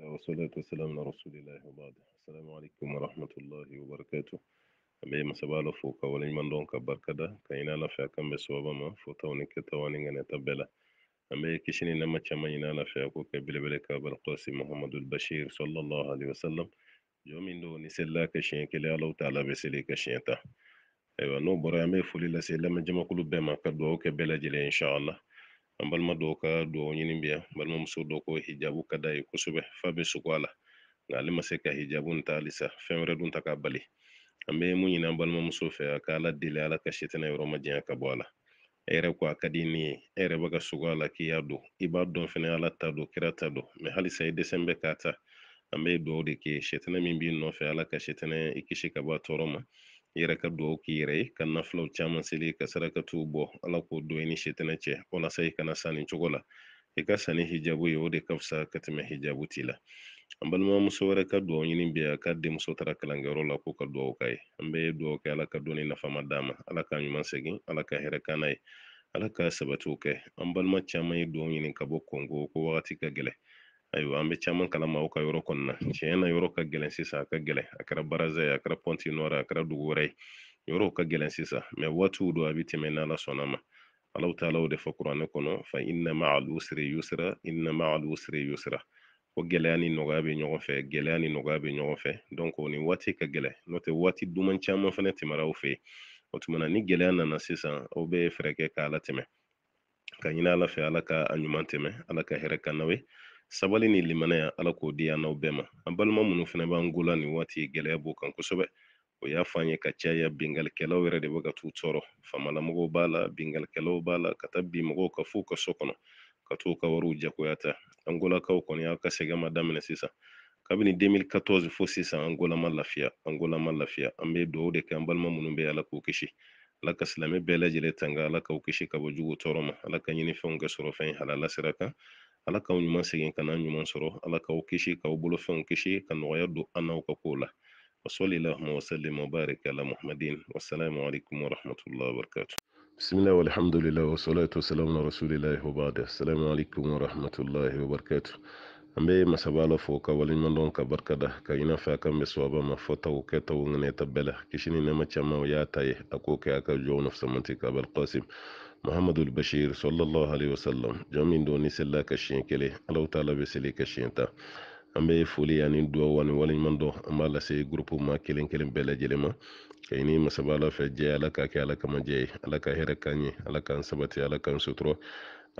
الله والصلاة والسلام على رسول الله وبعد السلام عليكم ورحمة الله وبركاته أبي مسبالة فوق أولين من دونك بركة كينا لا فيا كم بسبب ما فتوني كتوانين عن تبلا أبي كشني لما تشم ينا لا فيا كوك بلبل كابر قاسم محمد البشير صلى الله عليه وسلم يوم إندو نسلا كشين كلا لو تعالى بسلي كشين تا أيوة نو برا أبي فولي لسلا من جمع كل بما كدوه كبلا جل إن شاء الله an balima dɔw ka duwawu ɲini bi yan balimamuso dɔw ko hijabu ka da ye kosɛbɛ fa bɛ sugu a la nka ale ma se ka hijabu nin ta halisa fɛn wɛrɛ dun ta k'a bali an bɛ mun ɲini an balimamuso fɛ a ka ala deli ala ka sitana yɔrɔ ma janya ka bɔ a la e yɛrɛ ko a ka di ni ye e yɛrɛ bɛ ka a la k'i y'a don i b'a dɔn fɛnɛ ala ta don kira ta don mɛ halisa i dɛsɛ bɛ k'a ta an bɛ duwawu de kɛ sitana min b'i nɔfɛ ala ka sitana i kisi ka bɔ a tɔɔrɔ ma yɛrɛ ka duwawu k'i yɛrɛ ye ka nafilaw caaman seli ka sarakatuw bɔ ala k'o don i ni sitana cɛ walasa i kana sani cogo la i ka hijabu ye o de ka fisa ka tɛmɛ hijabu t'i la an balimamuso wɛrɛ ka duwawu ɲini bɛ a ka denmuso taara kalankɛyɔrɔ la k'u ka duwawu ka ye an bɛɛ ye kɛ ala ka dɔni nafama d'a ma ala k'a ɲuman segin ala ka hɛrɛ kana ye ala ka sabatiw kɛ an balima caaman ye duwawu ɲini ka bɔ konko ko wagati ka gɛlɛn ayiwa an bɛ caman kalama aw ka yɔrɔ kɔni na tiɲɛ na yɔrɔ ka gɛlɛn sisan a ka gɛlɛn a kɛra baraza ye a kɛra pɔnti nɔra a kɛra dugu wɛrɛ ye yɔrɔw ka gɛlɛn sisan mɛ waatiw don a bɛ tɛmɛ n'ala sɔnna ma alaw taalaw de fɔ kuranɛ kɔnɔ fa inna ma al yusra inna ma al yusra ko gɛlɛya ni nɔgɔya bɛ ɲɔgɔn fɛ gɛlɛya ni nɔgɔya bɛ ɲɔgɔn fɛ donc nin waati ka gɛlɛn n'o tɛ waati duman caman fana tɛmɛra aw fɛ yen o tuma na ni gɛlɛya nana sisan aw bɛ fɛɛrɛ kɛ k'a latɛmɛ ka ɲini ala fɛ ala ka a ɲuman tɛmɛ ala ka hɛrɛ kan n'aw ye Sabali ni limaniya ala k'o di n'aw bɛɛ ma an balima minnu fana b'an gola nin waati gɛlɛya b'u kan kosɛbɛ o y'a fɔ an ye ka caya bingalikɛlaw yɛrɛ de bɛ ka t'u tɔɔrɔ faamalamɔgɔw b'a la bingalikɛlaw b'a la ka taa bin mɔgɔw ka f'u ka so kɔnɔ ka t'u ka wariw jagoya ta angolakaw kɔni aw ka sɛgɛn ma daminɛ sisan kabini 2014 fo sisan angola ma lafiya angola ma lafiya an bɛ duwawu de kɛ an balima minnu bɛ ala k'u kisi ala ka silamɛ bɛɛ lajɛlen tanga ala k'aw kisi ka bɔ jugu tɔɔrɔ ma ala ka ɲinifɛnw kɛ sɔrɔ fɛn halala sira kan ala k'aw ɲuman segin ka ɲuman sɔrɔ ala k'aw kisi k'aw bolofɛnw kisi ka nɔgɔya don an n'aw ka kow la wasali lahuma wasalim wabarik ala muhammadin wassalamu alaikum warahmatullahi wabarakatu bisimilahi walhamdulilah wasalatu wasalamu ala rasulilahi wabad assalamu alaikum warahmatullahi wabarakatu an be masaba la fo ka waliɲumandɔn ka barikada ka ɲina fɛ a kan be sababa ma fɔtaw kɛtaw ŋɛnɛta bɛɛ la kisi nɛma caaman o y'a ta ye a k'o kɛ a ka jɔw nafasamanti ka abalkasim muhamadul bachir sallallahu alayhi wa sallam jɔn min don ni selila ka siɲɛ kelen alaw taala bɛ seli ka siɲɛ tan an bɛ foli ani duwawu ani waleɲuman ma kelen kelen bɛɛ lajɛlen ma masaba ala fɛ jɛ ala k'a ala kama jɛ ye ala ka hɛrɛ k'an ala k'an sabati ala k'an sutura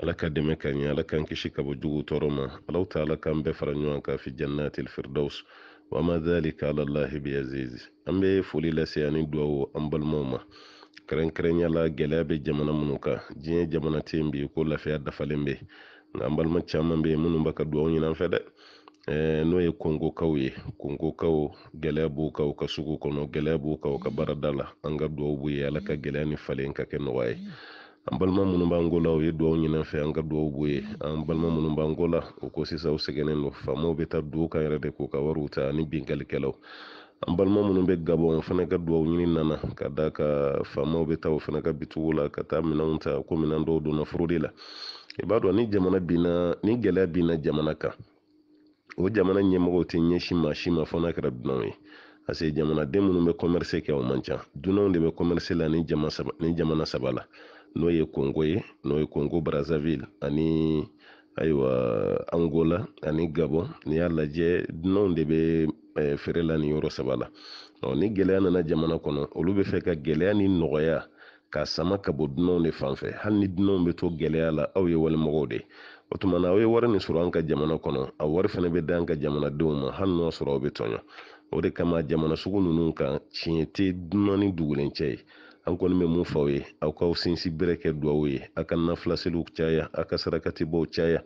ala ka dɛmɛ ka ala k'an kisi ka bɔ jugu tɔɔrɔ ma k'an bɛɛ fara ɲɔgɔn fi jannati alfirdaus wa ma dhalika ala allahi bi aziz an foli lase ani duwawu an balimaw ma kɛrɛnkɛrɛnya la gɛlɛya be jamana minnu kan diɲɛ jamana tɛ yen bi ko lafiya dafalen bɛ nka an balima caman bɛ yen minnu bɛ ka dugawu ɲini fɛ dɛ n'o ye kongokaw ye kongokaw gɛlɛya b'u kan u ka sugu kɔnɔ gɛlɛya b'u kan u ka baarada la an ka dugawu b'u ye ala ka gɛlɛya ni falen ka kɛ nɔgɔya ye an balima minnu b'an ko la u ye dugawu ɲini fɛ an ka dugawu b'u ye an balima minnu b'an ko la u ko sisan u sɛgɛnnen don faamaw bɛ taa dugu kan yɛrɛ de k'u ka wariw ta ani binkalikɛlaw an balima minnu bɛ gabɔn fana ka duwawu ɲini nana ka da ka faamaw bɛ taa o fana ka bitugu la ka taa minɛnw ta ko minɛn dɔw donna forode la i b'a dɔn ni jamana binna ni gɛlɛya binna jamana kan o jamana ɲɛmɔgɔw tɛ ɲɛsin maa si ma fɔ n'a kɛra dunanw ye parce que jamanaden minnu bɛ kɔmɛrise kɛ o man ca dunanw de bɛ kɔmɛrise la ni jamana saba ni jamana saba la n'o ye kongo ye n'o ye kongo brazzaville ani ayiwa angola ani gabon n'i y'a lajɛ dunanw de bɛ Eh, feere la ni yɔrɔ saba la ni gɛlɛya nana jamana kɔnɔ olu bɛ fɛ ka gɛlɛya ni nɔgɔya k'a sama ka bɔ dunanw de fanfɛ hali ni dunanw bɛ to gɛlɛya la aw ye walimɔgɔw de o tuma na aw ye wari min sɔrɔ an ka jamana kɔnɔ a wari fana bɛ di an ka jamanadenw ma hali n'o sɔrɔ aw bɛ tɔɲɔ o de kama jamana sugu ninnu kan tiɲɛ tɛ dunan ni dugulen cɛ ye an kɔni bɛ mun fɔ aw ye aw k'aw sinsin bere kɛ dugawu ye aw ka nafilaseliw caya aw ka sarakati bɔw caya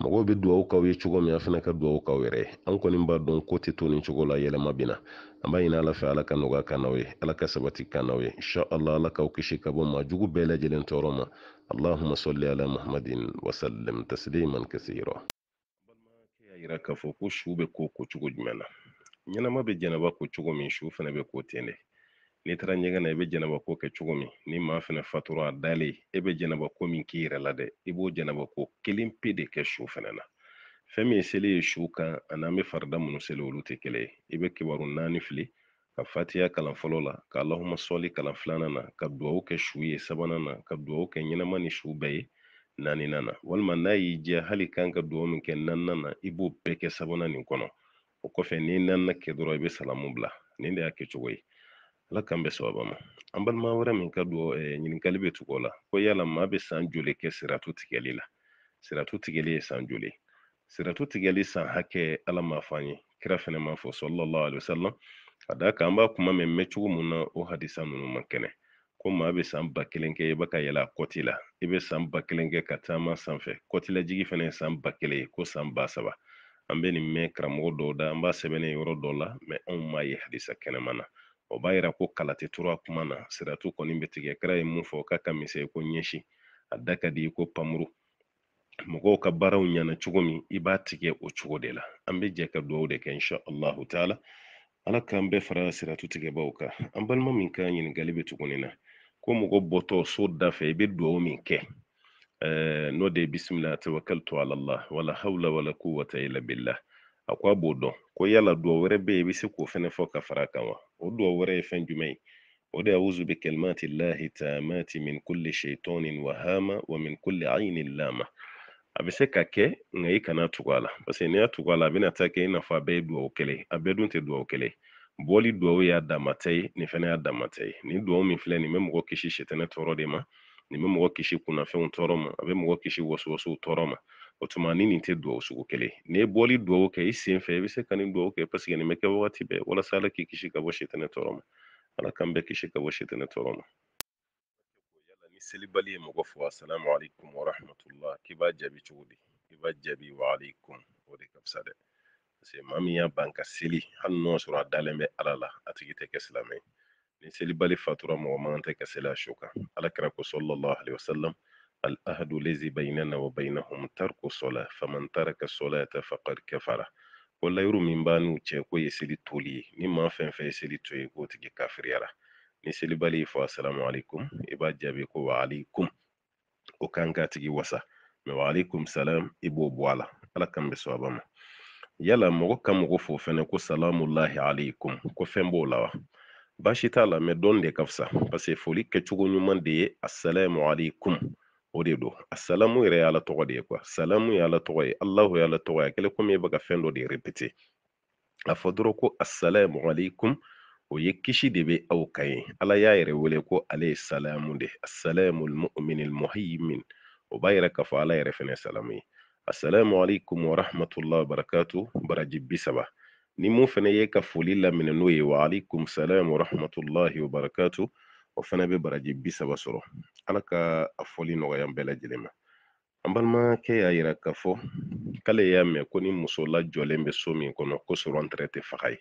mɔgɔw be duwawu k'aw ye cogo min a fana ka duwawu k'aw yɛrɛ an kɔni b'a dɔn ko tɛ to nin cogo la yɛlɛma bina an b'a ɲini ala fɛ ala ka nɔgɔya kan n'aw ye ala ka sabati kan n'aw ye insha allah ala k'aw kisi ka bɔ ma jugu bɛɛ lajɛlen tɔɔrɔ ma allahuma salli ala muhammadin wasallim tasliman kasira y'a yira k'a fɔ ko su bɛ ko ko cogo jumɛn na ɲɛnama bɛ jɛnɛba ko cogo min su fana bɛ ko ten de n'i taara ɲɛgɛn na i bɛ jɛnɛbako kɛ cogo min ni maa fɛnɛ fatura a dalen e bɛ jɛnɛbako min k'i yɛrɛ la dɛ i b'o jɛnɛbako kelen pe de kɛ su fɛnɛ na fɛn min ye seli ye su kan ani an bɛ farida minnu seli olu tɛ kelen ye i bɛ kibaru naani fili ka fatiya kalan fɔlɔ la ka alahuma sɔli kalan filanan na ka duwawu kɛ su ye sabanan na ka duwawu kɛ ɲɛnama ni su bɛɛ ye naaninan na walima n'a y'i diya hali kan ka duwawu min kɛ naaninan na i b'o bɛɛ kɛ sabanan nin kɔnɔ o kɔfɛ n'i naaninan kɛ dɔrɔn i bɛ salamu bila nin de y'a kɛcogo ye ala kan bɛ sababa ma an balima wɛrɛ min ka dɔ ɲininkali eh, bɛ tugu la ko yala maa bɛ san joli kɛ siratu tigɛli la siratu tigɛli ye san joli siratu tigɛli san hakɛ ala ma f'an ye kira fɛnɛ ma fɔ sallallahu alaihi wasallam ka d'a kan an b'a kuma mɛn mɛn cogo mun na o hadisa ninnu man kɛnɛ ko maa bɛ san ba kelen kɛ i bɛ ka yɛlɛ a kɔti la i bɛ san ba kelen kɛ ka taama sanfɛ kɔtilajigi fɛnɛ ye san ba kelen ye ko san ba saba an bɛ nin mɛn karamɔgɔ dɔw da an b'a sɛbɛnnen yɔrɔ dɔw la mɛ anw m'a ye hadisa kɛnɛma na o b'a yira ko kalate tora kuma na siratu kɔni bɛ tigɛ kira ye mun fɔ k'a ka misɛn ko ɲɛsi a da ka di i ko pamuru mɔgɔw ka baaraw ɲana cogo min i b'a tigɛ o cogo de la an bɛ jɛ ka dugawu de kɛ insha allahu taala ala k'an bɛɛ fara siratu tigɛbaw kan an balima min ka ɲininkali bɛ tuguni na ko mɔgɔ bɔtɔ so da fɛ i bɛ dugawu min kɛ eh, n'o de ye bisimila tawakkaltu ala allah wala hawla wala quwwata illa billah a ko a b'o dɔn ko yala duwa wɛrɛ bɛ yen i bɛ se k'o fɛnɛ fɔ ka fara kan wa o duwa wɛrɛ ye fɛn jumɛn ye o de auzu bi kalimati llahi taamati min kulli wa hama wa min kulli ainin lama a bɛ se ka kɛ nka i kana tugu a la parce que n'i y'a tugu a la a bɛna taa kɛ i n'a fɔ a bɛɛ ye duwawu kelen ye a bɛɛ dun tɛ duwawu kelen ye bɔli duwawu y'a damata ye nin fɛnɛ y'a damata ye nin duwawu min filɛ nin bɛ mɔgɔ kisi sitɛnɛ tɔɔrɔ de ma nin bɛ mɔgɔ kisi kunnafɛnw tɔɔrɔ ma a bɛ mɔgɔ kisi wasuwasuw tɔɔrɔ ma o tuma ni nin tɛ duwawu sugu kelen n'i ye bɔli duwawu kɛ i sen fɛ i bɛ se ka nin duwawu kɛ paseke nin bɛ kɛ wagati bɛɛ walasa ala k'i kisi ka bɔ sitɛnɛ tɔɔrɔ ma ala k'an bɛɛ kisi ka bɔ sitɛnɛ tɔɔrɔ ma yala ni selibali ye mɔgɔ fo assalamu alaikum warahmatullah k'i b'a jaabi cogo di i b'a jaabi wa o de ka fisa dɛ paseke maa min y'a ban ka seli hali n'o sɔrɔ a dalen bɛ ala la a tigi tɛ kɛ silamɛ ye ni selibali fatura mɔgɔ man kan tɛ ka seli a su kan ala kira ko sɔlɔlɔ alaihi wasalam الأهد الذي بيننا وبينهم ترك الصلاة فمن ترك الصلاة فقد كفر wala yɔrɔ min b'a n'u cɛ ko ye seli toli ye ni maa fɛn fɛn ye seli to ye k'o tigi kafiriyara ni selibali y'i fɔ asalamu alaikum i b'a jaabi ko wa alaikum o kan k'a tigi wasa mɛ wa alaikum salam i b'o bɔ a la ala kan bɛ sɔn a ma yala mɔgɔ ka mɔgɔ fo fɛnɛ ko salamulahi alaikum ko fɛn b'o la wa baasi t'a la mɛ dɔɔni de ka fisa paseke foli kɛcogo ɲuman de ye asalamu alaikum O de don a salamu yɛrɛ tɔgɔ de ye quoi salamu y'Ala tɔgɔ ye Alahu y'Ala tɔgɔ ye a kɛlen komi e bɛ fɛn dɔ de répéter a fɔ dɔrɔn ko asalamu aleyikum o ye kisi de bɛ aw kan ye Ala y'a yɛrɛ wele ko ale ye salamu de ye asalamul mu'minil muhaymin o b'a yira k'a fɔ Ala yɛrɛ fɛnɛ ye salamu ye asalamu aleyikum warahmatulahi wabarakatu baraji bi saba ni mun fɛnɛ ye ka foli laminɛ n'o ye wa aleyikum salam warahmatulahi wabarakatu o fana bɛ baraji bisaba sɔrɔ ala ka a fɔli nɔgɔya bɛɛ lajɛlen ma an balimakɛ y'a yira k'a fɔ k'ale y'a mɛn ko ni muso lajɔlen bɛ so min kɔnɔ ko sɔrɔntɛrɛ tɛ faga ye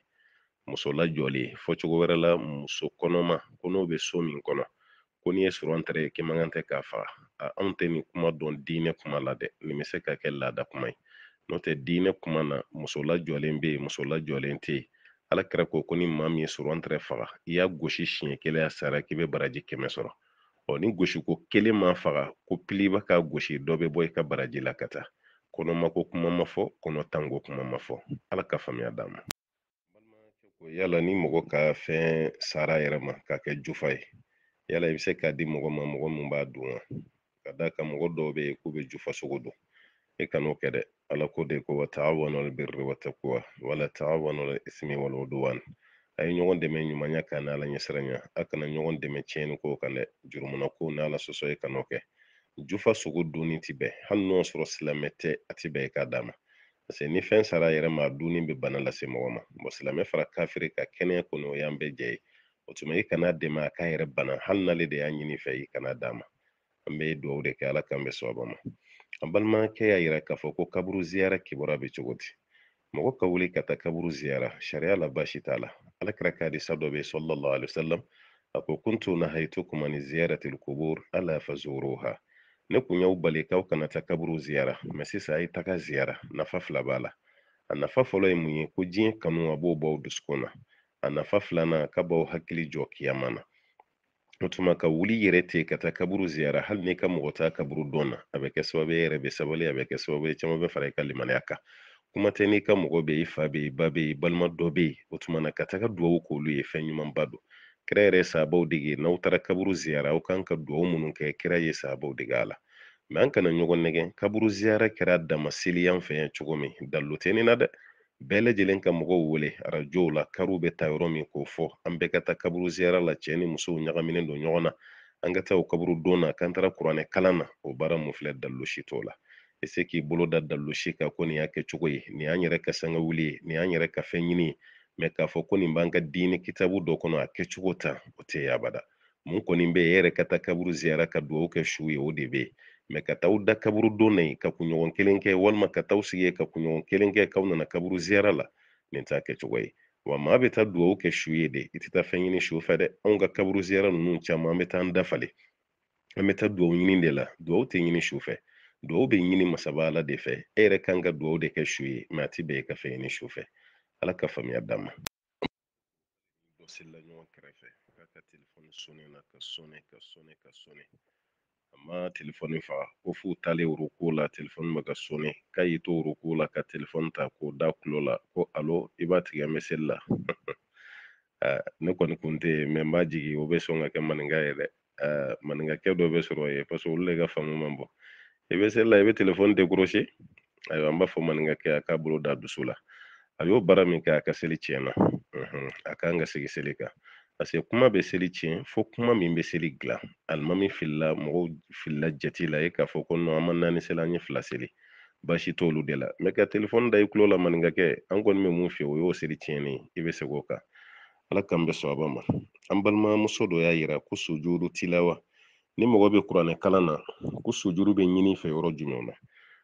muso lajɔlen fɔcogo wɛrɛ la muso kɔnɔma ko n'o bɛ so min kɔnɔ ko n'i ye sɔrɔntɛrɛ ye kɛmankan tɛ k'a faga anw tɛ nin kuma dɔn diinɛ kuma la dɛ nin bɛ se ka kɛ laada kuma ye n'o tɛ diinɛ kuma na muso lajɔlen bɛ yen muso lajɔlen tɛ yen ala kɛra ko ko ni maa min ye sorɔntɛrɛ faga i y'a gosi siɲɛ kelen a sara k'i bɛ baraji kɛmɛ sɔrɔ ɔ ni gosiko kelen ma faga ko pili ka gosi dɔ bɛ bɔ i ka baraji la ka taa kɔnɔmako kuma ma fɔ kɔnɔ tanko kuma ma fɔ ala ka faamuya d'an ma yala ni mɔgɔ ka fɛn sara yɛrɛ ma k'a kɛ jufa ye yala i bɛ se k'a di mɔgɔ ma mɔgɔ min b'a dun wa ka d'a kan mɔgɔ dɔw bɛ yen k'u bɛ jufa sogo dun e kan'o kɛ dɛ ala kode ko wa taawanu al birri wa taqwa wala taawanu al ismi wal udwan ay a ye ɲɔgɔn ñaka na kan n'ala ak na kana ɲɔgɔn dɛmɛ tiɲɛni ko kan dɛ na ko n'ala sɔsɔ ye kan'o kɛ jufa sogo dunni ti bɛn hali n'o sɔrɔ silamɛ tɛ a k'a dama ma parce ni fen sara a ma duni be bɛ bana lase mɔgɔ ma bɔn silamɛ fara kafiri ka kɛnɛya kɔni o y'an bɛɛ jɛ o tuma i kana de ma k'a yɛrɛ bana na n'ale de y'a ñini fe i kana dama ambe do bɛ duwawu de kɛ ala k'an bɛ ma An balimakɛ y'a yira k'a fɔ ko kaburu ziyara kibɔra be cogo di mɔgɔ ka wuli ka taa kaburu ziyara sariya la basi t'a la kira ka hadisa dɔ bɛ sallallahu alaihi wasalam a ko kuntu nahaytukum ni ziyarati lkubur ala fazuruha ne kun y'aw bali k'aw kana taa kaburu ziyara mɛ sisa a ye taga ziyara nafa fila b'a la a nafa fɔlɔ ye mun ye ko diɲɛ kanu a b'o bɔ aw dusukun na a nafa filana ka b'aw hakili jɔ kiyama na o ka wuli yɛrɛ te ka taa kaburu ziyara hali n'i ka mɔgɔ t'a kaburu dɔn na a bɛ kɛ sababu ye yɛrɛ bɛ sabali a bɛ kɛ sababu ye caman bɛ fara i ka limaniya kan kuma tɛ n'i ka mɔgɔ bɛ i fa bɛ i ba bɛ i balima dɔ bɛ yen o tuma na ka taga duwawu k'olu ye fɛn ɲumanba don kira yɛrɛ sahabaw dege n'aw taara kaburu ziyara aw kan ka duwawu minnu kɛ kira ye sahabaw dege a la mɛ an kana ɲɔgɔn nɛgɛn kaburu ziyara kɛra dama seli y'an fɛ yan cogo min dalilu tɛ nin na dɛ bɛɛ lajɛlen ka mɔgɔw wele arajow la kariw bɛ ta yɔrɔ min k'o fɔ an bɛɛ ka ta kaburu ziyara la cɛɛ ni musow ɲagaminen don ɲɔgɔn na an ka ta o kaburu don na k'an tara kuranɛ kalan na o baara mun filɛ dalilosi t'o la i se k'i bolo da dalilosi ka ko nin y'a kɛcogo ye ni an yɛrɛ ka sanga wuli ye nin y'an yɛrɛ ka fɛn ɲini ye mɛ k'a fɔ ko nin b'an ka diini kitabu dɔ kɔnɔ a kɛcogo tan o tɛ yabada mun kɔni bɛ yen e yɛrɛ ka ta kaburu ziyara ka dugawu kɛ su ye o de bɛ yen mɛ ka taw da kaburu don na ye ka kunɲɔgɔn kelen kɛ walima ka taw sigi ka kunɲɔgɔn kelen kɛ kaw nana kaburu ziyara la nin t'a kɛcogo ye wa maa bɛ taa duwawu kɛ su ye de i tɛ taa fɛn ɲini su fɛ dɛ anw ka kaburu ziyara ninnu caman an bɛ taa an dafale an bɛ taa duwawu ɲini de la duwawu tɛ ɲini su fɛ duwawu bɛ ɲini masaba ala de fɛ e yɛrɛ kan ka duwawu de kɛ su ye mɛ a tɛ bɛn i ka fɛn ɲini su fɛ ala ka faamuya d'a ma dɔ selila ɲɔgɔn kɛrɛfɛ k'a ka telefɔni sɔnne na ka sɔnne ka sɔnne ka sɔnne Amma fa ko f'u taalen roko la ma ka k'a y'i to roko la ka ta k'o da tulo la ko alo i b'a tigɛ n la ah, ne kɔni kun tɛ yen mɛ n b'a jigi o bɛ sɔn ka kɛ maninka ye dɛ Ah, maninkakɛ dɔ bɛ sɔrɔ yen parce que olu le ka faamu man bɔ i bɛ seli la i bɛ telefɔni décrocher ayiwa an b'a fɔ maninkakɛ a k'a bolo da a dusu la a y'o baara min kɛ a ka seli tiɲɛna unhun a kan ka segin seli kan parce que kuma bɛ seli tiɲɛ fo kuma min bɛ seli dilan alimami filila mɔgɔw filila jate la ye k'a fɔ ko nɔn an ma naani seli an ye fila seli baasi t'olu de la mɛ ka telefɔni da i tulo la maninkakɛ an kɔni bɛ mun fɛ o y'o seli tiɲɛni i bɛ segin o kan ala k'an bɛ sɔn a ma an balimamuso dɔ y'a yira ko sojuuru tilawa ni mɔgɔ bɛ kuranɛ kalan na ko sojuuru bɛ ɲini fɛ yɔrɔ jumɛn na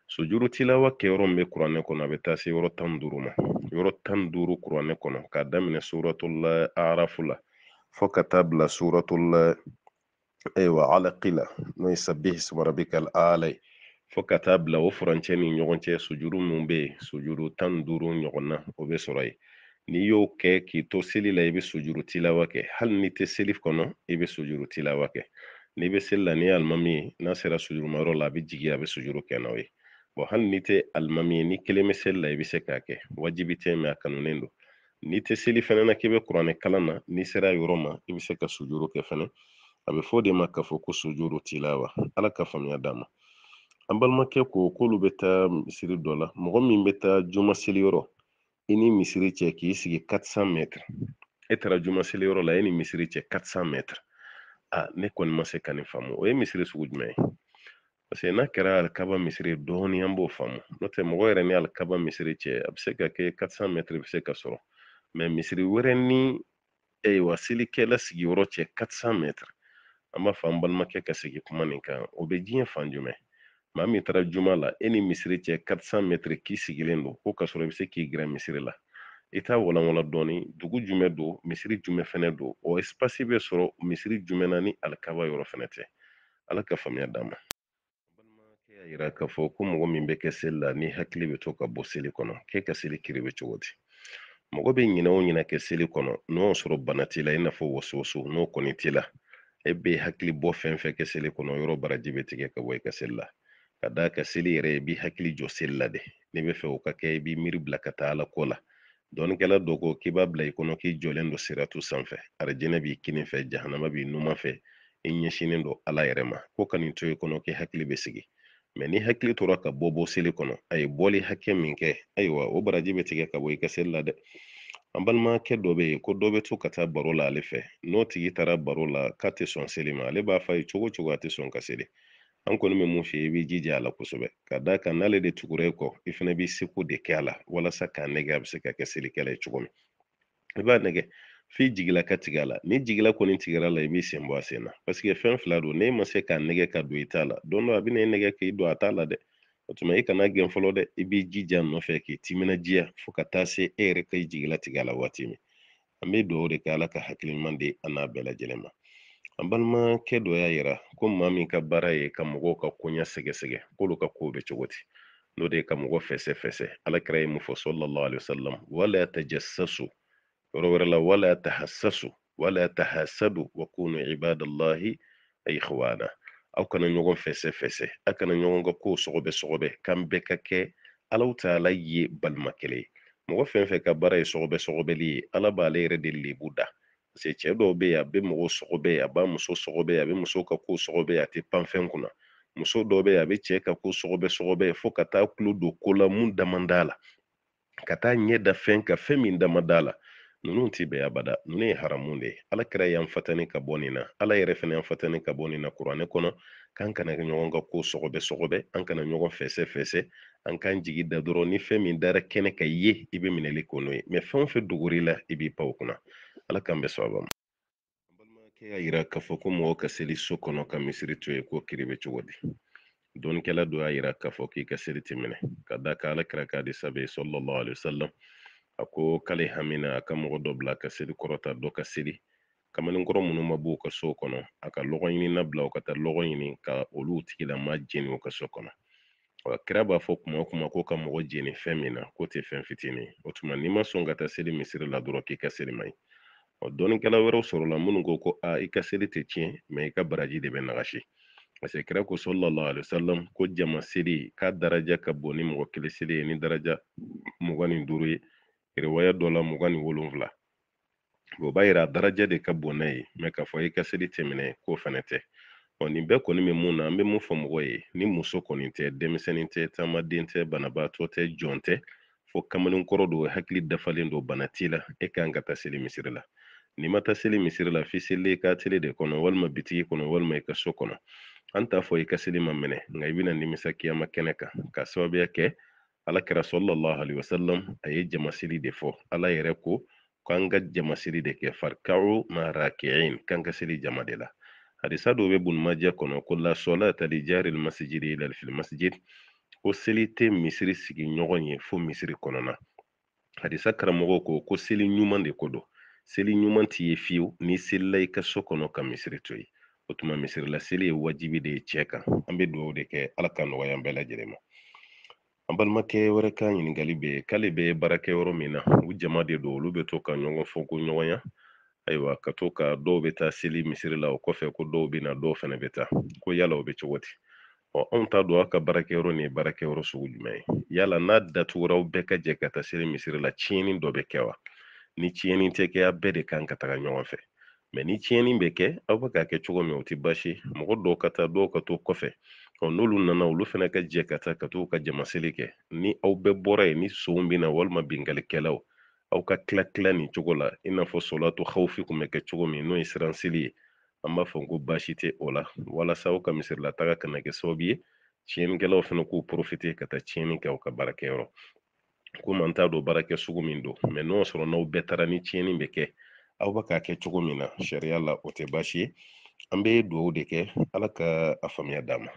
sojuuru tilawa kɛyɔrɔ min bɛ kuranɛ kɔnɔ a bɛ taa se yɔrɔ tan duuru ma yɔrɔ tan duuru kuranɛ kɔnɔ k'a daminɛ suratula arafu la فكتبنا سورة ايوا على قلة نسبح اسم ربك الأعلى فكتبنا وفرنچه ni ɲɔgɔn cɛ sujuru min bɛ yen sujuru tan ni duuru ɲɔgɔn na o bɛ sɔrɔ yen n'i y'o kɛ k'i to seli la i bɛ sujuru tilawa kɛ hali n'i tɛ seli kɔnɔ i bɛ sujuru tilawa kɛ n'i bɛ seli la n'i ye alimami ye n'a sera sujurumayɔrɔ la a bɛ jigin a bɛ sujuru kɛ n'aw ye hali n'i tɛ alimami ye ni kelen bɛ seli la i bɛ se k'a kɛ wajibi tɛ mɛ a kanunen don n'i tɛ seli fɛnɛ na k'i bɛ kuranɛ kalan na n'i sera yɔrɔ ma i bɛ se ka sujuru kɛ fɛnɛ a bɛ fɔ de ma k'a fɔ ko sojoro tilawa ala ka faamuya d'a ma an balimakɛ ko k'olu bɛ taa misiri dɔ la mɔgɔ min bɛ taa juma seliyɔrɔ i ni misiri cɛ k'i sigi 400 mɛtre e taara juma seliyɔrɔ la e ni misiri cɛ 400 mɛtre a ne kɔni ma se ka nin faamu o ye misiri sugu jumɛn ye parce que n'a kɛra alikaba misiri dɔɔni an b'o faamu n'o tɛ mɔgɔ yɛrɛ ni alikaba misiri cɛ a bɛ se ka kɛ 400 mɛtre bɛ se ka sɔrɔ mɛ misiri wɛrɛ ni ayiwa e, selikɛla sigiyɔrɔ cɛ 400 mɛtre an b'a fɔ an balimakɛ ka segi kuma nin kan o bɛ diɲɛ fan jumɛn maa min taara juma la e ni misiri cɛ 400 mɛtre k'i sigilen don ko ka sɔrɔ i bɛ se k'i gɛrɛ misiri la i t'a walanwala dɔɔni dugu jumɛn don misiri jumɛn fɛnɛ don o espasi bɛ sɔrɔ misiri jumɛn na ni alikaba yɔrɔ fɛnɛ tɛ ala ka faamuya d'a ma balimakɛ y'a yira k'a fɔ ko mɔgɔ min bɛ kɛ seli la ni hakili bɛ to ka bɔ seli kɔnɔ k'e ka seli kiri bɛ cogo di Mɔgɔ bɛ ɲinɛ o ɲinɛ kɛ seli kɔnɔ n'o y'a sɔrɔ bana t'i la i n'a fɔ wɔsɔwɔsɔ n'o kɔni t'i la e bɛ hakili bɔ fɛn fɛn kɛ seli kɔnɔ yɔrɔ baraji bɛ tigɛ ka bɔ i ka seli la ka d'a ka seli yɛrɛ i b'i hakili jɔ seli la de n'i bɛ fɛ o ka kɛ i b'i miiri bila ka taa ala ko la dɔnikɛla dɔ ko k'i b'a bila i kɔnɔ k'i jɔlen don siratu sanfɛ arajinɛ b'i kini fɛ jahanama b'i numan fɛ i ɲɛsinen don ala yɛrɛ ma ko kani to i kɔnɔ k'i hakili bɛ sigi mɛ ni hakili tora ka bɔ bɔ seli kɔnɔ a ye bɔli hakɛ min kɛ ayiwa o baraji bɛ tigɛ ka bɔ i ka seli la dɛ an balimakɛ dɔ bɛ yen ko dɔ bɛ to ka taa baro la ale fɛ n'o tigi taara baro la k'a tɛ sɔn seli ma ale b'a fɔ ye cogo cogo a tɛ sɔn ka seli an kɔni bɛ mun f'i i b'i jija a la kosɛbɛ ka d'a kan n'ale de tugura i kɔ i fana b'i seko de kɛ a la walasa k'a nɛgɛ a bɛ se ka kɛ selikɛla ye cogo min i b'a nɛgɛ f'i jigila ka tigɛ a la ni jigila kɔni tigɛra la i b'i sen bɔ a sen na paseke fɛn fila don n'e ma se k'a nɛgɛ ka don i t'a la don dɔ a bɛna e nɛgɛ k'i don a t'a la dɛ o tuma i kana gɛn fɔlɔ dɛ i b'i jija nɔfɛ k'i timinadiya fo ka taa se e yɛrɛ ka i jigila tigɛ la waati min an bɛ dugawu de kɛ ala ka hakili di an n'a bɛɛ ma an balimakɛ dɔ y'a yira ko maa min ka baara ye ka mɔgɔw ka koɲɛ sɛgɛsɛgɛ k'olu ka kow bɛ cogo di n'o de ye ka mɔgɔ fɛsɛfɛsɛ alakira ye mun fɔ sɔlɔlɔ alayhi wa wala tajassasu ورورلا ولا تحسسوا ولا تحاسدوا وكونوا عباد الله إخوانا aw kana ɲɔgɔn fɛsɛfɛsɛ a kana ɲɔgɔn ka kow sɔgɔbɛ-sɔgɔbɛ kan bɛɛ ka kɛ alaw taala ye balima kelen mɔgɔ fɛn fɛn ka baara ye sɔgɔbɛ-sɔgɔbɛli ye ala b'ale yɛrɛ de lebu da parce cɛɛ dɔw be a be mɔgɔw sɔgɔbɛ a b'a muso sɔgɔbɛ a be muso ka kow sɔgɔbɛ a tɛ pan kunna muso dɔw be a be cɛɛ ka ko sɔgɔbɛ-sɔgɔbɛ fɔɔ ka taa kulo don ko la mun dama la ka taa ɲɛ da fɛn ka fɛn min dama la nunu ti bɛn abada ninnu ye haramu de ala kɛra y'an fatani ka bɔ nin na ala yɛrɛ fɛnɛ y'an fatani ka bɔ nin na kuranɛ kɔnɔ k'an kana ɲɔgɔn ka ko sɔgɔbɛ sɔgɔbɛ an kana ɲɔgɔn fɛsɛ fɛsɛ an k'an jigi da dɔrɔn ni fɛn min dara kɛnɛ ka ye i bɛ minɛli ko n'o ye mɛ fɛn o fɛn dogori la i b'i pan kunna ala k'an bɛ sababa ma an balimakɛ y'a yira k'a fɔ ko mɔgɔ ka seli so kɔnɔ ka misiri to ye ko kiri bɛ cogo di dɔnnikɛla do y'a yira k'a fɔ k'i ka seli tɛ minɛ ka da kan ala kɛra k'a di sabe sallallahu alaihi wasallam a ko k'ale hamina a ka mɔgɔ dɔ bila ka seli kɔrɔta dɔ ka seli kamalenkɔrɔ minnu ma b'u ka so kɔnɔ a ka lɔgɔ ɲinina bila u ka taa lɔgɔ ɲini ka olu tigilama jeni u ka so kɔnɔ kira b'a fɔ kuma o kuma ko ka mɔgɔ jeni fɛn min na ko tɛ fɛn fitinin o tuma n'i ma sɔn ka taa seli misiri la dɔrɔn k'i ka seli man ɲi ɔ wɛrɛw sɔrɔla minnu ko ko a i ka seli tɛ tiɲɛ mɛ i ka baraji de bɛ nagasi parce kira ko sallallahu alaihi wasallam ko jama seli k'a daraja ka bon ni mɔgɔ kelen seli ye ni daraja mugan ni duuru ye riwaya dɔ la mugan ni wolonfila o b'a yira daraja de ka bon n'a ye mɛ k'a fɔ i ka seli tɛmɛnɛ k'o fɛnɛ tɛ ɔ nin bɛɛ kɔni bɛ mun na an bɛ mun fɔ mɔgɔ ye ni muso kɔni tɛ denmisɛnnin tɛ taamaden tɛ banabaatɔ tɛ jɔn tɛ fo kamalenkɔrɔ don hakili dafalen don bana t'i la e kan ka taa seli misiri la n'i ma taa seli misiri la f'i seli i ka tele de kɔnɔ walima bitigi kɔnɔ walima i ka so kɔnɔ an t'a fɔ i ka seli ma minɛ nka i bɛna nimisa kiyama kɛnɛ kan k'a sababuya kɛ ala alakira sallallahu alaihi wasallam a ye jamasiri de fɔ ala yɛrɛ ko k'an ka jamasiri de kɛ farkau ma rakiin k'an ka seli jama de la hadisa dɔw bɛ bunmaja kɔnɔ ko la solata li jari masjid ila fil masjid ko seli tɛ misiri sigi ɲɔgɔn ye fo misiri kɔnɔna hadisa karamɔgɔ ko ko seli ɲuman de ko don seli ɲuman t'i ye fiyewu n'i selila i ka so kɔnɔ ka misiri to yen o tuma misiri la seli ye wajibi de ye cɛ kan an bɛ dugawu de kɛ ala ka nɔgɔya an bɛɛ lajɛlen ma An balimakɛ wɛrɛ ka ɲininkali bɛ yen k'ale bɛ baarakɛ yɔrɔ min na u jama de do olu bɛ to ka ɲɔgɔn fɔ ko ɲɔgɔn ya ayiwa ka to ka dɔw bɛ taa seli misiri la o kɔfɛ ko dɔw bɛ na dɔw fana bɛ taa ko yala o bɛ cogo di ɔ anw t'a don aw ka baarakɛyɔrɔ nin ye baarakɛyɔrɔ sugu jumɛn ye yala n'a datugura aw bɛɛ ka jɛ ka taa seli misiri la tiɲɛni dɔ bɛ kɛ wa ni tiɲɛni tɛ kɛ aw bɛɛ de kan ka taga ɲɔgɔn fɛ mɛ ni tiɲɛni bɛ kɛ aw bɛ k'a kɛ cogo min o tɛ baasi ye mɔgɔ dɔw ka taa dɔw ka to kɔfɛ ɔ n'olu nana olu fana ka jɛ ka taa ka t'u ka jamaseli kɛ ni aw bɛɛ bɔra yen ni sow bɛ na walima bengalikɛlaw aw ka tila tila nin cogo la i n'a fɔ solatu hawfi kun bɛ kɛ cogo min n'o ye siranseli ye an b'a fɔ ko baasi tɛ o la walasa aw ka misirilataga kana kɛ sababu ye tiɲɛnikɛlaw fana k'u porofite ka taa tiɲɛni kɛ aw ka baarakɛyɔrɔ komi an t'a dɔn baarakɛ sugu min don mɛ n'o sɔrɔ n'aw bɛɛ taara ni tiɲɛni bɛ kɛ aw bɛ k'a kɛ cogo min na sariya la o tɛ baasi ye an bɛ dugawu de kɛ ala ka a faamuya d'a ma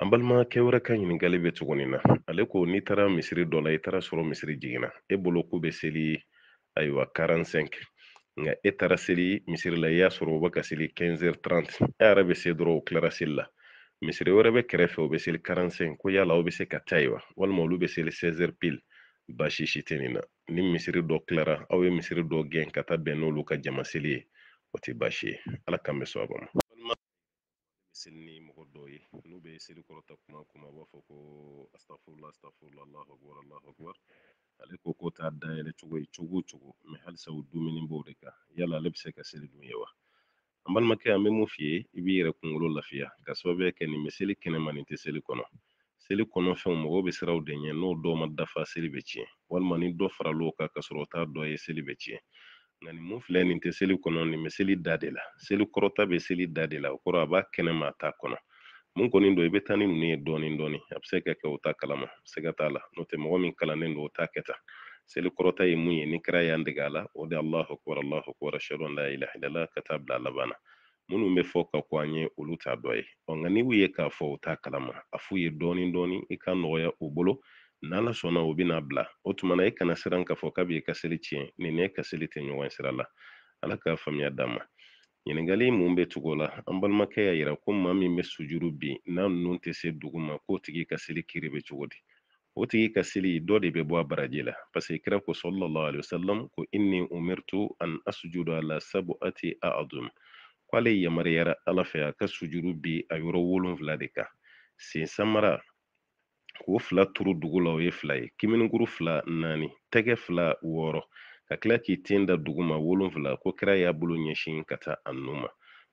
an balimakɛ wɛrɛ ka ɲiningali bɛ tuguni na ale ko n'i taara misiri dɔ la i taara sɔrɔ misiri jiginna e bolo k'u bɛ seli ayiwa 45 nka e taara seli misiri la i y'a sɔrɔ u bɛ ka seli 15h30 e yɛrɛ bɛ se dɔrɔn o tilara seli la misiri wɛrɛ bɛ kɛrɛfɛ o bɛ seli 45 ko yala aw bɛ se ka taa yen wa walima olu bɛ seli 16h pile baasi si tɛ nin na ni misiri dɔ tilara aw ye misiri dɔ gɛn ka taa bɛn n'olu ka jamaseli ye o tɛ baasi ye ala k'an bɛ sɔn a ma dɔw ye n'u bɛ seli kɔrɔta kuma kuma u b'a fɔ ko astafurla astafurla allahu akbar allahu akbar ale ko ko t'a dayɛlɛ cogo ye cogo o e cogo mɛ halisa o dumuni b'o de kan yala ale bɛ se ka seli dun ye wa an balimakɛ an bɛ mun f'i ye i b'i yɛrɛ kunkolo lafiya ka sababuya kɛ nin bɛ seli kɛnɛma nin tɛ seli kɔnɔ seli kɔnɔfɛnw mɔgɔw bɛ siraw de ɲɛ n'o dɔw ma dafa seli bɛ tiɲɛ walima ni dɔ faral'o kan ka sɔrɔ o t'a dɔ ye seli bɛ tiɲɛ nka nin mun filɛ nin tɛ seli kɔnɔ nin bɛ seli da de la seli kɔrɔta bɛ seli da de la o kɔrɔ a b'a kɛnɛma a t'a kɔnɔ mun kɔni don i bɛ taa ni ninnu ye dɔɔni dɔɔni a bɛ se ka kɛ o t'a kalama sɛgɛ t'a la n'o tɛ mɔgɔ min kalannen don o t'a kɛ tan seli kɔrɔta ye mun ye ni kira y'an dege a la o de alahu akbar alahu akbar ashhadu an la ilaha illallah ka taa bila a laban na minnu bɛ fɔ ka ko an ye olu t'a dɔ ye ɔ nka n'i y'u ye k'a fɔ u t'a kalama a f'u ye dɔɔni dɔɔni i ka nɔgɔya u bolo n'ala sɔnna u bɛna bila o tuma na i kana siran k'a fɔ k'a b'i ka seli tiɲɛ nin n'e ka seli tɛ ɲɔgɔn sira la ala k'a faamuya d'an ma Ɲininkali mun be tugu la an balimakɛ y'a yira ko ma min bɛ sujuru bi n'a ninnu tɛ se dugu ma k'o tigi ka seli kiri bɛ cogo di o tigi ka seli dɔ de bɛ bɔ a baraji la paseke kira ko sallallahu alaihi wasallam ko inni umirtu an asjuda ala sab'ati a'dhum k'ale yamariyara ala fɛ a ka sujuru bi a yɔrɔ wolonfila de kan sen samara k'o fila turu dugu la o ye fila ye kimenikuru fila naani tɛgɛ fila wɔɔrɔ ka tila k'i ten da duguma wolonfila ko kira y'a bolo ɲɛsin ka taa a nu ma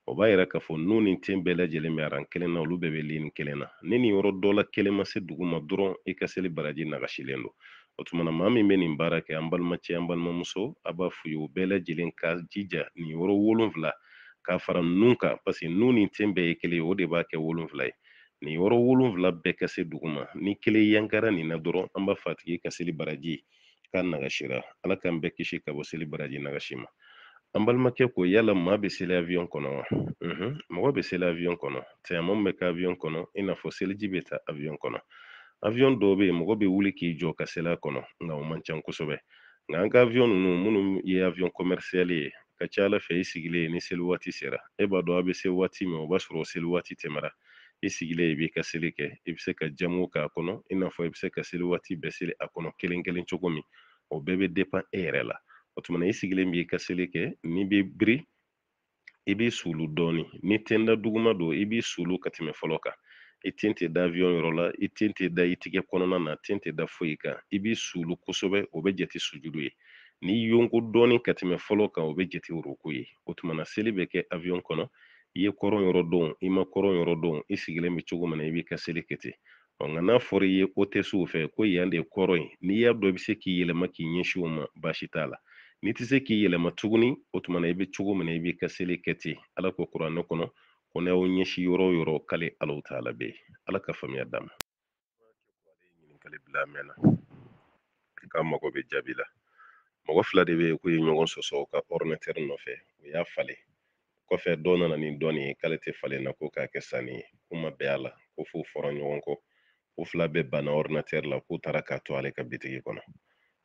o b'a yira k'a fɔ nu ni ten bɛɛ lajɛlen bɛ aran kelen na olu bɛɛ bɛ lini kelen na ni nin yɔrɔ dɔ la kelen ma se dugu ma dɔrɔn i ka seli baraji nagasilen don o tumana maa min bɛ nin baara kɛ an balimacɛ an balimamuso a b'a f'u ye o bɛɛ lajɛlen ka jija nin yɔrɔ wolonfila k'a fara nu kan paseke nu ni ten bɛɛ ye kelen ye o de b'a kɛ wolonfila ye nin yɔrɔ wolonfila bɛɛ ka se dugu ma ni kelen yankara nin na dɔrɔn an b'a fatigi ka seli baraji k'a nagashira ala k'an bɛɛ kisi ka bɔ seli baraji nagashi ma an balimakɛ ko yala ma be seli avion kɔnɔ mhm. wa mɔgɔ be seli avion kɔnɔ tɛyama bɛ ka avion kɔnɔ i n'a fɔ seliji bɛ ta avion kɔnɔ avion dɔw bɛ mɔgɔ be wuli k'i jɔ ka seli a kɔnɔ nka o man ca kosɛbɛ nka an ka avion nunu minnu ye avion commercial ye ka ca ala fɛ i sigilen ni seli waati sera e b'a dɔn a bɛ se waati min o b'a sɔrɔ seli waati tɛmɛra i sigile i b'i ka seli kɛ i bɛ se ka jamu k'a kɔnɔ i n'a fɔ i bɛ se ka seli waati bɛɛ seli a kɔnɔ kelen kelen cogo min o bɛɛ bɛ depan e yɛrɛ la o tuma i sigilen b'i ka seli kɛ n'i bɛ biri i b'i sulu dɔɔni ni tenda duguma don i b'i sulu ka tɛmɛ fɔlɔ kan i ten tɛ da avion yɔrɔ la i ten tɛ da i tigɛ kɔnɔna na ten tɛ da foyi kan i b'i sulu kosɛbɛ o bɛ jate sujudu ye n'i yonko dɔɔni ka tɛmɛ fɔlɔ kan o bɛ jate roko ye o tuma seli bɛ kɛ avion kɔnɔ i ye kɔrɔn yɔrɔ don i ma kɔrɔn yɔrɔ don i sigilen bɛ cogo min na i b'i ka seli kɛ ten nka n'a fɔra i ye otɛsiw fɛ ko yan de ye kɔrɔ ye n'i y'a dɔn i bɛ se k'i yɛlɛma k'i ɲɛsin o ma baasi t'a la n'i tɛ se k'i yɛlɛma tuguni o tuma na i bɛ cogo min na i b'i ka seli kɛ ten ala ko kuranɛ kɔnɔ ko n'a y'aw ɲɛsin yɔrɔ o yɔrɔ k'ale alaw t'a la bɛ ala ka faamuya d'a ma. ɲininkali bila a mɛnna i ka mago bɛ jaabi la mɔgɔ fila de bɛ yen k'u ye ɲɔgɔn sɔsɔ ka ɔridinatɛri nɔfɛ u y'a falen kɔfɛ dɔ nana ni dɔɔni ye k'ale tɛ falen na ko k'a kɛ sanni ye ko ma bɛn a la ko f'u fɔra ɲɔgɔn kɔ ko fila bɛɛ banna ɔridinatɛri la k'u taara k'a to ale ka bitigi kɔnɔ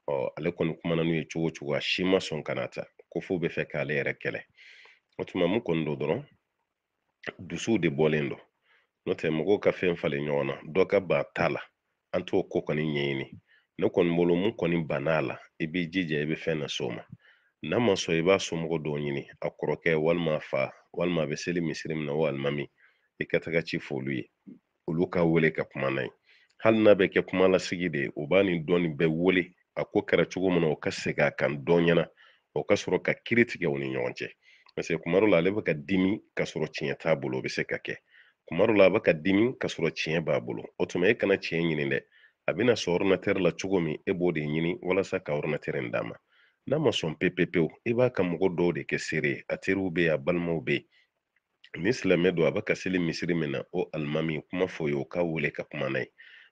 ɔ ale kɔni kumana n'u ye cogo cogo a si ma sɔn kana ta ko f'u bɛ fɛ k'ale yɛrɛ kɛlɛ o tuma mun kɔni don dɔrɔn dusuw de bɔlen don n'o tɛ mɔgɔw ka fɛn falen ɲɔgɔn na dɔ ka ban t'a la an t'o ko kɔni ɲɛɲini ne kɔni bolo mun kɔni banna a la i b'i jija i bɛ fɛn na s'o ma n'a ma sɔn i b'a somɔgɔ dɔw ɲini a kɔrɔkɛ walima a fa walima a bɛ seli misiri min na o alimami i ka taga ci fɔ olu ye olu ka wele ka kuma na ye hali n'a bɛ kɛ kuma lasigi de ye u b'a ni dɔɔni bɛɛ wele a ko kɛra cogo min na o ka segin a kan dɔ ɲɛna o ka sɔrɔ ka kiri tigɛ u ni ɲɔgɔn cɛ parce que kuma dɔ la ale bɛ ka dimi ka sɔrɔ tiɲɛ t'a bolo o bɛ se ka kɛ kuma dɔ la a bɛ ka dimi ka sɔrɔ tiɲɛ b'a bolo o tuma e kana tiɲɛ ɲini dɛ a bɛna sɔn ordinateur la cogo min e b'o de ɲini walasa ka ordinateur in d'a ma n'a ma sɔn pepepewu i e b'a ka mɔgɔ dɔw de kɛ seere ye a teriw be ye a balimaw be ye ni silamɛ don a be ka seli misiri min na o alimami kuma fɔ ye o k'a wele ka kuma na ye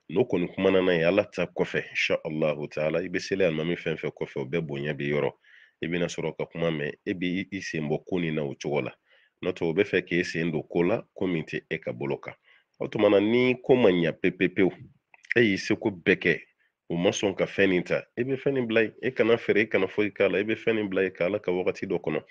n'o kɔni kumana na ye ala ta kɔfɛ insha allahu taala i e be seli alimami fɛn fɛn kɔfɛ o bɛɛ bonya be yɔrɔ i e bena sɔrɔ ka kuma mɛn e b' i sen bɔ ko na o cogo la o be fɛ k'e sen don ko la ko min tɛ e ka bolo kan o tumana ni ko ma ɲa pepepewu e y'i seko bɛɛ kɛ u ma sɔn ka fɛn nin ta i bɛ fɛn nin bila yen e kana feere i kana foyi k'a la i bɛ fɛn nin bila yen k'a la ka wagati dɔ kɔnɔ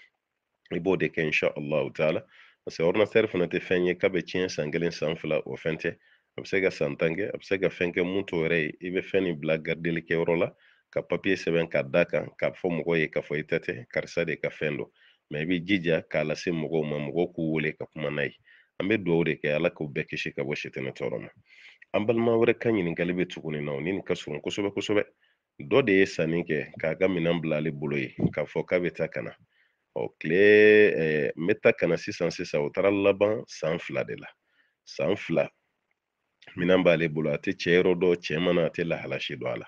i b'o de kɛ insha allahu taala parce que ordinateur fana tɛ fɛn ye k'a bɛ tiɲɛ san kelen san fila o fɛn tɛ a bɛ se ka san tan kɛ a bɛ se ka fɛn kɛ mun t'o yɛrɛ ye i bɛ fɛn nin bila gardelikɛyɔrɔ la ka papiye sɛbɛn k'a d'a kan k'a fɔ mɔgɔw ye k'a fɔ i ta tɛ karisa de ka fɛn don mɛ i b'i jija k'a lase mɔgɔw ma mɔgɔw k'u wele ka kuma n'a ye an bɛ dugawu de kɛ ala bɛɛ kisi ka bɔ tɔɔrɔ ma an balima wɛrɛ ka ɲininkali bɛ tuguni na o ni ka surun kosɛbɛ kosɛbɛ dɔ de ye sanni kɛ k'a ka minan bila ale bolo ye k'a fɔ k'a bɛ taa ka na ɔ tile eh, n bɛ taa ka sisan sisan o taara laban san fila de la san fila minan b'ale bolo a tɛ cɛ yɔrɔ dɔn cɛ mana a tɛ lahalasi dɔn a la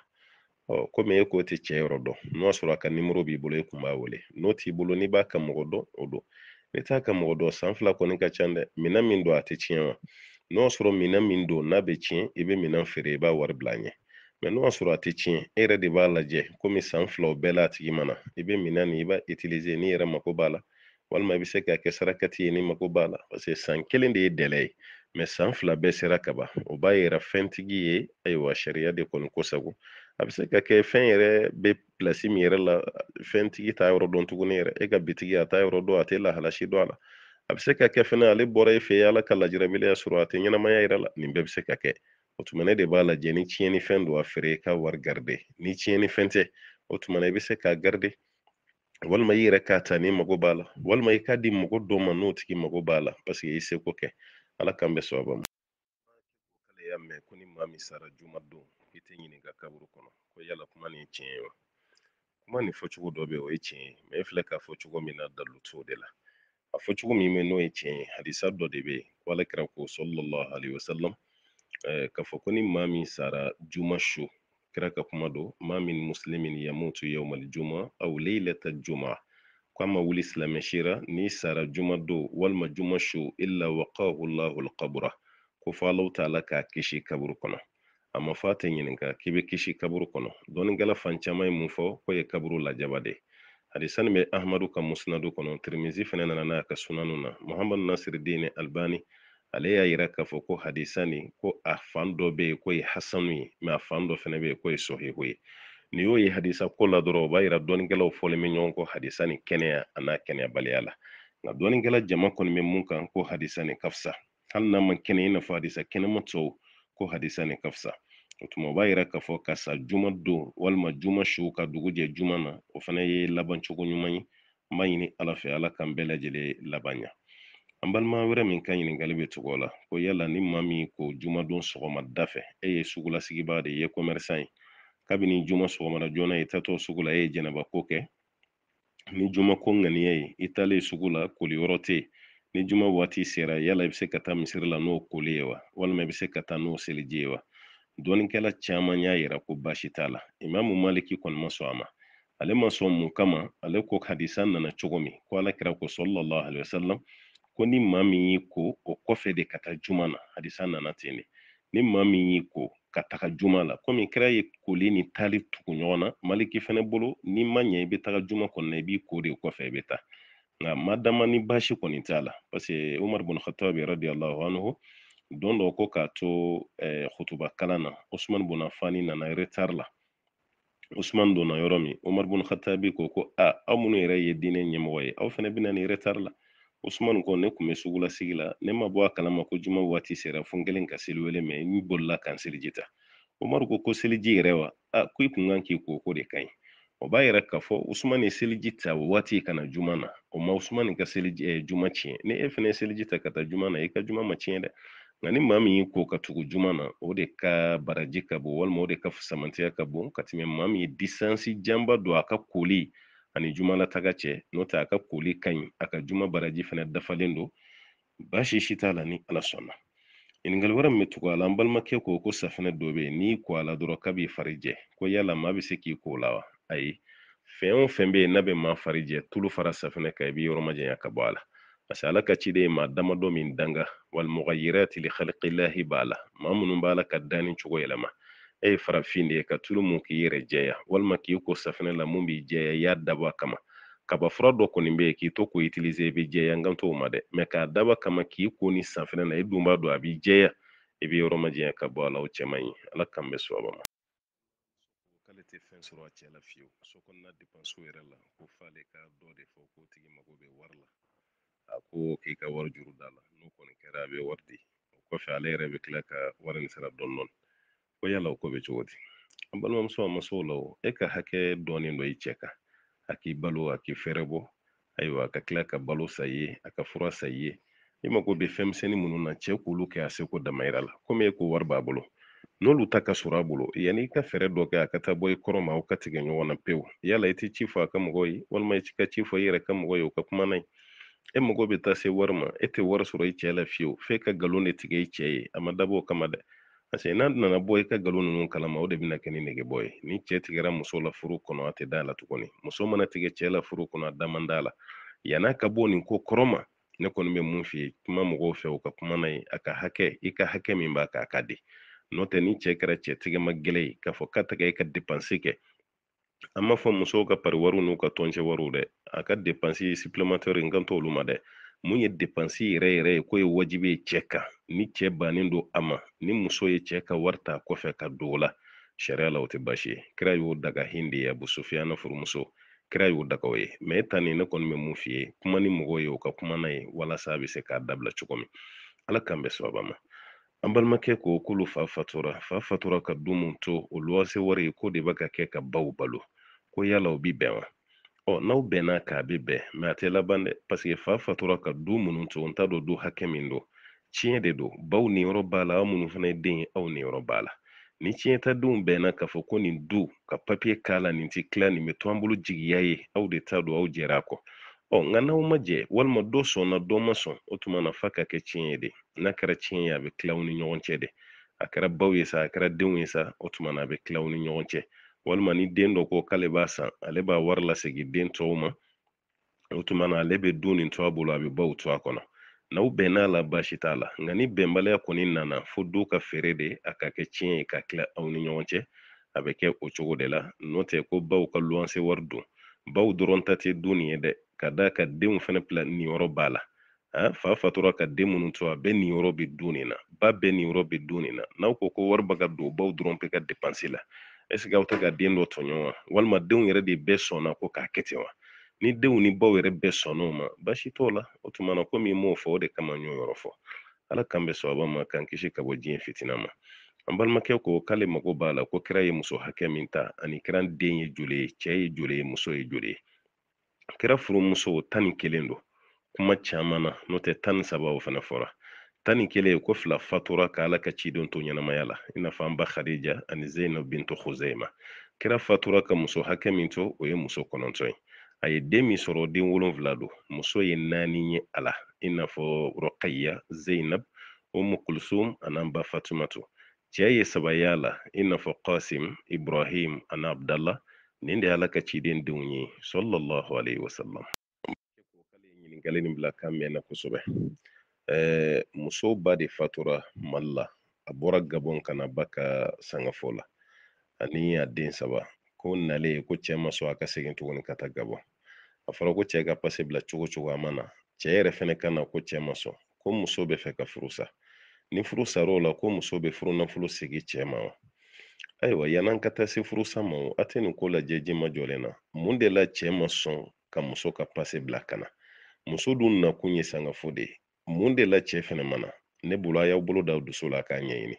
ɔ komi e ko tɛ cɛ yɔrɔ dɔn n'o y'a sɔrɔ a ka nimoro b'i bolo e kun b'a wele n'o t'i bolo n'i b'a ka mɔgɔ dɔn o don n'i e t'a ka mɔgɔ dɔn san fila kɔni ka ca dɛ minan min don a tɛ tiɲɛ wa n'o y'a sɔrɔ minan min don n'a bɛ tiɲɛ i bɛ minan feere i b'a wari bila ɲɛ mɛ n'o y'a sɔrɔ a tɛ tiɲɛ e yɛrɛ de b'a lajɛ komi san filaw bɛɛ la a tigi mana i bɛ minan nin i b'a itilize n'i yɛrɛ mako b'a la walima i bɛ se k'a kɛ sarakati ye n'i mako b'a la paseke san kelen de ye dɛlɛ ye mɛ san fila bɛɛ sera kaban o b'a yira fɛntigi ye ayiwa sariya de kɔni kosago a bɛ se ka kɛ fɛn yɛrɛ bɛ pilasi min yɛrɛ la fɛntigi t'a yɔrɔ dɔn tuguni yɛrɛ e ka bitigi a t'a yɔrɔ dɔn a tɛ lahalasi dɔn a la a bɛ se ka kɛ fɛnɛ ale bɔra e fɛ yen ala ka lajarabilen ya sɔrɔ a tɛ ɲɛnamaya yira la nin bɛɛ bɛ se ka kɛ o tuma ne de b'a lajɛ ni tiɲɛnifɛn don a feere i ka wari garide ni tiɲɛnifɛn tɛ o tuma na i bɛ se k'a garde walima i yɛrɛ k'a ta ni mago b'a la walima i k'a di mɔgɔ dɔ ma n'o tigi mago b'a la paseke i seko kɛ ala k'an bɛ sababa ma k'ale y'a mɛn ko ni maa min sara juma don i tɛ ɲininka kaburu kɔnɔ ko yala kuma nin ye tiɲɛ ye wa kuma nin fɔcogo dɔ bɛ o ye tiɲɛ ye mɛ e filɛ k'a fɔ cogo min na dalu t'o de la a fɔ cogo min bɛ n'o ye tiɲɛ ye hadisa dɔ de bɛ yen ko alakira ko sallallahu alaihi wasallam k'a fɔ ko ni maa min sara juma su kira ka kuma don maa min muslimin yamutu yawmal juma aw laylata juma ko a ma wuli silamɛ sira n'i sara juma don walima juma su illa waqahu allahu alqabra ko fɔ alaw taala k'a kisi kaburu kɔnɔ a ma fɔ a tɛ ɲininka k'i bɛ kisi kaburu kɔnɔ dɔnnikɛla fan caman ye mun fɔ k'o ye kaburu lajaba de ye alisani bɛ ahmadu ka musnadu kɔnɔ tirimizi fɛnɛ nana n'a ka sunanu na muhamadu nasiridini albani ale y'a yira k'a fɔ ko hadisani ko a fan dɔ bɛ yen ko ye hasanu ye mɛ a fan dɔ fɛnɛ bɛ yen ko ye sɔhihu ye ni y'o ye hadisa ko la dɔrɔn o b'a yira dɔnnikɛlaw fɔlen bɛ ɲɔgɔn kɔ hadisa ni kɛnɛya a n'a kɛnɛyabaliya la nka dɔnnikɛla jama kɔni bɛ mun kan ko hadisa ni ka fisa hali n'a ma kɛnɛ i n'a fɔ hadisa kɛnɛma tɔw ko hadisa ni ka o tuma b'a yira k'a fɔ karisa juma don walima juma su ka dugu jɛ juma na o fana ye laban cogo ɲuman ye n b'a ɲini ala fɛ ala k'an bɛɛ lajɛlen laban ɲa an balima wɛrɛ min ka ɲininkali bɛ cogo la ko yala ni maa min ko jumadon sɔgɔmada fɛ e ye sugulasigibaga de ye comɛrsan e ye kabini juma sɔgɔmada joona i tatɔ sugu la e ye jɛnɛba ko kɛ ni juma ko ŋaniya ye i talen sugu la koliyɔrɔ tɛ ni juma waati sera yala i bɛ se ka taa misiri la n'o koli ye wa walima i bɛ se ka taa n'o seliji ye wa Dɔnnikɛla caman y'a yira ko baasi t'a la imamu maliki kɔni ma sɔn a ma ale ma sɔn mun kama ale ko hadisa nana cogo min ko ala kira ko sɔlɔlɔ aliwasalam ko ni maa min y'i ko o kɔfɛ de ka taa juma na hadisa nana ten de ni maa min y'i ko ka taga juma la komi kira ye koli ni taali tugu ɲɔgɔn na maliki fɛnɛ bolo n'i ma ɲɛ i bɛ taga juma kɔnɔna i b'i ko de o kɔfɛ i bɛ taa nka madama ni baasi kɔni t'a la parce que umar bun khattab radiallahu anhu don dɔ ko k'a to eh, hutuba kalan na usman bonafani nana retard la usman donna yɔrɔ min umar bun khatabi ko ko a aw minnu yɛrɛ ye diinɛ ɲɛmɔgɔ ye aw fɛnɛ bena ni retard la usman ko ne kun be sugulasigi la ne ma bɔ a kalama ko juma waati sera fon kelen ka seli mɛ n bolila kan seliji umar ko ko seliji yɛrɛ wa a ko i kun kan k'i ko de ka ɲi o b'a yɛrɛ k'a fɔ usman ye seliji ta waati kana juma na o ma usman ka seliji eh, juma tiɲɛ ni e fɛnɛ ye seliji ta ka taa juma na i ka juma ma tiɲɛ dɛ nka ni maa min y'i ko ka tugu juma na o de ka baraji ka bon walima o de ka fusamantiya ka bon ka tɛmɛ maa min ye disansi janba don a ka koli ani juma lataga cɛ n'o tɛ a ka koli ka ɲi a ka juma baraji fana dafalen don baasi si t'a la ni ala sɔnna ɲininkali wɛrɛ min bɛ tugu a la an balimakɛ ko ko safinɛ dɔ bɛ yen n'i ko a la dɔrɔn k'a b'i fari jɛ ko yala maa bɛ se k'i ko o la wa ayi fɛn o fɛn bɛ yen n'a bɛ maa fari jɛ tulu fara safinɛ kan i b'i yɔrɔ majanya ka bɔ a la masala ka ciden ma damadɔ min danga wal li lihalikillahi b'a la ma minnu b'a ka dani cogo yɛlɛma e ye farafin de ka tulu mun k'i yere yɛrɛ wal ma k'i ko safne la mun b'i jɛya i y'a kama kaba fura do kɔni bɛ k'i to k'o itilize i bɛ jɛya t'o ma dɛ mɛ k'a daba kama k'i ko ni safne na i dun b'a dɔn a b'i jɛya i bɛ yɔrɔ majɛya ka bɔ a la o cɛ ala k'an bɛ sɔn a ma. k'ale tɛ fɛn sɔrɔ a cɛ la so kɔnɔna depansiw yɛrɛ la ko f'ale ka dɔ de fɔ k'o tigi mago bɛ warla aku kika war jurudala nukon kera be wardi ko fe alere be ka klaka warani sera non ko yala ko be chodi balma muso masolo e ka hakɛ dɔɔnin dɔ i cɛ kan a k'i balo a k'i fɛrɛ bɔ ayiwa ka tila ka balo sa i ye a ka fura sa i ye i mago bɛ fɛnmisɛnnin minnu na cɛ k'olu kɛ a seko damayira la komi e ko wari b'a bolo n'olu ta ka sura a bolo yanni i ka fɛɛrɛ dɔ kɛ a ka taa bɔ i kɔrɔ ma aw ka tigɛ ɲɔgɔn na pewu yala i tɛ ci fɔ a ka mɔgɔw ye walima i ka ci fɔ i yɛrɛ ka mɔgɔw ye o ka kuma na ye e mago bɛ taa se wari ma e tɛ wari sɔrɔ i cɛ la fiyewu f'e ka nkalon de tigɛ i e cɛ ye a ma dabɔ o kama dɛ parce n'a nana bɔ i e ka nkalon ninnu kalama o de bɛna kɛ ni negebɔ ye ni cɛ tigɛra muso la furu kɔnɔ a tɛ da la tuguni muso mana tigɛ cɛ la furu kɔnɔ a da man d'a la yann'a ka bɔ nin ko kɔrɔ ma ne kɔni bɛ mun f'i ye kuma mɔgɔw fɛ u ka kuma na ye a ka hakɛ i ka hakɛ min b'a kan a ka di n'o tɛ ni cɛ kɛra cɛ tigɛma gɛlɛ ye k'a fɔ k'a tɛ e ka depanse kɛ an b'a fɔ musow ka pariwariw n'u ka tɔncɛ wariw dɛ a ka depansi supplémentaire n kan t'olu ma dɛ mun ye depansi yɛrɛ yɛrɛ ye ko ye wajibi ye cɛ kan ni cɛ bannen don a ma ni muso ye cɛ ka wari ta kɔfɛ ka don la sariya la o tɛ baasi ye kira y'o daga hin ye abu sufiyana furumuso kira y'o daga o ye mɛ e ta nin ne kɔni bɛ mun f'i kuma ni mɔgɔw ye o ka kuma na ye walasa a bɛ se k'a dabila cogo min ala k'an bɛ sababa ma an balimakɛ ko k'olu fa fatura fa fatura ka du to o luwanse wari ko de bɛ ka kɛ ka baw balo ko yala o bi bɛn wa Ɔ n'aw bɛn n'a kan a bɛ bɛn mais a tɛ laban dɛ parce fa fatura ka du minnu to n t'a dɔn du hakɛ min don tiɲɛ de don baw ni b'a la aw minnu fana ye den ye aw ni b'a la ni tiɲɛ ta denw bɛnna k'a fɔ ko nin du ka papier k'a la nin tɛ tila nin bɛ to an bolo jigiya ye aw de t'a don aw jɛra a kɔ ɔ nka n'aw ma jɛ walima dɔ sɔnna dɔ ma sɔn o tuma na fa ka kɛ tiɲɛ ye de n'a kɛra tiɲɛ ye a bɛ tila aw ni ɲɔgɔn cɛ de a kɛra baw ye sa a kɛra denw ye sa o tuma na a bɛ tila aw ni ɲɔgɔn cɛ walima ni den dɔ ko k'ale b'a san ale b'a wari lasegi den tɔw ma o tuma na ale bɛ du nin to a bolo a bɛ baw to a kɔnɔ n'aw bɛn'a la baasi t'a la nka ni bɛnbaliya kɔni nana fo du ka feere de a ka kɛ tiɲɛ ye ka tila aw ni ɲɔgɔn cɛ a bɛ kɛ o cogo de la n'o tɛ ko baw ka luwanse wari don baw dɔrɔn ta tɛ du nin ye dɛ ka da ka denw fana pila niyɔrɔ b'a la fa fatura ka den minnu to a bɛɛ niyɔrɔ bɛ du nin na ba bɛɛ niyɔrɔ bɛ du nin na n'aw ko ko wari bɛ ka don baw dɔrɔn bɛ ka depansi la ɛsike aw tɛ ka den dɔ tɔɲɔ wa walima denw yɛrɛ de bɛɛ sɔnna ko k'a kɛ ten wa ni denw ni baw yɛrɛ bɛɛ sɔnna ma basi t'o la o tuma na komi m'o fɔ o de kama n y'o yɔrɔ fɔ ala kan bɛ sababa ma k'an kisi ka bɔ diɲɛ fitina ma an balimakɛ ko k'ale mago b'a la ko kira ye muso hakɛ min ta ani kira den ye joli ye cɛ ye joli ye muso ye joli ye kira furumuso tan ni kelen don kuma caman na n'o tɛ tan ni saba o fana fɔra tan ni ko fila fatura ka ala ka cidenw to ɲɛnamaya la i n'a fɔ an ba khadija ani zeinab bintu huzaima kira fatura ka muso hakɛ min to o ye muso kɔnɔntɔn ye a ye den min sɔrɔ den wolonfila don muso ye naani ye a la i n'a fɔ rɔkaya zeinab umu kulsum an'an ba fatumatu cɛ ye saba ye a la i n'a fɔ qasim ibrahim ani abdalla nin de ala ka ciden denw ye sallallahu alaihi wasallam ɲininkali nin bila kan mɛnna kosɛbɛ Eh, muso ba de fatura mali la a bɔra gabɔn ka na ba ka sangafo la ani a den saba ko nale ko cɛ ma sɔn a ka segin tuguni ka taa gabɔn a fɔra ko cɛ ka pase bila cogo cogo a ma na cɛ yɛrɛ fɛnɛ ka na ko cɛ ma sɔn ko muso bɛ fɛ ka furu sa ni furu sar'o la ko muso bɛ furu nafolo sigi cɛ ma wa ayiwa yan'an ka taa se furusa ma o a tɛ nin ko lajɛ jima jɔlen na mun de la cɛ ma sɔn ka muso ka pase bila ka na muso dun nakun ye sangafo de ye mun de la cɛ fɛnɛ mana ne bolo a y'aw bolo da dusu la k'a ɲɛɲini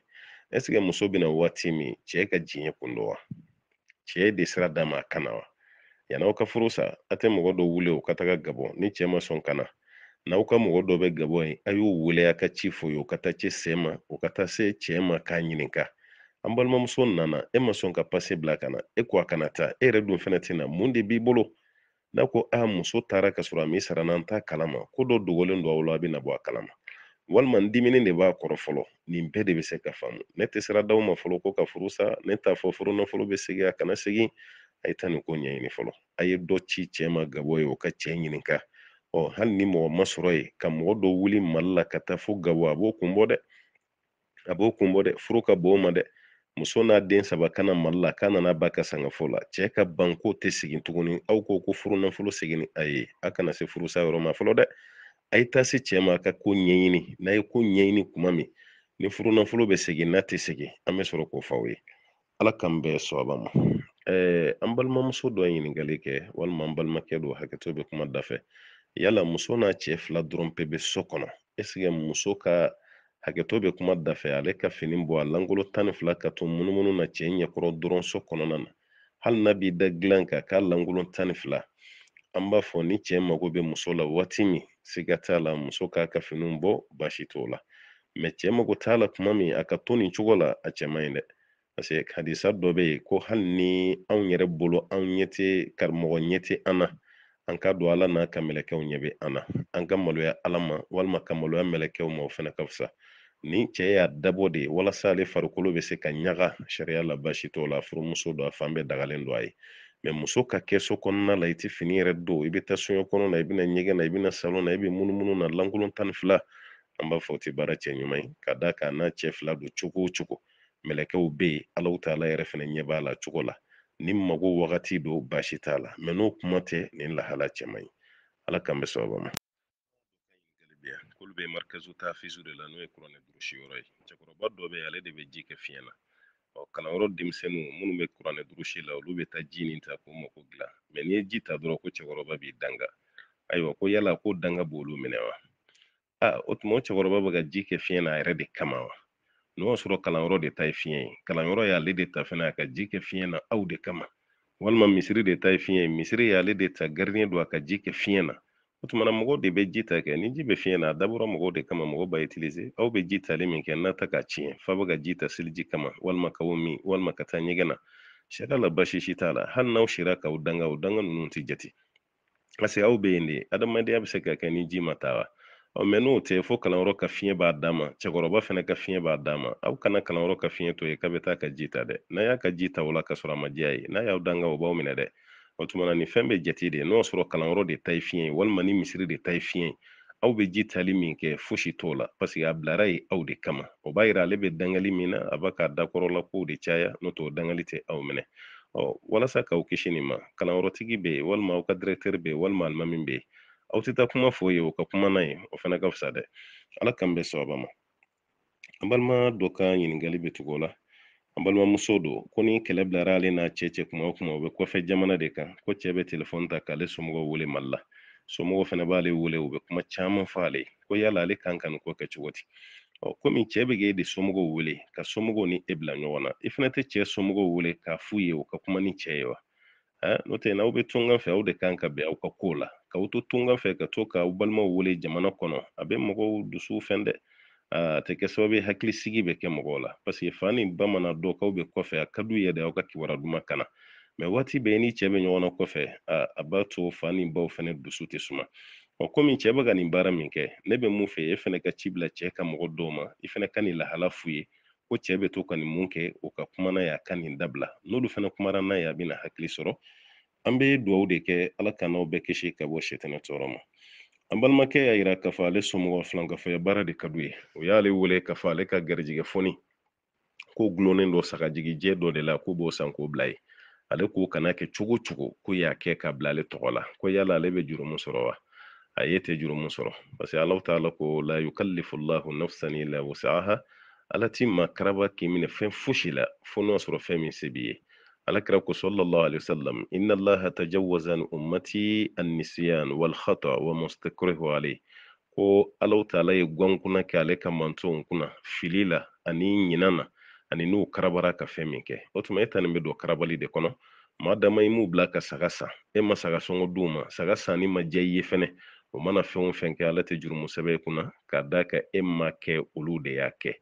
ɛsike muso bɛna waati min cɛ ka jiɲɛ kun wa cɛ de sira d'a kana wa yann'aw ka furu sa a tɛ mɔgɔ dɔ wele o ka taga gabɔ ni cɛ ma sɔn ka n'aw ka mɔgɔ dɔ bɛ gabɔ ye a y'u wele a ka ci fo ye o ka taa ci sɛ ma o ka taa se cɛ ma k'a ɲininka an balimamuso nana e ma sɔn ka pase bila ka e ko a kana taa e yɛrɛ dun fɛnɛ tɛ mun de b'i bolo n'a ko a muso taara ka sɔrɔ a m'i sara n'an t'a kalama ko dɔ dogolen don aw la a bɛna bɔ a kalama walima n diminen de b'a kɔrɔ fɔlɔ nin bɛɛ de bɛ se ka faamu ne tɛ sira d'aw ma fɔlɔ ko ka furu sa ne t'a fɔ furu nafolo bɛ segin a kana segin a ye taa nin ko ɲɛɲini fɔlɔ a ye dɔ ci cɛ ma gabɔ ye o ka cɛ ɲininka ɔ hali ni mɔgɔ ma sɔrɔ ye ka mɔgɔ dɔ wuli mali la ka taa fo gabɔ a b'o kun bɔ dɛ a b'o kun bɔ dɛ furu ka bɔ o ma dɛ muso n'a den saba kana mali la k'a nana ba ka sangafo la cɛɛ ka banko tɛ segin tuguni aw ko ko furu nafolo segin a ye a kana se furusa yɔrɔ ma fɔlɔ dɛ a ye taa se cɛɛ ma ka ko ɲɛɲini n'a ye ko ɲɛɲini kuma min ni furu nafolo bɛ segin n'a tɛ segin an bɛ sɔrɔ k'o faw ye ala k'an bɛɛ sɔaba ma eh, an balimamuso dɔ ɲiningali kɛ walima an balimakɛ do hakɛto bɛ kuma dafɛ yala muso n'a cɛɛ fila dɔrɔn pe bɛ so kɔnɔ esike muso ka hakɛto bɛ kuma dafɛ ale ka fini bɔ a lankolo tan fila ka to munumunu na cɛ ɲɛkɔrɔ dɔrɔn so kɔnɔna na hali n'a b'i da dilan kan k'a lankolon tan fila an b'a fɔ ni cɛ mago bɛ muso la waati min siga t'a la muso k'a ka finiw bɔ baasi t'o la mɛ cɛ mago t'a la tuma min a ka to nin cogo la a cɛ man ɲi dɛ paseke hadisa dɔ bɛ yen ko hali ni anw yɛrɛ bolo anw ɲɛ tɛ karamɔgɔ ɲɛ tɛ an na an ka don ala n'a ka mɛlɛkɛw ɲɛ bɛ an na an ka maloya ala ma walima ka maloya mɛlɛkɛw ma o fana ka fisa ni cɛ y'a dabɔ de walasa ale farikolo bɛ se ka ɲaga sariya la basi t'o la furumuso don a fan bɛɛ dagalen don a ye mɛ muso ka kɛ so kɔnɔna la i tɛ fini yɛrɛ don i bɛ taa soɲɔ kɔnɔ na i bɛna ɲɛgɛn na i bɛna salon na i bɛ munumunu na lankolon tan ni fila an b'a fɔ o tɛ baara cɛ ɲuman ye ka d'a kan n'a cɛ fila don cogo o cogo mɛlɛkɛw bɛ yen alaw taala yɛrɛ fɛnɛ ɲɛ b'a la cogo la ni mago wagati don baasi t'a la mɛ n'o kuma tɛ nin lahala cɛman ɲi ala k'an bɛ sababa ma k'olu bɛ markazu tafizu de la n'o ye kuranɛ durusi yɔrɔ ye cɛkɔrɔba dɔ bɛ ale de bɛ ji kɛ fiɲɛ na ɔ kalanyɔrɔ denmisɛnninw minnu bɛ kuranɛ durusi la olu bɛ taa ji nin ta k'u mako dilan mɛ n'i ye ji ta dɔrɔn ko cɛkɔrɔba b'i danga ayiwa ko yala ko danga b'olu minɛ wa a o tuma o cɛkɔrɔba bɛ ka ji kɛ fiɲɛ na a yɛrɛ de kama wa n'o y'a sɔrɔ kalanyɔrɔ de ta ye fiɲɛ ye kalanyɔrɔ y'ale de ta fana ka ji kɛ fiɲɛ na aw de kama walima misiri de ta ye fiɲɛ ye misiri y'ale de ta garidiɲɛ don a ka ji kɛ fiɲɛ na o tumana mɔgɔw de bɛ ji ta kɛ ni ji bɛ fiɲɛ na a dabɔra mɔgɔw de kama mɔgɔ b'a itilize aw bɛ ji tali min kɛ n'a ta k'a tiɲɛ fa bɛ ka ji ta seliji kama walima kaw min walima ka taa ɲɛgɛn na sariya la basi si t'a la hali n'aw sera k'aw danga o danga ninnu tɛ jate parce que aw bɛ yen de adamadenya bɛ se ka kɛ ni ji ma taa wa ɔ mɛ n'o tɛ fo kalanyɔrɔ ka fiɲɛ b'a d'a ma cɛkɔrɔba fana ka fiɲɛ b'a d'a ma aw kana kalanyɔrɔ ka fiɲɛ to ye k'a bɛ taa ka ji ta dɛ n'a y'a ka ji ta o la ka sɔrɔ a ma diya ye n'a y'aw danga o b'aw minɛ dɛ o tuma na fɛn bɛɛ jate de ye n'o sɔrɔ kalanyɔrɔ de ta ye fiɲɛ ye walima ni misiri de ta ye fiɲɛ ye aw bɛ ji tali min kɛ fosi t'o la paseke a bilara ye aw de kama o b'a yira ale bɛ dangali min na a b'a ka dakɔrɔla kow de caya n'o tɛ dangali tɛ aw minɛ ɔ walasa k'aw kisi nin ma kalanyɔrɔtigi bɛ yen walima aw ka directeur bɛ yen walima alimami bɛ yen aw tɛ taa kuma fɔ ye o ka kuma n'a ye o fana ka fisa dɛ ala k'an bɛ sababa ma an balima dɔ ka ɲininkali bɛ tugu la An balimamuso don ko ni kɛlɛ bilara ale n'a cɛ cɛ kuma o kuma u bɛ kɔfɛ jamana de kan ko cɛ bɛ telefɔni ta k'ale somɔgɔw wele mali la somɔgɔw fana b'ale wele u bɛ kuma caman fɔ ale ko yala ale kan ka nin ko kɛ cogo ɔ komi cɛ bɛ k'e de somɔgɔw wele ka somɔgɔw ni e bila ɲɔgɔn na i fana tɛ cɛ somɔgɔw wele k'a f'u ye u ka kuma ni cɛ ye wa n'o tɛ n'aw bɛ tunkan fɛ aw de kan ka bɛn aw ka kow la k'aw to tunkan fɛ ka to k'aw balimaw wele jamana kɔnɔ a bɛ mɔgɔw dusu fɛn dɛ te tɛ kɛ sababu ye hakilisigi bɛ kɛ mɔgɔw la parseke fa ni ba mana dɔ kaw bɛ kɔfɛ a ka du ye de aw ka kiwara duman kana mɛ waati bɛɛ ni cɛ bɛ ɲɔgɔn na kɔfɛ a b'a to fa ni baw fɛnɛ dusu tɛ suma ɔ komi cɛ bɛ ka nin baara min kɛ ne bɛ mun fɛ e fɛnɛ ka ci bila cɛ ka mɔgɔ dɔw ma i fɛnɛ ka nin lahala f'u ye ko cɛ bɛ to ka nin mun kɛ o ka kuma n'a ye a ka nin dabila n'olu fɛnɛ kumara n'a ye a bɛna hakili sɔrɔ an bɛ dugawu de kɛ ala ka n'aw bɛɛ kisi ka bɔ sitɛnɛ tɔɔrɔ ma an balimakɛ y'a yira k'a fɔ ale somɔgɔ ya baara de ka d'u ye o y'ale wele k'a fɔ ale ka garijɛgɛ foni ko gulonnen dɔ sagajigijɛ dɔ de la ko b'o san k'o bila ye ale k'o kana kɛ cogo cogo ko y'a kɛ ka bila ale tɔgɔ la ko yala ale bɛ jurumu sɔrɔ wa a ye tɛ jurumu sɔrɔ parce que alaw t'a ko la yukallifu llahu nafsan illa wusaha ala ti ma karaba k'i minɛ fɛn fosi la fo n'o sɔrɔ fɛn min se b'i ye alakiraku sallallahu alaihi wasallam inna allaha tajawaza an ummati annisyan walkhata wa mustakrihu alayh ko alaw taala ye gwankuna kɛ ale ka mantonw kunna fili la ani ɲina ani n'u karabara ka fɛn min kɛ o tuma e ta nin bɛ don karabali de kɔnɔ maa dama i m'u bila ka saga san e ma saga sɔngɔ d'u ma saga sanni ma diya i ye fɛnɛ o mana fɛn o fɛn kɛ ala tɛ jurumu sɛbɛ i kunna k'a da ka e ma kɛ olu de y'a kɛ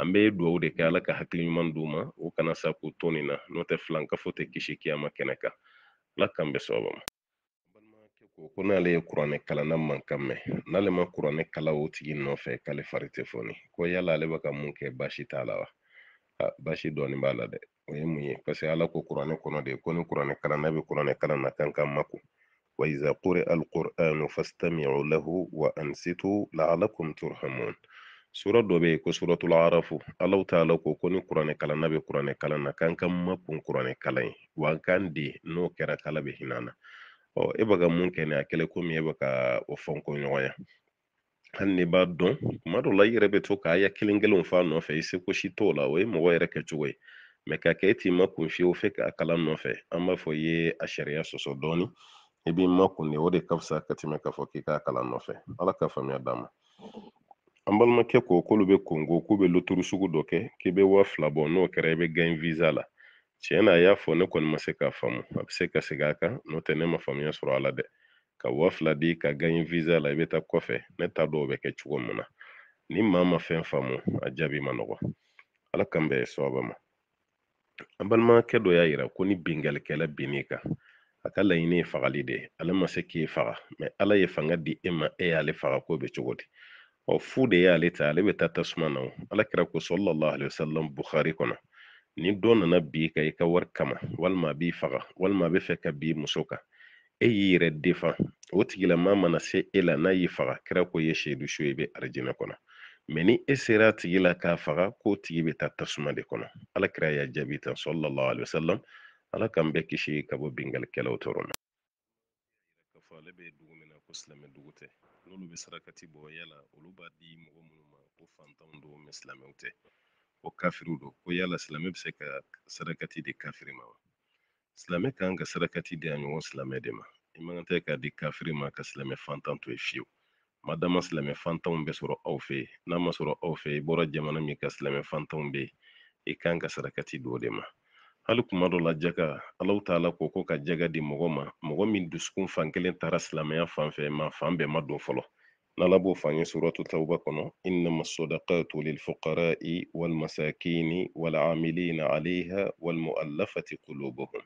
an bɛ duwawu de kɛ ala ka hakili ɲuman d'u ma u kana sa k'u to nin na n'o tɛ filankafo tɛ kisi kiyama kɛnɛ kan ala k'an bɛ sababa ma ko n'ale ye kuranɛ kalanna man kan mɛn n'ale ma kuranɛ kala o tigi nɔfɛ k'ale fari tɛ foni ko yala ale bɛ ka mun kɛ baasi t'a la wa baasi dɔɔni b'a la dɛ o ye mun ye paseke ala ko kuranɛ kɔnɔ de ko ni kuranɛ kalanna bɛ kuranɛ kalan na kan kan mako وإذا قرئ القرآن فاستمعوا له وأنصتوا لعلكم ترحمون sura dɔ bɛ yen ko suratul arafu alaw taala ko ko ni kuranɛ kalan na bɛ kuranɛ kalan na k'an ka ma kuranɛ kalan ye wa an k'an de n'o kɛra kala bɛ hinɛ na ɔ e bɛ ka mun kɛ nin a kɛlɛ komi e bɛ ka o fɔ n ko ɲɔgɔn ya hali ni b'a dɔn kuma dɔ la i yɛrɛ bɛ to k'a ya kelen kelenw f'a nɔfɛ i seko si t'o la o ye mɔgɔ yɛrɛ kɛcogo ye mɛ k'a kɛ e t'i ma fiyewu fɛ k'a kalan nɔfɛ an b'a fɔ i ye a sariya sɔsɔ dɔɔni i b'i ma de o de ka fisa ka tɛmɛ k'a fɔ k'i k'a kalan nɔfɛ ala ka faamuya d'a ma an balimakɛ ko k'olu bɛ kongo k'u bɛ loturu sugu dɔ kɛ k'i bɛ waa fila bɔ n'o kɛra i bɛ gaɲi visa la tiɲɛ na a y'a fɔ ne kɔni ma se k'a faamu a bɛ se ka segin a kan n'o tɛ ne ma faamuya sɔrɔ a la dɛ ka waa fila di ka gaɲi visa la i bɛ taa kɔfɛ ne t'a dɔn o bɛ kɛ cogo min na ni maa ma fɛn faamu a jaabi ma nɔgɔ ala kan bɛɛ sababa ma an balimakɛ dɔ y'a yira ko ni bingalikɛla benn'i kan a ka laɲini ye fagali de ye ale ma se k'e faga mɛ ala ye fanga di e ma e y'ale faga ko bɛ cogo di fu de y'ale ta ale bɛ taa tasuma na o alakira ko sɔlɔlahu alehi wasalam Bukhari kɔnɔ ni dɔ nana bin ka i ka wari kama walima a b'i faga walima a bɛ fɛ ka bin muso kan e y'i yɛrɛ defan o tigilamaa mana se e la n'a y'i faga kira ko ye seyidu su i bɛ arijinɛ kɔnɔ ma ni e sera tigi la k'a faga k'o tigi bɛ taa tasuma de kɔnɔ alakira y'a jaabi tan sɔlɔlahu alehi wasalam ala k'an bɛɛ kisi ka bɔ bingalikɛlaw tɔɔrɔ na n'olu bɛ sarakati bɔ yala olu b'a di mɔgɔ minnu ma ko fantanw do mɛ silamɛw tɛ ko kafiri do ko yala silamɛ bɛ se ka sarakati di kafiri ma wa silamɛ kan ka sarakati di a ɲɔgɔn silamɛ de ma i man kan tɛ k'a di kafiri ma ka silamɛ fantan to ye fiyewu madama silamɛ fantanw bɛ sɔrɔ aw fɛ yen n'a ma sɔrɔ aw fɛ i bɔra jamana min ka silamɛ fantanw bɛ yen i kan ka sarakati do o de ma hali kuma dɔ la jaga alaw taala ko ko ka jaga di mɔgɔ ma mɔgɔ min dusukun fan kelen taara silamɛya fan fɛ ma fan bɛɛ ma don fɔlɔ n'ala b'o fan ye suratu tauba kɔnɔ innama sadakatu lilfuqarai walmasakini walamilina alaiha walmuallafati qulubuhum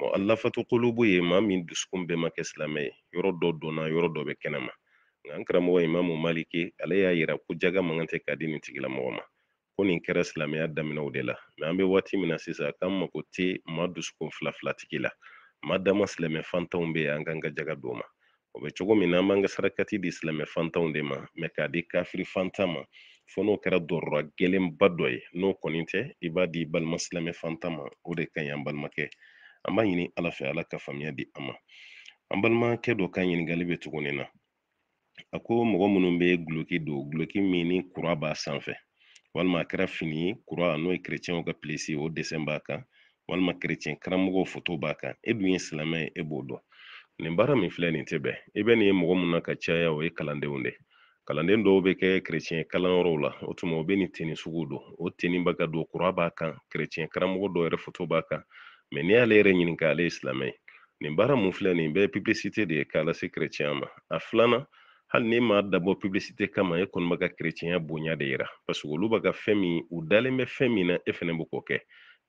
muallafatu qulubu ye ma min dusukun bɛɛ ma kɛ silamɛ ye yɔrɔ dɔ donna yɔrɔ dɔ bɛ kɛnɛma nka n karamɔgɔ imamu maliki ale y'a yira ko jaga man kan tɛ ka di nin tigilamɔgɔ ma ko nin kɛra silamɛya daminɛw de la mɛ an bɛ waati min na sisan k'an mako tɛ ma dusukun fila la ma dama silamɛ fantanw bɛ yen an kan ka jaga don ma o bɛ cogo min na an b'an ka sarakati di silamɛ fantanw de ma mɛ k'a di kafiri fantan ma fo n'o kɛra dɔrɔra gɛlɛnba dɔ ye n'o kɔni tɛ i b'a di balima silamɛ fantan ma o de ka ɲi an balimakɛ an b'a ɲini ala fɛ ala ka faamuya di an ma an balimakɛ dɔ ka ɲininkali bɛ tuguni na a ko mɔgɔ minnu bɛ guloki don guloki min ni kura b'a sanfɛ walima a kɛra fini kura n'o ye kerecɛnw ka plesi o desen b'a kan walima kerecɛn karamɔgɔw foto b'a kan e dun ye silamɛ ye e b'o dɔn nin baara min filɛ nin tɛ bɛn i bɛ nin ye mɔgɔ mun na ka caya o ye kalandenw de kalanden dɔw bɛ kɛ kerecɛn kalanyɔrɔw la o tuma o bɛ nin teni sugu don o teni bɛ ka don kura b'a kan kerecɛn karamɔgɔ dɔw yɛrɛ foto b'a kan mɛ n'i y'ale yɛrɛ ɲininka ale ye silamɛ ye nin baara mun filɛ nin bɛɛ ye de ye k'a lase kerecɛn ma a filanan hali ni m'a dabɔ publisite kama e kɔni b'a ka kerecɛnya bonya de yira paseke olu b'a ka fɛn min u dalen bɛ fɛn min na e fɛnɛ be k'o kɛ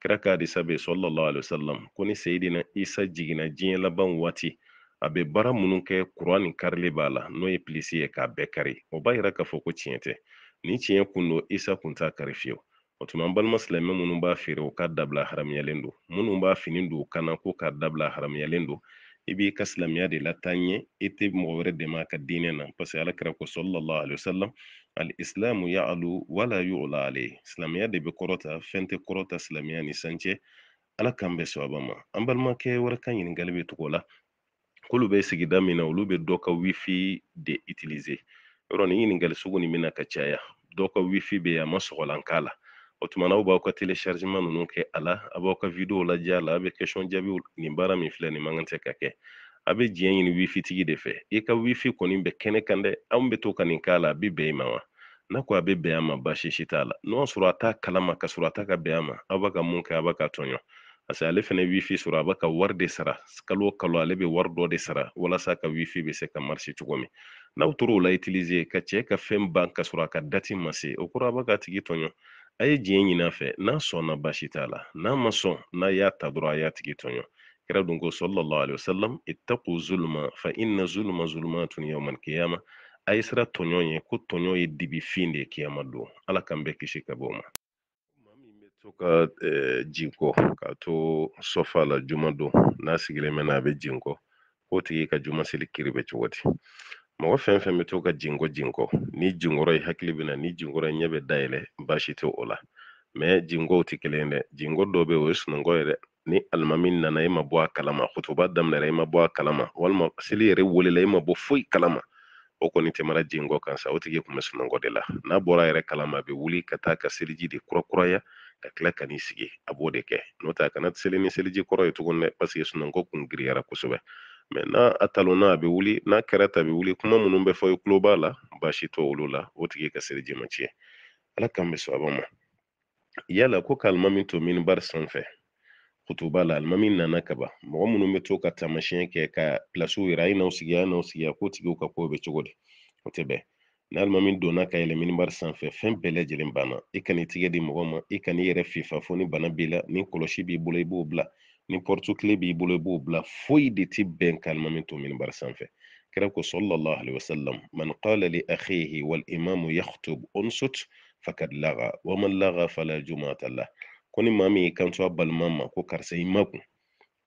kira ka hadisa be sallallahu alaihi wasallam ko ni sayidina isa jigina diɲɛ laban waati a be baara minnu kɛ kuran nin karili b'a la n'o ye pilisi ye k'a bɛɛ kari o b'a yira k'a fɔ ko tiɲɛ tɛ ni tiɲɛ kun do isa kun t'a kari fiyewu o tuma an balima silamɛ minnu b'a feere u ka dabila haramuyalen do minnu b'a fini don u ko k'a dabila haramuyalen do i b'i ka silamɛya de lataa ɲɛ i tɛ mɔgɔ wɛrɛ dɛmɛ a ka diinɛ na parce ala kɛra ko sallallahu alaihi wasallam al islamu ya'lu wala yu'la alayh silamɛya de bɛ kɔrɔta fɛn tɛ kɔrɔta silamɛya ni sancɛ ala k'an bɛ sababa ma an balimakɛ wɛrɛ ka ɲininkali be togo la k'olu bɛ sigida min na olu bɛ dɔ ka wifi de utiliser yɔrɔ nin ɲininkali sugu nin bɛna ka caya dɔ ka wifi bɛ a ma sɔgɔlan la o tumana aw b'aw ka teleshargement ninnu kɛ a la a b'aw ka videow lajɛ a la a bɛ question jaabiw nin baara min filɛ nin man ka kɛ a bɛ diɲɛ wifi tigi de fɛ i ka wifi kɔni bɛ kɛnɛ kan dɛ anw bɛ to ka nin k'a la ma wa n'a ko abe bɛ bɛn a ma baasi si n'o y'a sɔrɔ a t'a kalama ka sɔrɔ t'a ka bɛn a ma aw b'a ka mun kɛ ka tɔɲɔ parce que ale fɛnɛ wifi sura abaka b'a de sara kalo kalo ale bɛ wari dɔ de sara walasa ka wifi bɛ se ka marisi cogo min n'aw tor'o la utiliser ka cɛ ka fɛn ban ka ka dati masi se abaka kɔrɔ a tigi tɔɲɔ a ye diɲɛ ɲin'a fɛ n'a sɔnna baasi t'a la n'a ma sɔn n'a y'a ta dɔrɔn a y'a tigi tɔɲɔ kira dun ko sallallahu alaihi wasallam ittaqu zulma fa inna zulma zulumatun yawmal qiyama a ye sira tɔɲɔ ye ko tɔɲɔ ye dibi fin de kiyama don ala k'an bɛɛ kisi ka bɔ o ma maa min bɛ to ka jin kɔ k'a to sɔfa la juma don n'a sigilen bɛ n'a bɛ jin kɔ k'o tigi ka juma seli kiri bɛ cogo di Mɔgɔ fɛn fɛn bɛ to ka jigin jigin ni jigin i hakili bɛ na ni jigin ɲɛ bɛ dayɛlɛ baasi tɛ o la mɛ jinkow tɛ kelen ye dɛ jinko dɔ bɛ o ye sunɔgɔ ye dɛ ni alimami nana e ma bɔ a kalama kutuba daminɛ e ma bɔ a kalama walima seli yɛrɛ welela e ma bɔ foyi kalama o kɔni tɛmɛra jinko kan sa o tigi kun bɛ sunɔgɔ de la n'a bɔra yɛrɛ kalama a bɛ wuli ka taa ka seliji de kurakuraya ka tila ka n'i sigi a b'o de kɛ n'o tɛ a kana seli ni seliji kɔrɔ ye tuguni dɛ paseke sunɔgɔ kun giriyara kosɛbɛ n'a a a bɛ wuli n'a kɛra ta bɛ wuli kuma minnu bɛ fɔ i tulo b'a la baasi tɔ olu la o tigi ka seli jɛma ala k'an bɛ sababa ma yala ko ka alimami to mini bari sanfɛ kutuba la alimami nana kaban mɔgɔ minnu bɛ to ka taamasiyɛn kɛ ka pilasiw yira a ye n'aw sigi a ye n'aw sigi a ko tigiw ka kow bɛ cogo di o tɛ bɛn ni alimami donna ka yɛlɛ minibari sanfɛ fɛn bɛɛ lajɛlen banna i kana tigɛ di mɔgɔ ma i kana yɛrɛ fifa fo ni bana b'i la ni kɔlɔsi b'i bolo i b'o bila ni pɔrutukile b'i bolo i b'o bila foyi de ti bɛn kalima to minibari sanfɛ kira ko sallallahu alaihi wasallam man qala li akhihi wal imamu yakhtub unsut fakad laga wa man laga fala jumata lah ko ni maa min y'i kanto a balima ma ko karisa i ma kun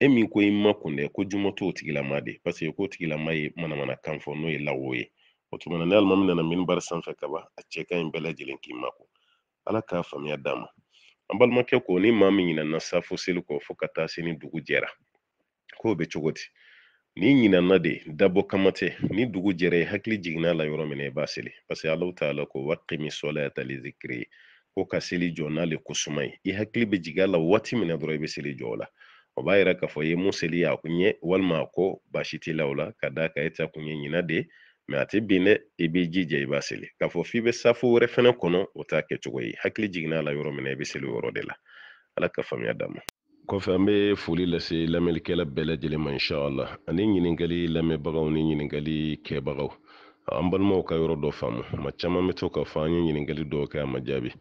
e min ko i ma dɛ ko juma t'o tigilama de paseke k'o tigilama ye manamana kan fɔ n'o ye lawo ye o tuma na ni alimami nana minibari sanfɛ kaban a cɛ ka ɲi bɛɛ lajɛlen k'i ma ala k'a faamuya d'a ma an balimakɛ ko ni maa min ɲinana safo seli kɔ fo ka taa se ni dugu jɛra k'o bɛ cogo di ni ɲinana de dabɔ kama tɛ ni dugu jɛra i e hakili jiginna la yɔrɔ min na i b'a seli parce alahu taala ko waqimi solata lizikiri ko ka seli jɔ n'ale ko ye i e hakili bɛ jigin a la waati min na dɔrɔn i e bɛ seli jɔ o la o b'a yira k'a fɔ i ye mun seli y'a kun ɲɛ walima a kɔ baasi t'i la o la ka d'a kan e ta kun ye ɲina de a tɛ bin dɛ i b'i jija i b'a seli k'a fɔ f'i bɛ safo wɛrɛ fɛnɛ kɔnɔ o t'a kɛcogo ye hakili jigin'a la yɔrɔ min na i bɛ seli o yɔrɔ de la ala ka faamuya d'a ma kɔfɛ an bɛ foli lase lamɛnnikɛla bɛɛ lajɛlen ma insha'Allah ani ɲininkali lamɛnbagaw ni ɲininkali kɛbagaw an balimaw ka yɔrɔ dɔ faamu ma caman bɛ to k'a fɔ an ye ɲininkali dɔw kɛ a ma jaabi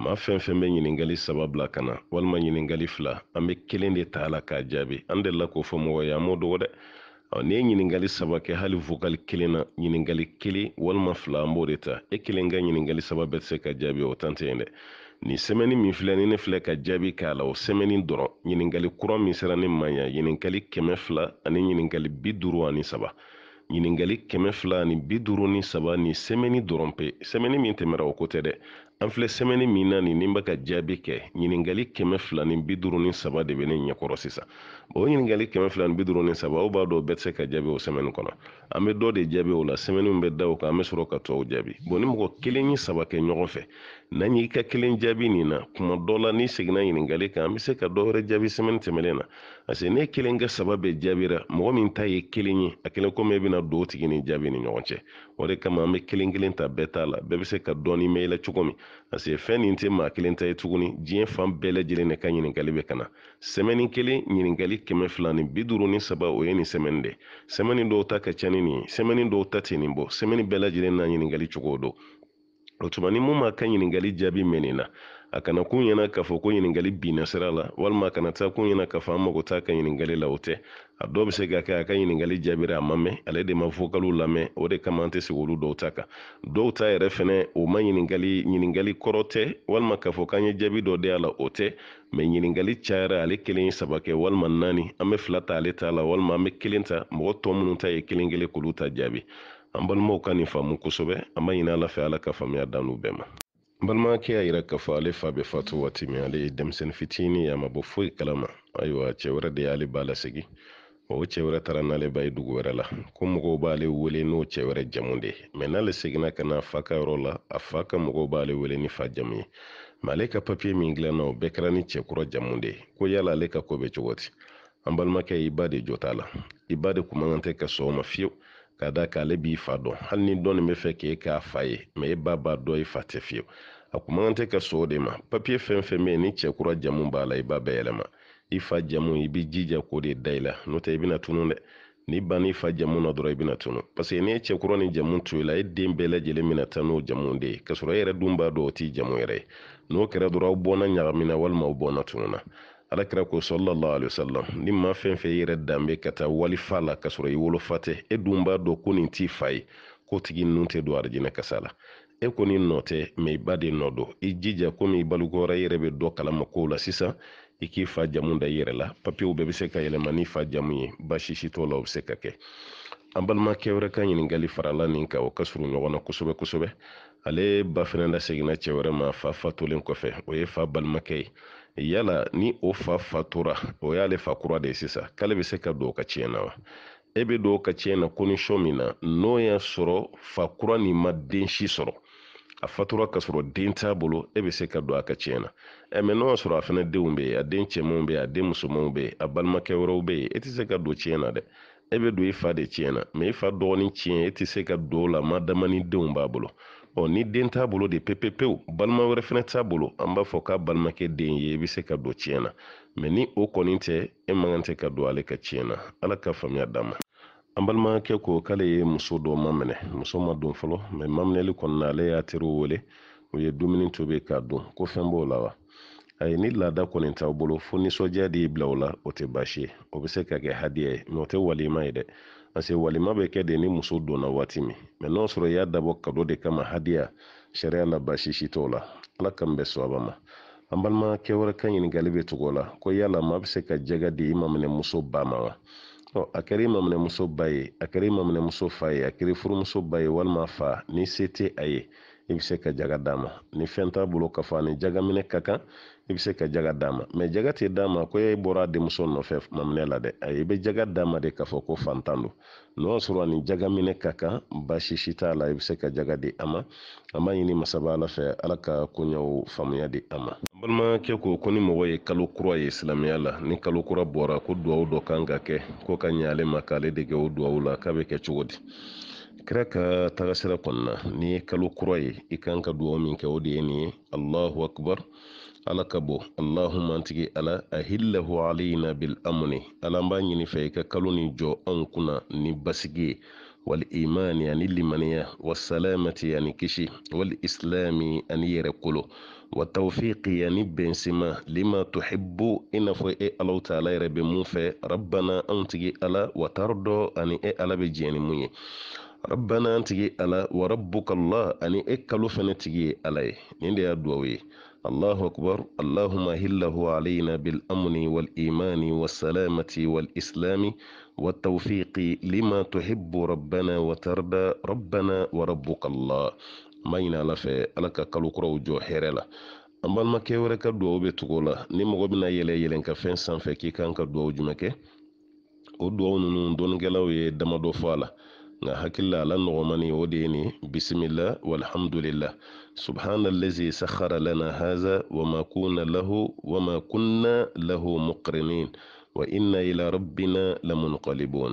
maa fɛn fɛn bɛ ɲininkali saba bila ka na walima ɲininkali fila an bɛ kelen de ta la k'a jaabi an delila k'o fɔ mɔgɔ ye an m'o dɔgɔ dɛ n'i ye ɲiningali saba kɛ hali vokali kelen na ɲininkali kelen walima fila an b'o de ta e kelen ka ɲiningali saba bɛɛ tɛ se ka jaabi o tante ye dɛ ni sɛmɛni min filɛ ni ne filɛ ka jaabi k'a la o sɛmɛni dɔrɔn ɲiningali kura min sera ne ma ɲa ɲininkali kɛmɛ fila ani ɲiningali bi duru ani saba ɲiningali kɛmɛ fila ani bi ni saba ni sɛmɛni dɔrɔn pe sɛmɛni min tɛmɛra o ko tɛ dɛ an filɛ sɛmɛni min na ni n bɛ ka jaabi kɛ ɲiningali kɛmɛ fila ni bi ni saba de bɛ ne ɲɛkɔrɔ sisan o ɲiningali kɛmɛ fila ni bi ni saba o b'a dɔn bɛɛ tɛ se ka jaabi o sɛmɛni kɔnɔ an bɛ dɔ de jaabi o la sɛmɛniw bɛ da o kan an bɛ sɔrɔ ka tɔw jaabi ni mɔgɔ kelen ye saba kɛ ɲɔgɔn fɛ n'an y'i ka kelen jaabi nin na kuma dɔ la n'i seginna ɲiningali kan an bɛ se ka dɔ wɛrɛ jaabi sɛmɛni tɛmɛnen na parce que ne kelen ka saba bɛɛ jaabira mɔgɔ min ta ye kelen ye a kelen komi i bɛna don o tigi ni jaabi ni ɲɔgɔn cɛ o de kama an bɛ kelen kelen ta bɛɛ t'a la bɛɛ bɛ se ka dɔɔni mɛn i la cogo min parce que fɛn nin tɛ maa kelen ta ye tuguni diɲɛ fan bɛɛ lajɛlen de ka ɲininkali bɛ ka na sɛmɛni kelen ɲininkali kɛmɛ fila ni bi duuru ni saba o ye nin sɛmɛni de sɛmɛni dɔw ta ka ca ni nin ye sɛmɛni dɔw ta tɛ nin bɔ sɛmɛni bɛɛ lajɛlen na ɲininkali cogo don o tuma ni mun m'a ka ɲininkali jaabi mɛn nin na a kana kun ɲɛna k'a fɔ ko ɲiningali binna sira la walima a kana taa kun ɲɛna k'a fɔ an mago t'a ka ɲiningali la o tɛ a dɔw be se ka kɛ a ka ɲiningali jaabira a ma mɛn ale de ma vokaliw lamɛn o de kama an tɛ sigi olu dɔw ta kan dɔw ta yɛrɛ fɛnɛ o ma ɲiningali ɲiningali kɔrɔ tɛ walima k'a fɔ k'an ye jaabi dɔ di a la o tɛ mɛ ɲiningali cayara ale kelen ye saba kɛ walima naani an be fila ta ale t'a la walima an be kelen ta mɔgɔ tɔ minnu ta ye kelen kelen k'olu ta jaabi an balimaw ka nin faamu kosɛbɛ an b'a ɲini ala fɛ ala ka faamuya dan n'u bɛɛ ma N balimakɛ y'a yira k'a fɔ ale fa bɛ fatu waati min ale ye denmisɛnnin fitini ye a ma bɔ foyi kalama ayiwa cɛ wɛrɛ de y'ale ba lasegin o cɛ wɛrɛ taara n'ale ba ye dugu wɛrɛ la ko mɔgɔw b'ale wele n'o cɛ wɛrɛ jamu de mɛ n'ale seginna ka na a fa ka yɔrɔ la a fa ka mɔgɔw b'ale wele ni fa jamu ye mɛ ale ka papiye min dilanna o bɛɛ kɛra ni cɛkura jamu de ko yala ale ka ko bɛ cogo di an balimakɛ i ba de jɔ t'a la i ba de kun kan tɛ ka sɔn o ma fiyewu ka da kan b'i fa dɔn hali ni dɔɔni bɛ fɛ k'e k'a fa ye mɛ e ba b'a dɔn i fa tɛ fiyewu a kun kan tɛ ka sɔn o de ma papiye fɛn fɛn bɛ yen ni cɛkura jamu b'a la i b'a bɛɛ yɛlɛma i fa jamu i b'i jija k'o de da i la n'o tɛ i bɛna tunun dɛ n'i bann'i fa jamu na dɔrɔn i bɛna tunun paseke n'i ye cɛkura ni jamu to i la e den bɛɛ lajɛlen bɛna taa n'o jamu de ye k'a sɔrɔ e yɛrɛ dun b'a dɔn o t'i jamu yɛrɛ ye n'o kɛra dɔrɔn aw bɔnna ɲagamina walima aw bɔnna tunun na alakira ko sallallahu alaihi wasallam ni ma fɛn fɛn yɛrɛ danbe ka taa walifa la ka sɔrɔ i wolofa tɛ e dun b'a dɔn ko nin t'i fa ye ko tigi ninnu tɛ don arijinɛ kasa la e kɔni nɔ tɛ mɛ i ba de nɔ don i jija komi i balokɔrɔ i yɛrɛ bɛ dɔ kalama kow la sisan i k'i fa jamu da i yɛrɛ la papiyew bɛɛ bɛ se ka yɛlɛma n'i fa jamu ye baasi si t'o la o bɛ se ka kɛ an balimakɛ wɛrɛ ka ɲininkali farala nin kan o ka surun ɲɔgɔn na kosɛbɛ kosɛbɛ ale ba fɛnɛ laseginna cɛ wɛrɛ ma fa fatolen kɔfɛ o ye fa balimakɛ ye yala ni o fa fatura o y'ale fa kura de sisa k'ale be se ka don o ka tiɲɛ na wa e be don o ka tiɲɛ na kondisiyɔn min na n'o y'a sɔrɔ fa kura nin ma den si sɔrɔ a fatura ka sɔrɔ den t'a bolo e be se ka don a ka tiɲɛ na ɛ mɛ n'o y'a sɔrɔ a fana denw bɛ yen a den cɛmanw bɛ yen a den musomanw bɛ yen a balimakɛ wɛrɛw bɛ yen e tɛ se ka don tiɲɛ na dɛ e bɛ don i fa de tiɲɛ na mɛ i fa dɔgɔnin tiɲɛ e tɛ se ka don o la madama denw b'a bolo ɔ ni den t'a bolo de pepepewu balima wɛrɛ fɛnɛ t'a bolo an b'a fɔ k'a balimakɛ den ye i be se ka don tiɲɛ na mɛ ni o kɔni tɛ e man kan tɛ ka don ale ka tiɲɛ na ala ka faamuya d'a ma an balimakɛ ko k'ale ye muso dɔ maminɛ muso ma don fɔlɔ mɛ maminɛli kɔnɔna ale y'a teriw wele u ye dumuni tobi k'a don ko fɛn b'o la wa ayi ni laada kɔni t'aw bolo fo nisɔndiya de y'i bila o la o tɛ baasi ye o be se ka kɛ hadiya ye mɛ o tɛ walima ye dɛ parce que walima bɛ kɛ de ni muso donna waati min mɛ n'o sɔrɔ i y'a dabɔ kado de kama hadiya sariya la baasi si t'o la ala kan bɛ sababa ma an balima kɛwɛrɛ ka ɲiningali bɛ tugu la ko yala maa bɛ se ka jɛgɛ di i muso ba ma wa ɔ a kɛra i maminɛmuso ba ye a kɛra i muso fa ye a kɛra i furumuso ba ye walima fa ni se tɛ a ye i bɛ se ka jaga d'a ma ni fɛn t'a bolo ka fɔ ani jagaminɛ ka kan i bɛ se ka jaga d'a ma jaga tɛ d'a ma ko e bɔra denmuso nɔfɛ maminɛ la dɛ ayi i bɛ jaga d'a de k'a fɔ ko fantan don n'o y'a sɔrɔ ni jaga ka kan baasi la i bɛ se ka jaga di a ma an b'a ɲini masaba ala fɛ ala ka koɲɛw faamuya di a ma balimakɛ ko ko ni mɔgɔ ye kalo kura ye silamɛya la ni kalo kura bɔra ko duwawu dɔ kan ka kɛ ko ka ɲɛ ale ma k'ale dege o duwawu la k'a bɛ kɛ cogo di kira ka tagasira kɔnɔna ni ye kalo kura ye i kan ka duwawu min kɛ o de ye nin ye allahu akbar ala ka bon allahuma an tigi ala ahillahu alayna bil amni ala an b'a ɲini fɛ i ka kalo ni jɔ anw kunna ni basigi ye wal ani limaniya wasalamati ani kisi wal islami ani yɛrɛ kolo wa ani bɛnsema lima tuhibu i n'a fɔ e alaw ta yɛrɛ bɛ mun fɛ rabbana anw tigi ala wa ani e ala be jɛn ni mun ye rabbana an tigi ala wa ani e kalo fɛnɛ tigi ye ala ye nin de y'a duwaw ye Allahu akbar, allahumma hillahu alaina bilamni walimani wassalamati walislami watawfiqi lima tuhibu rabbana wa tarda rabbana wa rabuka allah maɲina ala fɛ ala ka kalokuraw jɔ hɛrɛ la an balimakɛ ka duwaw bɛ tugo la ni mɔgɔ bena yɛlɛ yɛlɛnka fen sanfe k'i kan ka duwaw juman kɛ o duwaw nunu dɔnikɛlaw ye damadɔ fɔ fala la nka hakilila la nɔgɔmani o de ye nin bisimila walhamdulillah subhana lazi sahara lana haza wama kunna lahu wama kunna lahu muqrinin wa inna ila rabbina lamunqalibun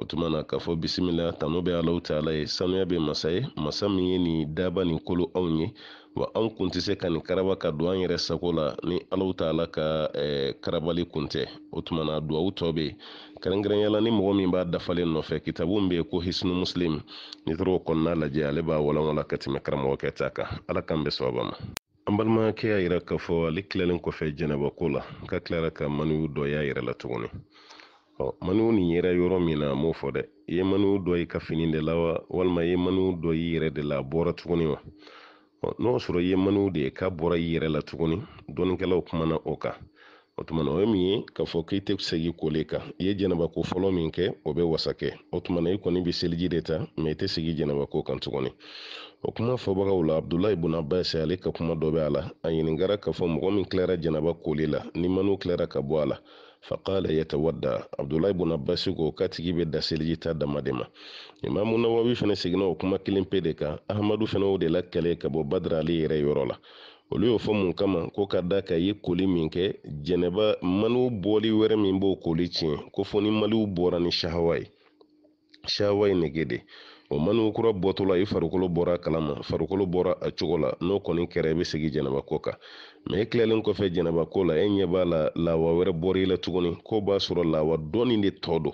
o tuma k'a fɔ bisimila tanu bɛ alaw taala ye sanuya bɛ masa ye masa min ye nin daba nin kolo anw ye wa anw kun tɛ se ka nin karaba ka don an yɛrɛ sago la ni alaw taala ka eh, karabali kun tɛ o tuma duwawu tɔ bɛ kɛrɛnkɛrɛnya ni mɔgɔ min b'a dafalen nɔfɛ kitabu be ko hisnu muslim ni tor'o kɔnɔna lajɛ ale b'a walawala ka tɛmɛ karamɔgɔkɛ ta kan ala k'an bɛ sababa ma an balimakɛ y'a yira k'a fɔ ale kilalen kɔfɛ jɛnɛbako la ka kilara ka maniw dɔ y'a yɛrɛ la tuguni ɔ maniw nin yɛrɛ yɔrɔ min na m'o fɔ dɛ i ye maniw dɔ i ka fini de la wa walima i ye maniw dɔ i yɛrɛ de la a bɔra tuguni wa n'o sɔrɔ i ye maniw de ye k'a bɔra i yɛrɛ la tuguni dɔnnikɛlaw kumana o kan o tumana o ye min ye k'a fɔ k'i tɛ segi kole kan i ye jɛnɛbako fɔlɔ min kɛ o bɛ wasa o tuma i kɔni bɛ seliji de ta mɛ i tɛ segi jɛnɛbako kan tuguni o kuma fɔbagaw la abdulayi bun abas ale ka kuma dɔ bɛ a la a ɲiningara k'a fɔ mɔgɔ min kilara jɛnɛba koli la ni manu tilara ka bɔ a la faqala yatawadda abdulayi bun abasi ko k'a tigi bɛ da seliji ta dama de ma imamu nawawi fɛnɛ seginna o kuma kelen pe de kan ahamadu fɛnɛ o de la kɛlɛ ka bɔ badra ale yɛrɛ yɔrɔ la olu y'o fɔ mun kama ko ka da ka ye koli min kɛ jɛnɛba maliw bɔli wɛrɛ min b'o koli tiɲɛ ko fo ni maliw bɔra ni shahawa ye shahawa ye nege de o maniw kura bɔtɔla i farikolo bɔra a kalama farikolo bɔra a cogo la n'o kɔni kɛra i be segi jɛnɛba ko kan ma i e kilalen kɔfɛ jɛnɛba ko la e ɲɛ b'a la lawa wɛrɛ bɔra i la tuguni ko b'a sɔrɔ lawa dɔɔni de tɔ don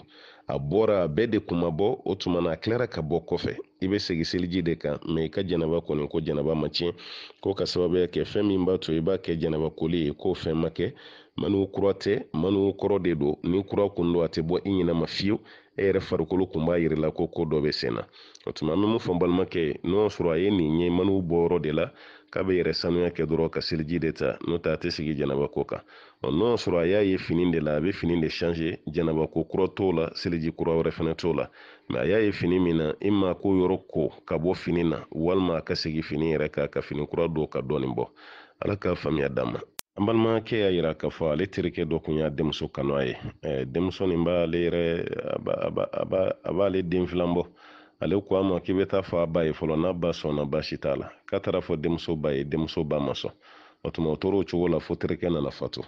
a bɔra a bɛɛ de kuma bɔ o tuma na a kilara ka bɔ kɔfɛ i bɛ segin seliji de kan mɛ i ka janaba kɔni ko janaba ma tiɲɛ ko ka sababuya kɛ fɛn min b'a to i b'a kɛ janaba koli ye k'o fɛn ma kɛ manu kura tɛ manu kɔrɔ de don ni kura kun don a tɛ bɔ i ɲɛna ma fiyewu e yɛrɛ farikolo kun b'a yira la ko ko dɔ bɛ sen na o tuma an bɛ mun fɔ n balimakɛ n'o sɔrɔ a ye nin ɲɛ manu bɔ yɔrɔ de la k'a bɛ yɛrɛ sanuya kɛ dɔrɔn ka seliji de ta n'o tɛ a tɛ sigi janaba ko kan n'o y'a sɔrɔ a y'a ye fini de la a bɛ fini de change janaba ko kura t'o la seliji kura wɛrɛ fana t'o la mɛ a y'a ye fini min na i ma ko yɔrɔ ko ka bɔ fini na walima a ka segi fini yɛrɛ kan ka fini kura don ka dɔɔnin bɔ ala ka faamuya d'an ma an balimakɛ y'a yira k'a fɔ ale terikɛ dɔ kun y'a denmuso kanu a ye denmuso nin b'ale yɛrɛ a b'ale den filan bɔ ale ko a ma k'i bɛ taa fɔ a ba ye fɔlɔ n'a ba sɔnna baasi t'a la k'a taara fɔ denmuso ba ye denmuso ba ma sɔn o tuma o tor'o cogo la fo terikɛ nana fato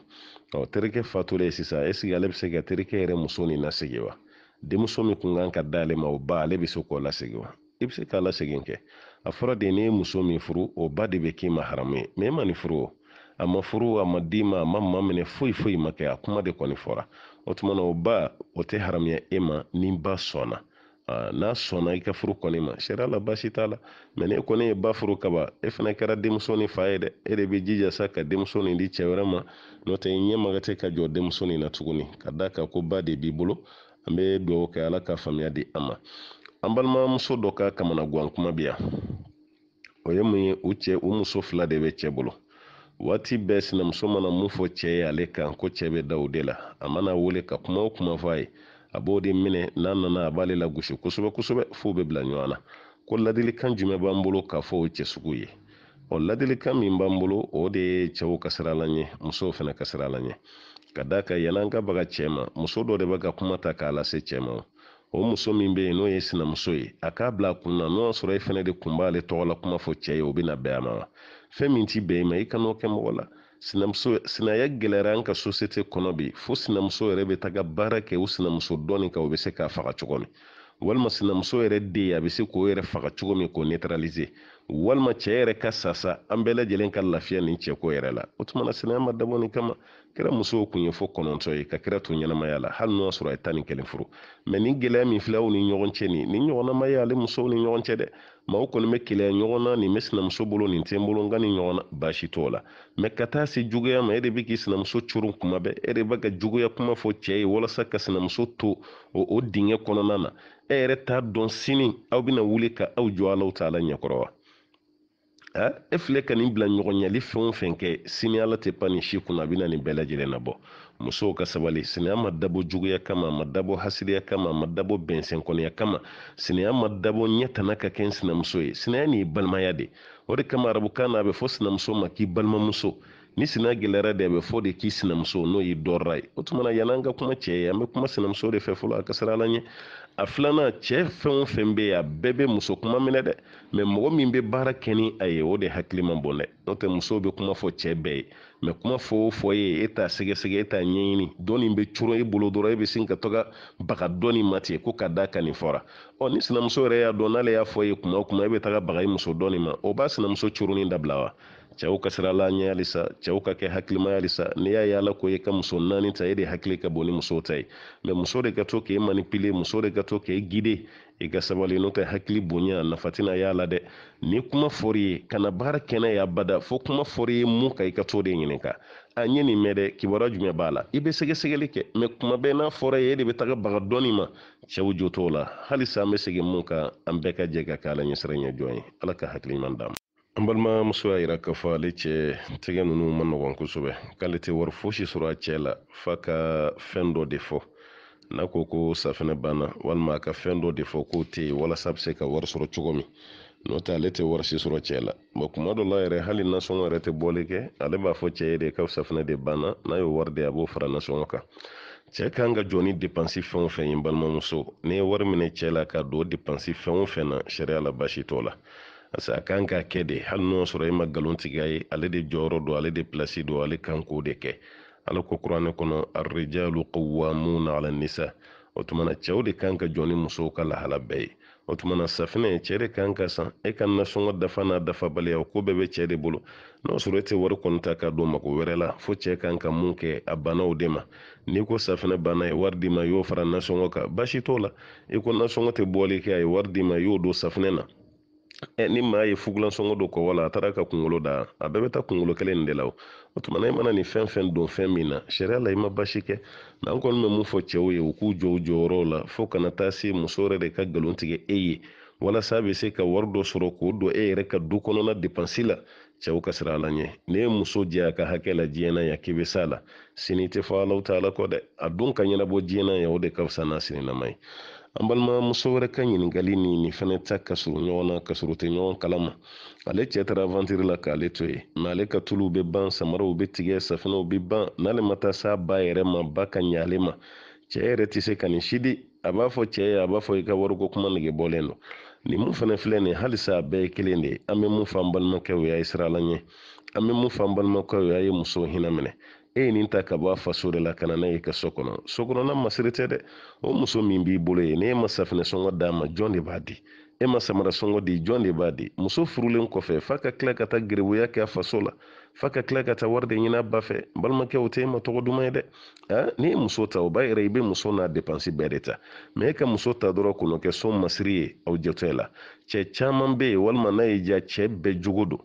ɔ terikɛ fatulen sisan ɛsike ale be se ka terikɛ yɛrɛ muso nin lasegi wa denmuso min kun kan ka d'ale ma o ba ale be se k'o lasegi wa i be se k'a lasegin kɛ a fɔra de ni ye muso min furu o ba de be k'i ma haramu ye ma i ni furu o a ma furu a ma d'i ma a ma ma minɛ foyi foyi ma kɛ a kuma de kɔni fɔra o tuma na o ba o tɛ haramuya e ma ni ba sɔnna n'a sɔnna i ka furu kɔni ma sariya la baasi t'a la mɛ ne kɔni ye ba furu kaba e fana kɛra denmuso ni fa ye dɛ e de bɛ jija sa ka denmuso nin di cɛ wɛrɛ ma n'o tɛ i ɲɛ maga tɛ ka jɔ denmuso nin na tuguni ka d'a kan ko ba de b'i bolo an bɛ dugawu kɛ ala ka faamuya di an ma an balimamuso dɔ ka kamanaguwan kuma bi yan o ye mun ye u cɛ u muso fila de bɛ cɛ bolo waati bɛɛ sinamuso mana mun fɔ cɛ ye ale kan ko cɛ bɛ da o de la a mana wele ka kuma o kuma fɔ a ye a b'o de minɛ n'a nana a b'ale lagosi kosɛbɛ kosɛbɛ f'u bɛ bila ɲɔgɔn na ko ladilikan jumɛn b'an bolo k'a fɔ o cɛsugu ye ɔ ladilikan min b'an bolo o de ye cɛw ka sira la ɲɛ musow fana ka sira la ɲɛ ka d'a kan yan'an ka baga cɛ ma muso dɔ de bɛ ka kuma ta k'a lase cɛ ma o muso min bɛ yen n'o ye sinamuso ye a k'a bila a kun na n'o y'a sɔrɔ e fana de kun b'ale tɔgɔ la kuma fɔ cɛ ye o bɛna bɛn a ma wa fɛn min t'i bɛn i ma i kan'o kɛ mɔgɔ la sinamuso sinaya gɛlɛyara an ka sosiyete kɔnɔ bi fo sinamuso yɛrɛ bɛ taga baara kɛ o sinamuso dɔɔni kan o bɛ se k'a faga cogo min walima sinamuso yɛrɛ den a bɛ se k'o yɛrɛ faga cogo min k'o neutraliser walima cɛ yɛrɛ ka sasa an bɛɛ lajɛlen ka lafiya nin cɛko yɛrɛ la o tuma na sinaya ma dabɔ nin kama kira musow kun ye fo kɔnɔntɔn ye ka kira to ɲɛnamaya la hali n'o y'a sɔrɔ a ye tan ni kelen furu mɛ nin gɛlɛya min filɛ aw ni ɲɔgɔn cɛ nin ni ɲɔgɔnna ma ye ale musow ni ɲɔgɔn cɛ dɛ ma kɔni bɛ keleya ɲɔgɔn na nin bɛ sinamuso bolo nin tɛ n bolo n ka nin ɲɔgɔn na baasi t'o la mɛ ka taa se juguya ma e de bɛ k'i sinamuso coron kuma bɛɛ e de bɛ ka juguya kuma fɔ cɛ ye walasa ka sinamuso to o o dingɛ kɔnɔna na e yɛrɛ t'a dɔn sini aw bɛna wuli ka aw jɔ alaw ta ala ɲɛkɔrɔ wa e filɛ ka nin bila ɲɔgɔn ɲɛli fɛn o fɛn kɛ sini ala tɛ pan nin si kunna a bɛna nin bɛɛ lajɛlen bɔ musow ka sabali sinaya ma dabo juguya kama ma dabo hasiriya kama ma dabo bɛnsɛnkɔniya kama sinaya ma dabo ɲɛtana ka kɛ n sinamuso ye sinaya nin balimaya de o de kama arabukan na a bɛ fɔ sinamuso ma k'i balimamuso ni sina gɛlɛyara de a bɛ fɔ de k'i sinamuso n'o y'i dɔrɔra ye o tuma yan'an ka kuma cɛ ye an bɛ kuma sinamuso de fɛ fɔlɔ a ka sira ɲɛ a filanan cɛ fɛn o fɛn bɛ yen a bɛɛ bɛ muso kuma minɛ dɛ mɛ mɔgɔ min bɛ baara kɛ ni a ye o de hakili bon dɛ n'o tɛ musow bɛ kuma fɔ cɛ bɛɛ ye mɛ kuma fɔ o fɔ ye e t'a sɛgɛsɛgɛ e t'a ɲɛɲini dɔɔni bɛ coron e bolo dɔrɔn e bɛ sin ka taga baga dɔɔni ma ten ko ka da ka nin fɔra ɔ oh, ni sinamuso yɛrɛ y'a dɔn n'ale y'a fɔ e ye kuma o kuma e bɛ taga baga i muso dɔɔni ma o b'a sinamuso coronin dabila wa cɛɛw ka sirala ɲɛ halisa cɛɛw ka kɛ hakilimaya halisa n'i y'a yala ala ko ye ka muso naani ta e de hakili ka bon ni muso ta ye mɛ muso de ka to k'e manipile muso de ka to k'e gide i ka sabali n'o tɛ hakili bonya nafa tɛna y'a la dɛ ni kuma fɔr'i ye kana baara kɛnɛ y'a bada fo kuma fɔr'i ye mun kan i ka t'o de ɲininka a n ye nin mɛn dɛ kibaruya jumɛn b'a la i bɛ sɛgɛsɛgɛli kɛ mɛ kuma bɛɛ n'a fɔra ye e de bɛ taga baga dɔɔni ma cɛw jo t'o la halisa an bɛ segin mun kan an bɛɛ ka jɛ ka kɛ ala ɲɛsiran ɲɛ jɔn ye ala ka hakili ɲuman an balimamuso y'a yira k'a fɔ ale cɛ tɛgɛ ninnu ma nɔgɔn kosɛbɛ k'ale tɛ wari fosi sɔrɔ a cɛ la f'a ka fɛn dɔ de fɔ n'a ko ko safinɛ banna walima a ka fɛn dɔ de fɔ k'o tɛ yen walasa a bɛ se ka wari sɔrɔ cogo min n'o tɛ ale tɛ wari si sɔrɔ cɛ la bɔn kuma dɔ la yɛrɛ hali nasɔngɔ yɛrɛ tɛ bɔli kɛ ale b'a fɔ cɛ ye de ka safinɛ de banna n'a y'o wari di a b'o fara nasɔngɔ kan cɛ kan ka jɔ ni depansi fɛn o fɛn ye balimamuso n'i ye wari minɛ cɛ la ka don depansi fɛn o fɛn na sariya la baasi t'o la parce a kan ka kɛ de hali n'o sɔrɔ i ma galon tigɛ ye ale de jɔyɔrɔ don ale de pilasi don ale kan k'o de kɛ ala ko kuranɛ kɔnɔ arrijalu qawwamuna ala nisa o tumana cɛw de kan ka jɔ ni musow ka lahala bɛɛ ye o tumana safinɛ cɛɛ de kan ka san e ka nasɔngɔ dafa n'a dafabaliya o ko bɛɛ bɛ cɛɛ de bolo n'o sɔrɔ e tɛ wari kɔni ta ka don mago wɛrɛ la fo cɛɛ kan ka mun kɛ a bannaw de ma n'i ko safinɛ banna ye wari di ma y'o fara nasɔngɔ kan basi t'o la i ko nasɔngɔ tɛ bɔli kɛ a ye wari di ma y'o don safinɛ na ni maa ye fugulan sɔngɔ dɔ kɔ wala a taara ka kungolo da a bɛɛ bɛ taa kungolo kelen nin de la o o tuma na i mana nin fɛn fɛn don fɛn min na sariya la i ma basi kɛ nka an kɔni bɛ mun fɔ cɛw ye u k'u jɔ u jɔyɔrɔw la fo kana taa se muso yɛrɛ de ka nkalon tigɛ e ye walasa bɛ se ka wari dɔ sɔrɔ k'o don e yɛrɛ ka du kɔnɔna depansi la cɛw ka sira ala ɲɛ ne ye muso jɛ a ka hakɛ la diɲɛna yan k'i bɛ s'a la sini tɛ fɔ alaw ta ala kɔ dɛ a don ka ɲɛnabɔ diɲɛna yan o de ka fisa n'a sininama ye an balimamuso wɛrɛ ka ɲiningali ni ni fɛnɛ ta ka surun ɲɔgɔn na ka tɛ ɲɔgɔn kalama ale cɛɛ tara avantiri la k'ale to ye ma ale ka tuluw be ban samaraw be tigɛ safinɛw be ban n'ale ma taa s'a ba yɛrɛ ma ba ka ɲa ma cɛɛ yɛrɛ tɛ se ka nin si a b'a fɔ cɛɛ ye a b'a fɔ i ka wariko kuma nege bɔlen do nin mun fɛnɛ filɛ nin halisa a bɛɛ ye kelen de ye an be mun fɔ an balimakɛw y'a ye sirala ɲɛ an be mun fɔ an balimakɛw y'a ye musow hinɛ minɛ e ye nin ta ka bɔ a faso de la ka na n'a ye ka so kɔnɔ so kɔnɔna masiri tɛ dɛ o muso min b'i bolo ye n'e ma safinɛ sɔngɔ d'a ma jɔn de b'a di e ma samara sɔngɔ di jɔn de b'a di muso furulen kɔfɛ fa ka tila ka taa gɛrɛbuya kɛ a faso la fa ka tila ka taa wari de ɲini a ba fɛ balimakɛ o tɛ e ma tɔgɔ duman ye dɛ n'i ye muso ta o b'a yɛrɛ i bɛ muso n'a depansi bɛɛ de ta mɛ e ka muso ta dɔrɔn k'o kɛ so masiri ye aw jɛtɔ la cɛ caman bɛ yen walima n'a y'i diya cɛ bɛɛ jogo don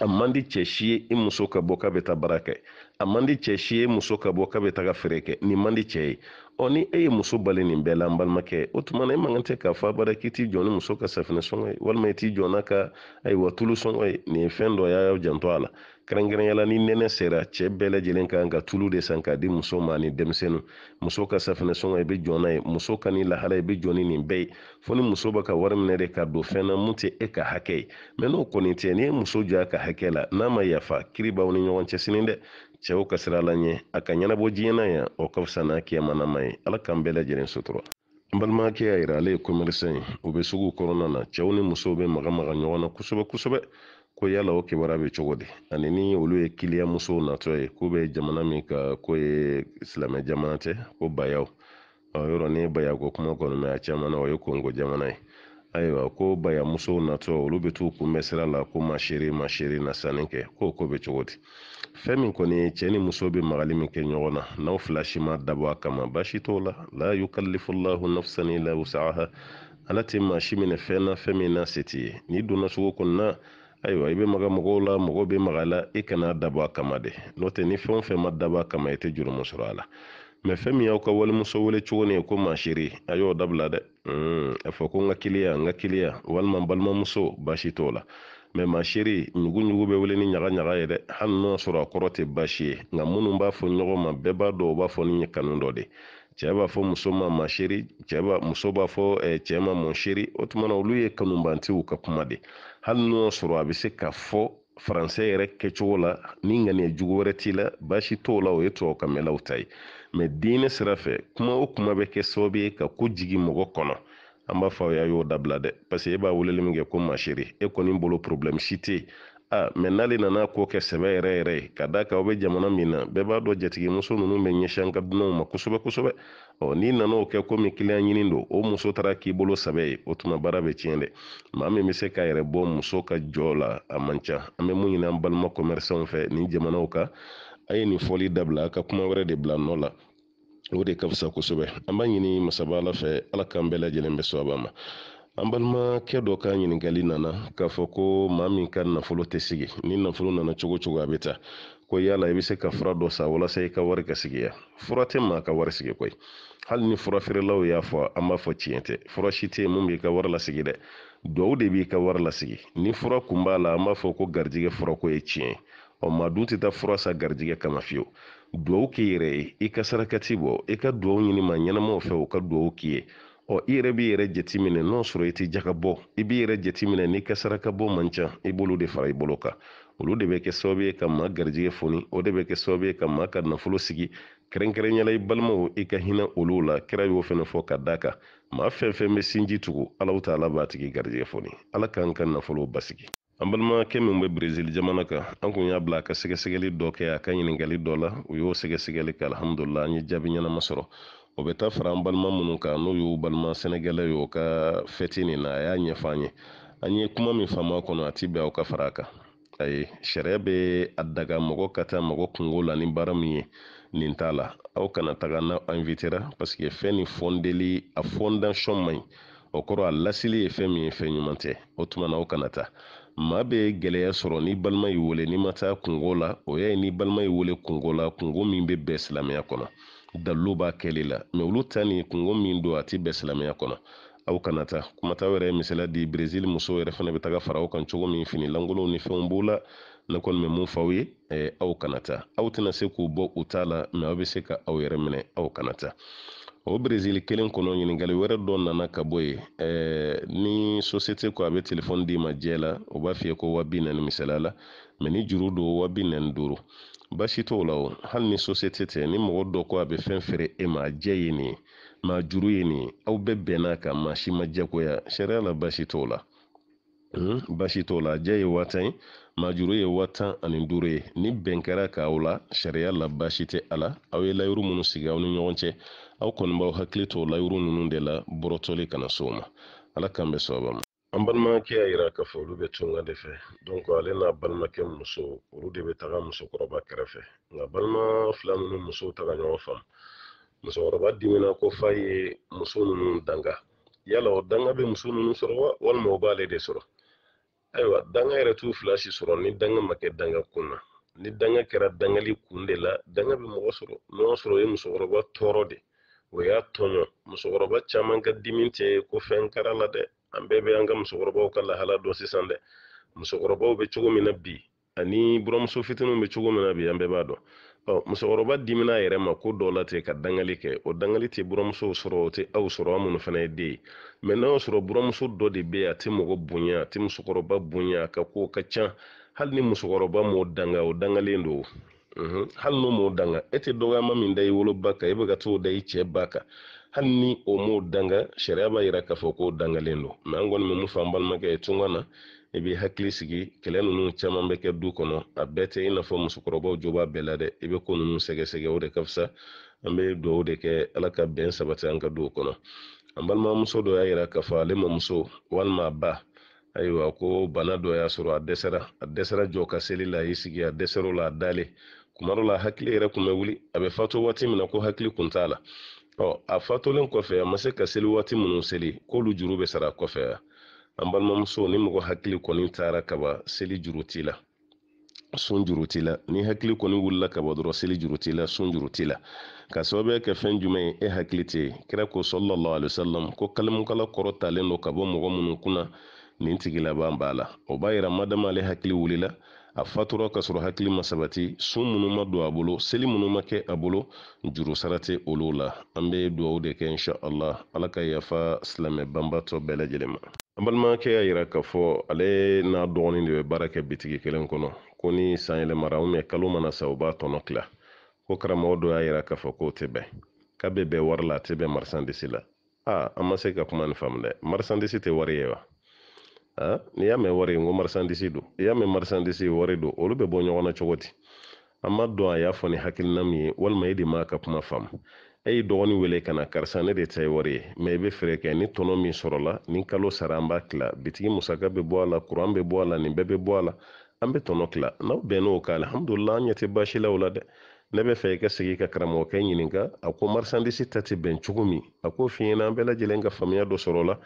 a man di cɛ si ye i muso ka bɔ k'a bɛ taa baara kɛ a man di cɛ si ye muso ka bɔ k'a bɛ taga feere kɛ nin man di cɛ ye ɔ ni e ye muso bali nin bɛɛ la n balimakɛ o tuma na e man kan tɛ k'a fɔ abada k'i t'i jɔ ni muso ka safinɛ sɔngɔ ye walima i t'i jɔ n'a ka ayiwa tulu sɔngɔ ye nin ye fɛn dɔ y'a janto a la kɛrɛnkɛrɛnyala ni nɛnɛ sera cɛ bɛɛ lajɛlen kan ka tulu de san k'a di muso ma ani denmisɛnninw muso ka safinɛ sɔngɔ i bɛ jɔ n'a ye muso ka ni lahala i bɛ jɔ ni nin bɛɛ ye fo ni muso bɛ ka wari minɛ de ka don fɛn na mun tɛ e ka hakɛ ye mɛ n'o kɔni tɛ n'i ye muso jɔ a ka hakɛ la n'a ma yafa kiri b'aw ni ɲɔgɔn cɛ sini dɛ cɛw ka sira la ɲɛ a ka ɲɛnabɔ diɲɛna yan o ka fisa n'a kiyamanama ye ala k'an bɛɛ lajɛlen sutura n balimakɛ y'a yira ale ye komɛrisɛn ye u bɛ sugu kɔnɔna na cɛw ni musow bɛ maga maga ɲɔgɔn na kosɛbɛ kosɛbɛ ko yala o kibaruya bɛ cogo di ani ni olu ye kiliya musow natɔ ye k'u bɛ jamana min ka ko ye silamɛ jamana tɛ ko bayaw yɔrɔ ni ye bayako kuma kɔni mɛn a caman na o ye konko jamana ye ayiwa ko baya musow natɔ olu bɛ t'u kunbɛn sira la ko maseri maseri na sanni kɛ ko ko be cogo di fɛn min kɔni ye cɛ ni muso bɛ magali min kɛ ɲɔgɔn na n'aw fila si dabɔ a kama baasi t'o la la yukallifu llahu nafsan illa wusaha ala tɛ maa si minɛ fɛn na fɛn min n'a se ye n'i donna sugu kɔni ayiwa i bɛ maga mɔgɔw la mɔgɔw bɛ maga la i kana dabɔ a kama de n'o tɛ ni fɛn o fɛn ma dabɔ a kama i tɛ jurumu sɔrɔ a la mɛ fɛn min y'aw ka walimuso wele cogo ni ye ko maa a y'o dabila dɛ hmm, a fɔ ko n ka kiliya n ka kiliya walima n balimamuso baasi t'o la mɛ maseri ɲuguɲugu bɛ wele ni ɲagaɲaga ye dɛ hali n'o sɔrɔ a kɔrɔ tɛ basi ye nka minnu b'a fɔ ɲɔgɔn ma bɛɛ b'a dɔn u b'a fɔ ni ye kanu dɔ de cɛ b'a fɔ muso ma maseri muso b'a fɔ cɛ ma mɔnseri o tuma olu ye kanubantigiw ka kuma de hali n'o sɔrɔ a bɛ se ka fɔ faransɛ yɛrɛ kɛcogo la ni ŋaniya jugu wɛrɛ t'i la baasi t'o la o ye tubabu ka mɛlaw ta ye mɛ diinɛ sira fɛ kuma o kuma bɛ kɛ sababu ye ka ko jigi mɔgɔ kɔnɔ an b'a fɔ aw ye a y'o dabila dɛ paseke e b'a weleli min kɛ ko masiri e kɔni bolo problème si tɛ yen a mɛ n'ale nana ko kɛ sɛbɛ yɛrɛ yɛrɛ ye ka d'a kan aw bɛ jamana min na bɛɛ b'a dɔn jatigimuso ninnu bɛ ɲɛsin an ka dunanw ma kosɛbɛ kosɛbɛ ɔ n'i nana o kɛ komi kiliyan ɲini don o muso taara k'i bolo sɛbɛ ye o tuma baara bɛ tiɲɛ dɛ maa min bɛ se k'a yɛrɛ bɔ muso ka jɔ la a man ca an bɛ mun ɲini an balima commerçanw fɛ nin jamanaw kan a ye nin fɔli dabila a ka kuma wɛrɛ de bila nɔ la o de ka fisa kosɛbɛ an b'a ɲini masaba ala fɛ ala k'an bɛɛ lajɛlen bɛ sababa ma an balimakɛ dɔ ka ɲininkali nana k'a fɔ ko maa min ka nafolo tɛ sigi ni nafolo nana cogo cogo a bɛ ta ko yala i bɛ se ka fura dɔ sa walasa i ka wari ka sigiya fura tɛ maa ka wari sigi koyi hali ni fura feerelaw y'a fɔ an b'a fɔ tiɲɛ tɛ fura si tɛ mun b'i ka wari lasigi dɛ duwawu de b'i ka wari lasigi ni fura kun b'a la an b'a fɔ ko garijɛgɛ furako ye tiɲɛ ye ɔ maa dun tɛ taa fura sa garijɛgɛ kama fiyewu duwawu k'i yɛrɛ ye i ka sarakati bɔ i ka duwawu ɲinima ɲɛnamaw fɛ o ka duwawu k'i ye ɔ i yɛrɛ b'i yɛrɛ jati minɛ n'o sɔrɔ i tɛ jaga bɔ i b'i yɛrɛ jati minɛ n'i ka saraka bɔ man ca i b'olu de fara i bolo kan olu de bɛ kɛ sababu ye ka ma garijigɛ foni o de bɛ kɛ sababu ye ka ma ka nafolo sigi kɛrɛnkɛrɛnyala i balimaw i ka hinɛ olu la kira y'o fana fɔ ka da kan ma fɛn fɛn bɛ sinji tugu alaw ta ala b'a tigi garijɛgɛ foni ala k'an ka nafolo basigi an balimakɛ min bɛ brezili jamana kan an kun y'a bila a ka sɛgɛsɛgɛli dɔ kɛ a ka ɲiningali dɔ la u y'o sɛgɛsɛgɛli kɛ alhamdulila an ye jaabi ɲɛnama sɔrɔ o bɛ taa fara an balima minnu kan n'o y'u balima sɛnɛgɛlɛ y'o ka fɛti nin na a y'a ɲɛfɔ an ye an ye kuma min faama kɔnɔ a ti bɛn aw ka fara a kan ayi sariya bɛ a daga mɔgɔ ka taa mɔgɔ kungo la ni baara min ye nin t'a la aw kana taga na invitera parsike fɛn ni fɔndeli a fɔndansiɔn man ɲi o kɔrɔ a lasili ye fɛn min ye fɛn ɲuman tɛ o tuma na kana taa maa bɛ gɛlɛya sɔrɔ ni balima y'i wele n'i ma taa kungo la o y'a ye ni balima y'i wele kungo la kungo min bɛ bɛɛ silamɛya kɔnɔ dalilu b'a kɛli la mɛ olu ta ni kungo min don a ti bɛn silamɛya kɔnɔ aw kana taa kumataw yɛrɛ misaliya di brezil musow yɛrɛ fana bɛ taga fara aw kan cogo min fini lankolow ni fɛnw b'u la ne kɔni bɛ mun f'aw ye aw kana taa aw tɛna se k'u bɔ u t'a la mɛ aw bɛ se ka aw yɛrɛ minɛ aw kana o brezili kelen kɔnɔ ɲiningali wɛrɛ dɔ nana ka bɔ yen eh, ni société ko a be telefɔni di ma jɛ la o b'a fiye ko wa bi nani misaliya la ma ni juru do wa bi nani duuru basi t'o la o hali ni société tɛ ni mɔgɔ dɔ ko a be fɛn feere e ma a jɛ ye nin ma juru ye nin aw bɛɛ n'a kan ma si ma jɛkoya sariya la basi t'o la Hmm, basi t'o la jɛ ye wa tan ye majuru ye wa tan ani duuru ye ni bɛn kɛra k'aw la sariya la basi tɛ a la aw ye layiru minnu sigi aw ni ɲɔgɔn cɛ aw kɔni b'aw hakili to layuru ninnu de la bɔrɔtɔli kana se o ma ala k'an bɛ sababa ma an balimakɛ y'a jira k'a fɔ olu bɛ tunga de fɛ donc ale n'a balimakɛ muso olu de bɛ taga musokɔrɔba kɛrɛfɛ nka balima fila ninnu musow taga ɲɔgɔn faamu musokɔrɔba dimina ko f'a ye muso ninnu danga yala o danga bɛ muso ninnu sɔrɔ wa walima o b'ale de sɔrɔ ayiwa danga yɛrɛ t'u fila si sɔrɔ ni danga ma kɛ danga kun na ni danga kɛra dangali kun de la danga bɛ mɔgɔ sɔrɔ n'o y'a sɔrɔ o ye musokɔrɔba tɔɔrɔ de o ya toño musokoroba caaman ka diminte ko fen kara la de an be be an ka musokorobaw ka lahala don sisan de musokorobaw be cogo min na bi ani buramuso fitinu be cogo min na bi an be ba don ɔ musokoroba dimina a yɛrɛ ma ko dɔ late ka dangali kɛ o dangali tɛ buramusow sɔrɔ o tɛ aw sɔrɔ a minnu fana ye den ye mɛ n'a y'a sɔrɔ buramuso dɔ de bɛ yen a tɛ mɔgɔ bonya a tɛ musokɔrɔba bonya a ka kow ka ca hali ni musokɔrɔba m'o danga o dangalen don o. hali n'o m'o danga e tɛ dɔgɔyama min da i woloba kan i bɛ ka t'o da i cɛ ba kan hali ni o m'o danga sariya b'a yira k'a fɔ k'o dangalen don mɛ an kɔni bɛ mun fɔ an balimakɛ ye tunga na i b'i hakili sigi kɛlɛ ninnu caman bɛ kɛ du kɔnɔ a bɛɛ tɛ i n'a fɔ musokɔrɔbaw jo b'a bɛɛ la dɛ i bɛ ko ninnu sɛgɛsɛgɛ o de ka fisa an bɛ dugawu de kɛ ala ka bɛn sabati an ka duw kɔnɔ an balimamuso dɔ y'a yira k'a fɔ ale mamuso walima a ba ayiwa ko bana dɔ y'a sɔrɔ a dɛsɛra a dɛsɛra jɔ ka seli la a y'i sigi a dɛsɛr'o la a dalen kuma dɔ la hakili yɛrɛ kun bɛ wuli a bɛ fato waati min na ko hakili kun t'a la ɔ a fatolen kɔfɛ a ma se ka seli waati minnu seli k'olu juru bɛ sara kɔfɛ a an balimamuso ni mɔgɔ hakili kɔni taara kaba seli juru t'i la sun juru t'i la ni hakili kɔni wulila kaba dɔrɔn seli juru t'i la sun juru t'i la ka sababuya kɛ fɛn jumɛn ye e hakili tɛ yen kira ko sɔlɔlɔ alisalam ko kalimukala kɔrɔ talen don ka bɔ mɔgɔ minnu kunna nin tigi b'a la o b'a yira madama ale hakili wulila a fatura ka sɔrɔ hakili ma sabati sun minnu ma don a bolo seli minnu ma kɛ a bolo juru sara tɛ olu la an bɛ dugawu de kɛ insha ala ka yafa silamɛ banbatɔ bɛɛ lajɛlen ma an balimakɛ y'a yira k'a fɔ ale n'a dɔgɔnin de bɛ baara kɛ bitigi kelen kɔnɔ ko ni san yɛlɛmara ubiyɛn kalo mana sa u b'a tɔnɔ tila ko karamɔgɔ dɔ y'a yira k'a fɔ k'o tɛ bɛn k'a bɛ bɛn wari la a tɛ bɛn marisandisi la aa an ma se ka kuma nin faamu dɛ marisandisi tɛ wari ye wa n'i y'a mɛn wari ngo ko marisandisi don i y'a mɛn marisandisi wari do olu bɛ bɔ ɲɔgɔn na cogo di an ma dɔn a y'a fɔ ni hakilina min ye walima e de m'a ka kuma faamu e y'i dɔgɔnin wele ka na karisa ne de ta ye wari ye mɛ i bɛ fɛɛrɛ kɛ ni tɔnɔ min sɔrɔla ni kalo sara an b'a tila bitigi musaka bɛ bɔ a la kuran bɛ bɔ a la nin bɛɛ bɛ bɔ a la an bɛ tɔnɔ tila n'aw bɛnn'o kan alihamudulila an ɲɛ tɛ baasi la o la dɛ ne bɛ fɛ i ka segi ka karamɔgɔkɛ ɲininka a ko marisandisi ta tɛ bɛn cogo min a ko f'i ɲɛna an bɛɛ lajɛlen ka faamuya dɔ sɔrɔ la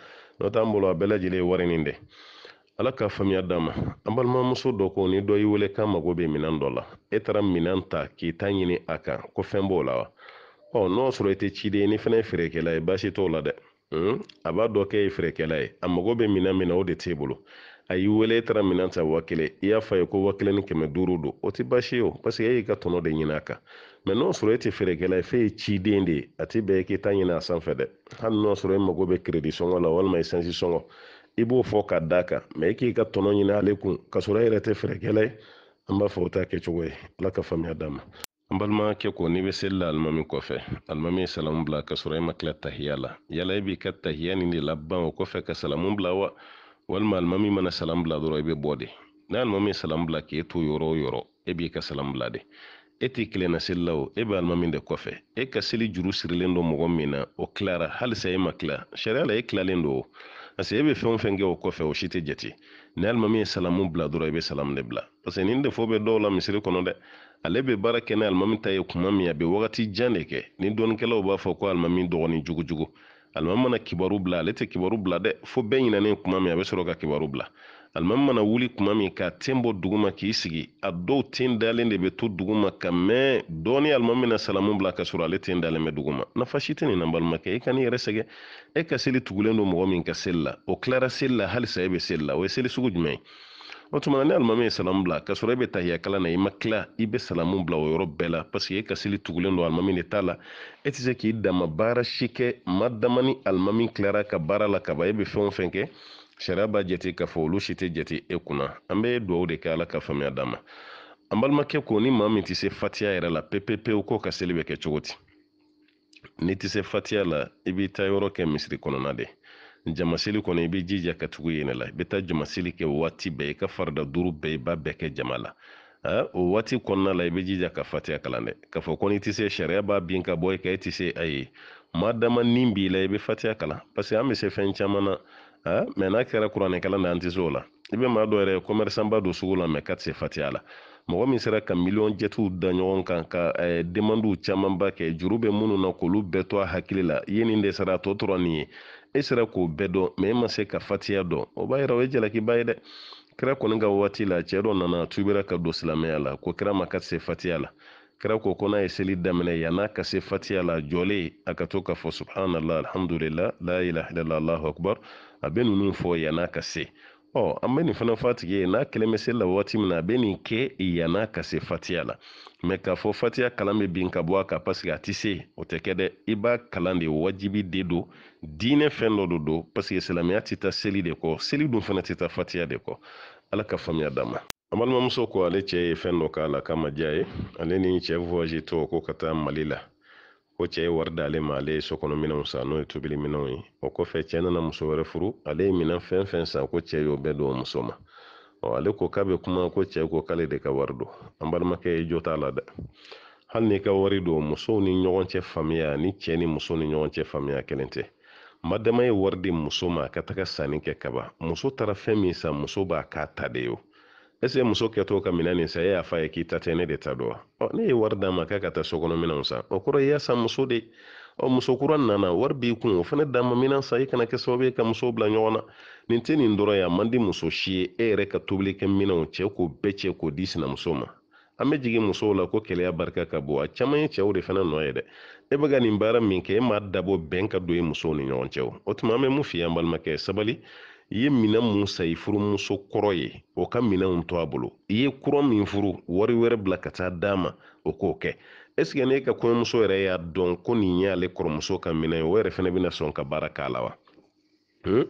n'o t'an bolo a bɛɛ lajɛlen ye wari nin de ala ka faamuya d'a ma an balimamuso dɔ ko ni dɔ y'i wele k'a mago bɛ minɛn dɔ la e taara minɛn ta k'i ta ɲini a kan ko fɛn b'o la wa ɔ n'o sɔrɔ i tɛ ciden ni fana feerekɛla ye baasi t'o la dɛ a b'a dɔ k'e ye feerekɛla ye a mago bɛ minɛn min na o de t'e bolo a y'i wele e taara minɛn ta wa kelen i y'a fɔ a ye ko wa kelen ni kɛmɛ duuru don o tɛ baasi ye o paseke e y'i ka tɔnɔ de ɲini a kan mɛ n'o sɔrɔ e tɛ feerekɛla ye f'e ye ciden de ye a ti bɛn e k'i ta ɲini a sanfɛ dɛ hali n'o sɔrɔ e mago bɛ kiredi sɔngɔ la walima esansi sɔngɔ i b'o fɔ ka d'a kan mɛ e k'i ka tɔnɔ ɲini ale kun k'a sɔrɔ e yɛrɛ tɛ feerekɛla ye an b'a fɔ o t'a kɛcogo ye ala ka faamuya d'a ma an balimakɛ ko n'i bɛ seli la alimami kɔfɛ alimami ye salamu bila ka sɔrɔ e ma tila tahiya la yala e b'i ka tahiya nin de laban o kɔfɛ ka salamu bila wa walima alimami mana salamu bila dɔrɔn i bɛ bɔ de ni alimami ye salamu bila k'e to yɔrɔ o yɔrɔ e b'i ka salamu bila de e tɛ kilen na seli la o e bɛ alimami de kɔfɛ e ka seli juru sirilen don mɔgɔ min na o kilara halisa e ma kila sariya la e kilalen do o parce e be fɛn o fɛn kɛ o kɔfɛ o si tɛ jati ni alimami ye salamu bila dɔrɔn i be salamu de bila parce que nin defo bɛ dɔw la misiri kɔnɔ dɛ ale be baara kɛ ni alimami ta ye kuma min a be wagati jan de kɛ ni dɔnnikɛlaw b'a fɔ ko alimami dɔgɔni jugujugu alimami mana kibaru bila ale tɛ kibaru bila dɛ fɔɔ bɛɛ ɲinanen kuma min a be sɔrɔ ka kibaru bila alimami mana wuli kuma min ka ten bɔ duguma k'i sigi a dɔw ten dalen de bɛ to duguma ka mɛn dɔɔni alimami bɛna salamu bila ka sɔrɔ ale ten dalen bɛ duguma nafa si tɛ nin na balimakɛ i e ka n'i yɛrɛ sɛgɛ e ka seli tugulen don mɔgɔ min ka seli la o tilara seli la halisa e bɛ seli la o ye seli sugu jumɛn ye o tuma na ni alimami ye salamu bila k'a sɔrɔ e bɛ tahiya kalan na i ma tila i bɛ salamu bila o yɔrɔ bɛɛ la paseke e ka seli tugulen don alimami de t'a la e tɛ se k'i dama baara si kɛ ma dama ni alimami tilara ka baara la kaban e bɛ fɛn o fɛn kɛ sariya b'a jate k'a fɔ olu si tɛ jate e kunna an bɛ dugawu de kɛ ala ka faamuya d'a ma an balimakɛ ko ni maa min tɛ se fatiya yɛrɛ la pepepewu k'o ka seli bɛ kɛ cogo di n'i tɛ se fatiya la i b'i ta yɔrɔ kɛ misiri kɔnɔna de jamaseli kɔnɔ i b'i jija ka tugu yen la i bɛ taa jamaseli kɛ waati bɛɛ i ka farida duuru bɛɛ i b'a bɛɛ kɛ jama la o waati kɔnɔna la i bɛ jija ka fatiya kalan dɛ k'a fɔ ko n'i tɛ se sariya b'a bin ka bɔ i kan e tɛ se a ye maa dama ni b'i la i bɛ fatiya kalan parce que an bɛ se fɛn caman na mɛ n'a kɛra kuranɛkɛla na an tɛ se o la i bɛ maa dɔ yɛrɛ commerçant don sugu la mɛ ka tɛ se fatiya la mɔgɔ min sera ka miliyɔn jɛtiw da ɲɔgɔn kan ka eh, demandiw camanba kɛ juru bɛ minnu na k'olu bɛɛ to a hakili la i ye nin de sara a tɔ tora nin ye e sera k'o bɛɛ dɔn mɛ e ma se ka fatiya dɔn o b'a yira o ye jalakiba ye dɛ kira kɔni ka waati la cɛɛ dɔ nana tubira ka don silamɛya la ko kira ma ka se fatiya la kira ko ko n'a ye seli daminɛ yan n'a ka se fatiya la jɔlen a ka to k'a fɔ subhanallah alhamdulillah la ilaha illallah allahu akbar a bɛ ninnu fɔ yann'a ka se ɔ an bɛ nin fana fɔ a tigi ye n'a kelen bɛ se la waati min na a bɛ nin kɛ yann'a ka se fatiya la mɛ k'a fɔ fatiya kalan bɛ bin ka bɔ a kan paseke a tɛ se o tɛ kɛ dɛ i b'a kalan de wajibi de don diinɛ fɛn dɔ de don paseke silamɛya tɛ taa seli de kɔ seli dun fana tɛ taa fatiya de kɔ ala ka faamuya d'an ma. an balimamuso ko ale cɛ ye fɛn dɔ k'a la k'a ma diya ye ale ni cɛ to ko ka taa mali la ko cɛɛ ye wari d'ale ma ale ye sɔkɔnɔ minɛw san n'o ye tobili minɛw ye o kɔfɛ cɛɛ nana muso wɛrɛ furu ale ye minɛn fɛn fɛn san ko cɛɛ y'o bɛɛ don o muso ma ale ko k'a bɛ kuma ko cɛɛ ko k'ale de ka wari don an balimakɛ ye jo t'a la dɛ hali n'i ka wari don musow ni ɲɔgɔn cɛ faamuya ni cɛɛ ni muso ni ɲɔgɔn cɛ faamuya kelen tɛ madama ye wari di muso ma a ka taga sanni kɛ kaban muso taara fɛn min san muso b'a k'a ta de ye o ɛsɛ muso kɛtɔ ka minɛ nin sa e y'a fa ye k'i ta tɛ ne de ta don wa ne ye wari d'a k'a ka taa sokɔnɔminɛnw san o kɔrɔ i muso de ɔ muso nana wari b'i kun o fana d'a minɛn san i kana kɛ sababu ye ka muso bila ɲɔgɔn na nin tɛ nin dɔrɔn ye a man di muso si ye e yɛrɛ ka tobilikɛ minɛnw cɛ k'o bɛɛ cɛ k'o di sinamuso ma an bɛ jigin musow la ko kɛlɛya barika ka bon a caman ye cɛw de fana nɔ ye dɛ e bɛ ka nin baara min kɛ e m'a dabɔ bɛn ka don i musow ni ɲɔgɔn cɛ o o tuma an bɛ mun f'i ye an balimakɛ sabali i ye mina mun sa i furumuso kɔrɔ ye o ka minɛnw to a bolo i ye kura min furu wari wɛrɛ bila ka taa d'a ma o k'o kɛ ɛsike ne ka kɔɲɔmuso yɛrɛ y'a dɔn ko nin y'ale kɔrɔmuso ka mina ye o yɛrɛ fɛnɛ bena sɔn ka baara k'a la wa hmm?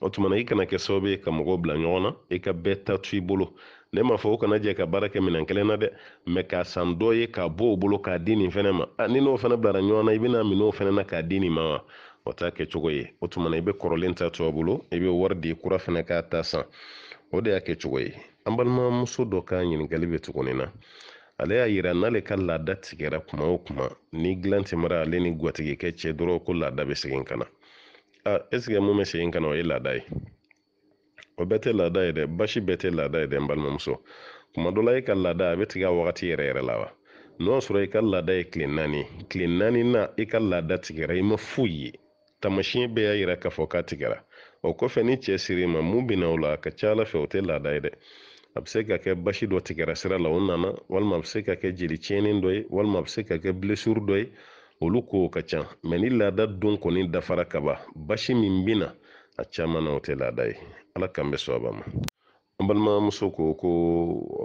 o tumana i kana kɛ sababu ye ka mɔgɔw bila ɲɔgɔn na i ka bɛɛ ta to i bolo ne m'a fɔ o kana jɛ ka baara kɛ minɛn kelen na dɛ mɛ k'a san dɔ ye k'a bɔ o bolo k'a di nin fɛnɛ ma ni n'o fɛnɛ bilara ɲɔgɔn na i bena minɛ fɛnɛ na k'a di nin ma wa o t'a kɛcogo ye o tumana i be kɔrɔlen ta to bolo i be wari di kura fɛnɛ k'a ta san o de y'a kɛcogo ye an balimamuso dɔ ka ɲininkali bɛ tuguni na ale y'a yira n'ale ka laada tigɛra kuma o kuma ni dilan tɛ ale ni gwatigikɛ cɛ dɔrɔn ko laada bɛ segin ka a ɛsike mun bɛ segin ka o ye laada ye o bɛɛ tɛ laada ye dɛ basi bɛɛ tɛ laada ye dɛ n balimamuso kuma dɔ la e ka laada a bɛ tigɛ a wagati yɛrɛ yɛrɛ la wa n'o y'a sɔrɔ i ka laada ye tile naani tile naani na i ka laada tigɛra i ma foyi ye Taamasiyɛn bɛɛ y'a yira k'a fɔ k'a tigɛra o kɔfɛ ni cɛ siri ma mun bina o la a ka ca ala fɛ o tɛ laada ye dɛ a bɛ se ka kɛ basi dɔ tigɛra sira la o nana walima a bɛ se ka kɛ jeli tiɲɛni dɔ ye walima a bɛ se ka kɛ bilesuru dɔ ye olu kow ka ca mɛ ni laada don kɔni dafara kaban basi min bɛ a caman na o tɛ laada ye ala k'an bɛ sɔn ma an balimamuso ko ko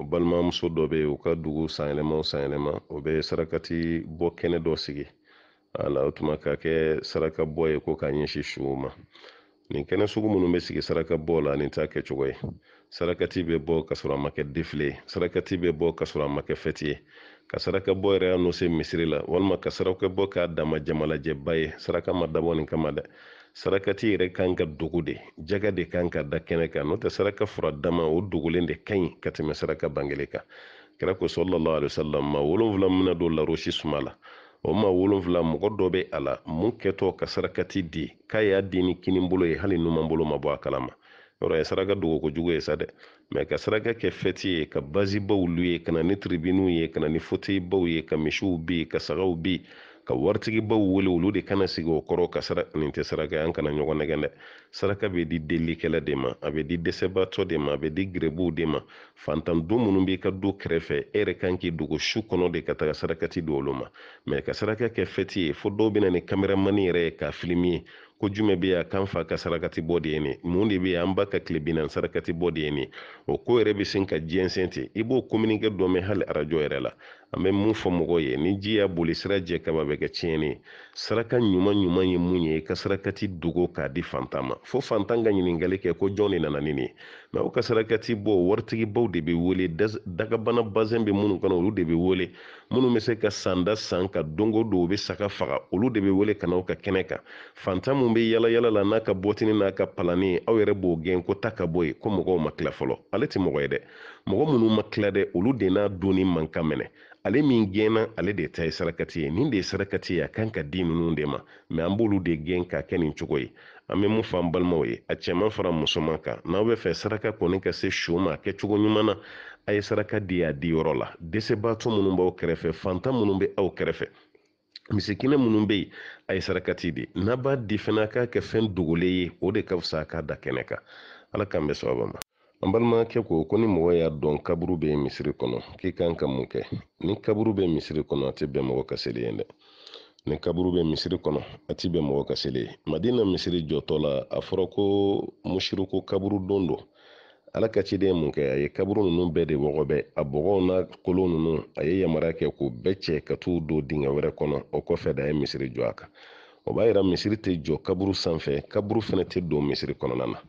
balimamuso dɔ bɛ yen u ka dugu sanyɛlɛma sanyɛlɛma o bɛ sarakati bɔ kɛnɛ dɔ sigi ala o tuma ka kɛ saraka bɔ ye ko k'a ɲɛsin suw ma nin kɛnɛ sugu minnu bɛ sigi saraka bɔ la nin t'a kɛcogo ye sarakati bɛ bɔ ka sɔrɔ a ma kɛ defile ye sarakati bɛ bɔ ka sɔrɔ a ma kɛ fɛti ye ka saraka bɔ yɛrɛ y'a se misiri la walima ka saraka bɔ k'a dama jamalajɛba ye saraka ma dabɔ nin kama dɛ sarakati yɛrɛ kan ka dogo de jaga de kan ka da kɛnɛ kan n'o tɛ saraka fura dama o dogolen de ka ɲi ka tɛmɛ saraka bangele kan kira ko sɔlɔlɔ alaihi wasalam ma wolonwula mina don larosi suma la o ma wolonfila mɔgɔ dɔ be a la mun kɛtɔ ka sarakati di k'a y'a di ni kini bolo ye hali numan bolo ma bɔ a kalama yɔrɔ ye saraka dogo kojugu ye sa dɛ ka saraka kɛ fɛti ye ka bazibaw lu ye kana ni tribinuw ye kana ni foteuil baw ye ka misiw bi ka sagaw bi ka waritigibaw wele olu de kana sigi o kɔrɔ ka sara nin tɛ saraka an kana ɲɔgɔn nɛgɛn dɛ saraka bɛ di delikɛla de ma a bɛ di dɛsɛbaatɔ de ma a bɛ di gɛrɛbuw de ma fantan don minnu b'i ka du kɛrɛfɛ e yɛrɛ kan k'i dogo su kɔnɔ de ka taga sarakati di olu ma mɛ ka saraka kɛ fɛti ye fo dɔw bɛna ni kameramani yɛrɛ ye k'a filimi ye ko jumɛn bɛ yan k'an fa ka sarakati bɔ de ye nin mun de bɛ yan an ba ka tile bi naani sarakati bɔ de ye nin o ko yɛrɛ bɛ sin ka jɛnsɛn ten i b'o kominike dɔ mɛn hali arajo yɛrɛ la an bɛ mun fɔ mɔgɔw ye ni ji y'a boli sira jɛ kaba bɛ kɛ tiɲɛni saraka ɲuman ɲuman ye mun ye i ka sarakati dogo k'a di fantan ma fo fantan ka ɲininkali kɛ ko jɔn de nana ni nin ye mɛ o ka sarakati bɔ waritigibaw de be wele dagabana bazɛn bɛ minnu kana olu de be wele minnu bɛ se ka sanda san ka dongo do u bɛ saga faga olu de be wele kana o ka kɛnɛ kan fantan min bɛ yala yala la n'a ka bɔtini n'a ka palani aw yɛrɛ b'o gɛn ko ta ka bɔ yen ko mɔgɔw ma tila fɔlɔ ale tɛ mɔgɔ ye dɛ mɔgɔ minnu ma tila dɛ olu de n'a donni man kan mɛnɛ ale min gɛnna ale de ta ye sarakati ye nin de ye sarakati ye a kan ka di ninnu de ma mɛ an b'olu de gɛn k'a kɛ nin cogo ye an bɛ mun fɔ an balimaw ye a cɛman fara musoman kan n'aw bɛ fɛ saraka kɔni ka se so ma a kɛcogo ɲuman na a ye saraka di a diyɔrɔ la dɛsɛbaatɔ minnu b'aw kɛrɛfɛ fantan minnu bɛ aw kɛrɛfɛ misikinɛ minnu bɛ yen a ye sarakati de n'a b'a di fana a k'a kɛ fɛn dogolen ye o de ka fisa a k'a da kɛnɛ kan ala k'an bɛ sababa ma an balimakɛ ko ko ni mɔgɔ y'a dɔn kaburu be misiri kɔnɔ k'i kan ka mun kɛ ni kaburu bɛ misiri kɔnɔ a tɛ bɛn mɔgɔ ka seli ye dɛ ni kaburu bɛ misiri kɔnɔ a ti bɛn mɔgɔ ka seli ye madina misiri jɔtɔ la a fɔra ko musiriku kaburu don don ala ka ciden ye mun kɛ a ye kaburu ninnu bɛɛ de wɔgɔbɛ a bɔgɔw n'a kolon nunu a ye yamaruya kɛ k'u bɛɛ cɛ ka t'u don dingɛ wɛrɛ kɔnɔ o kɔfɛ da a ye misiri jɔ a kan o b'a yira misiri tɛ jɔ kaburu sanfɛ kaburu fana tɛ don misiri kɔnɔna na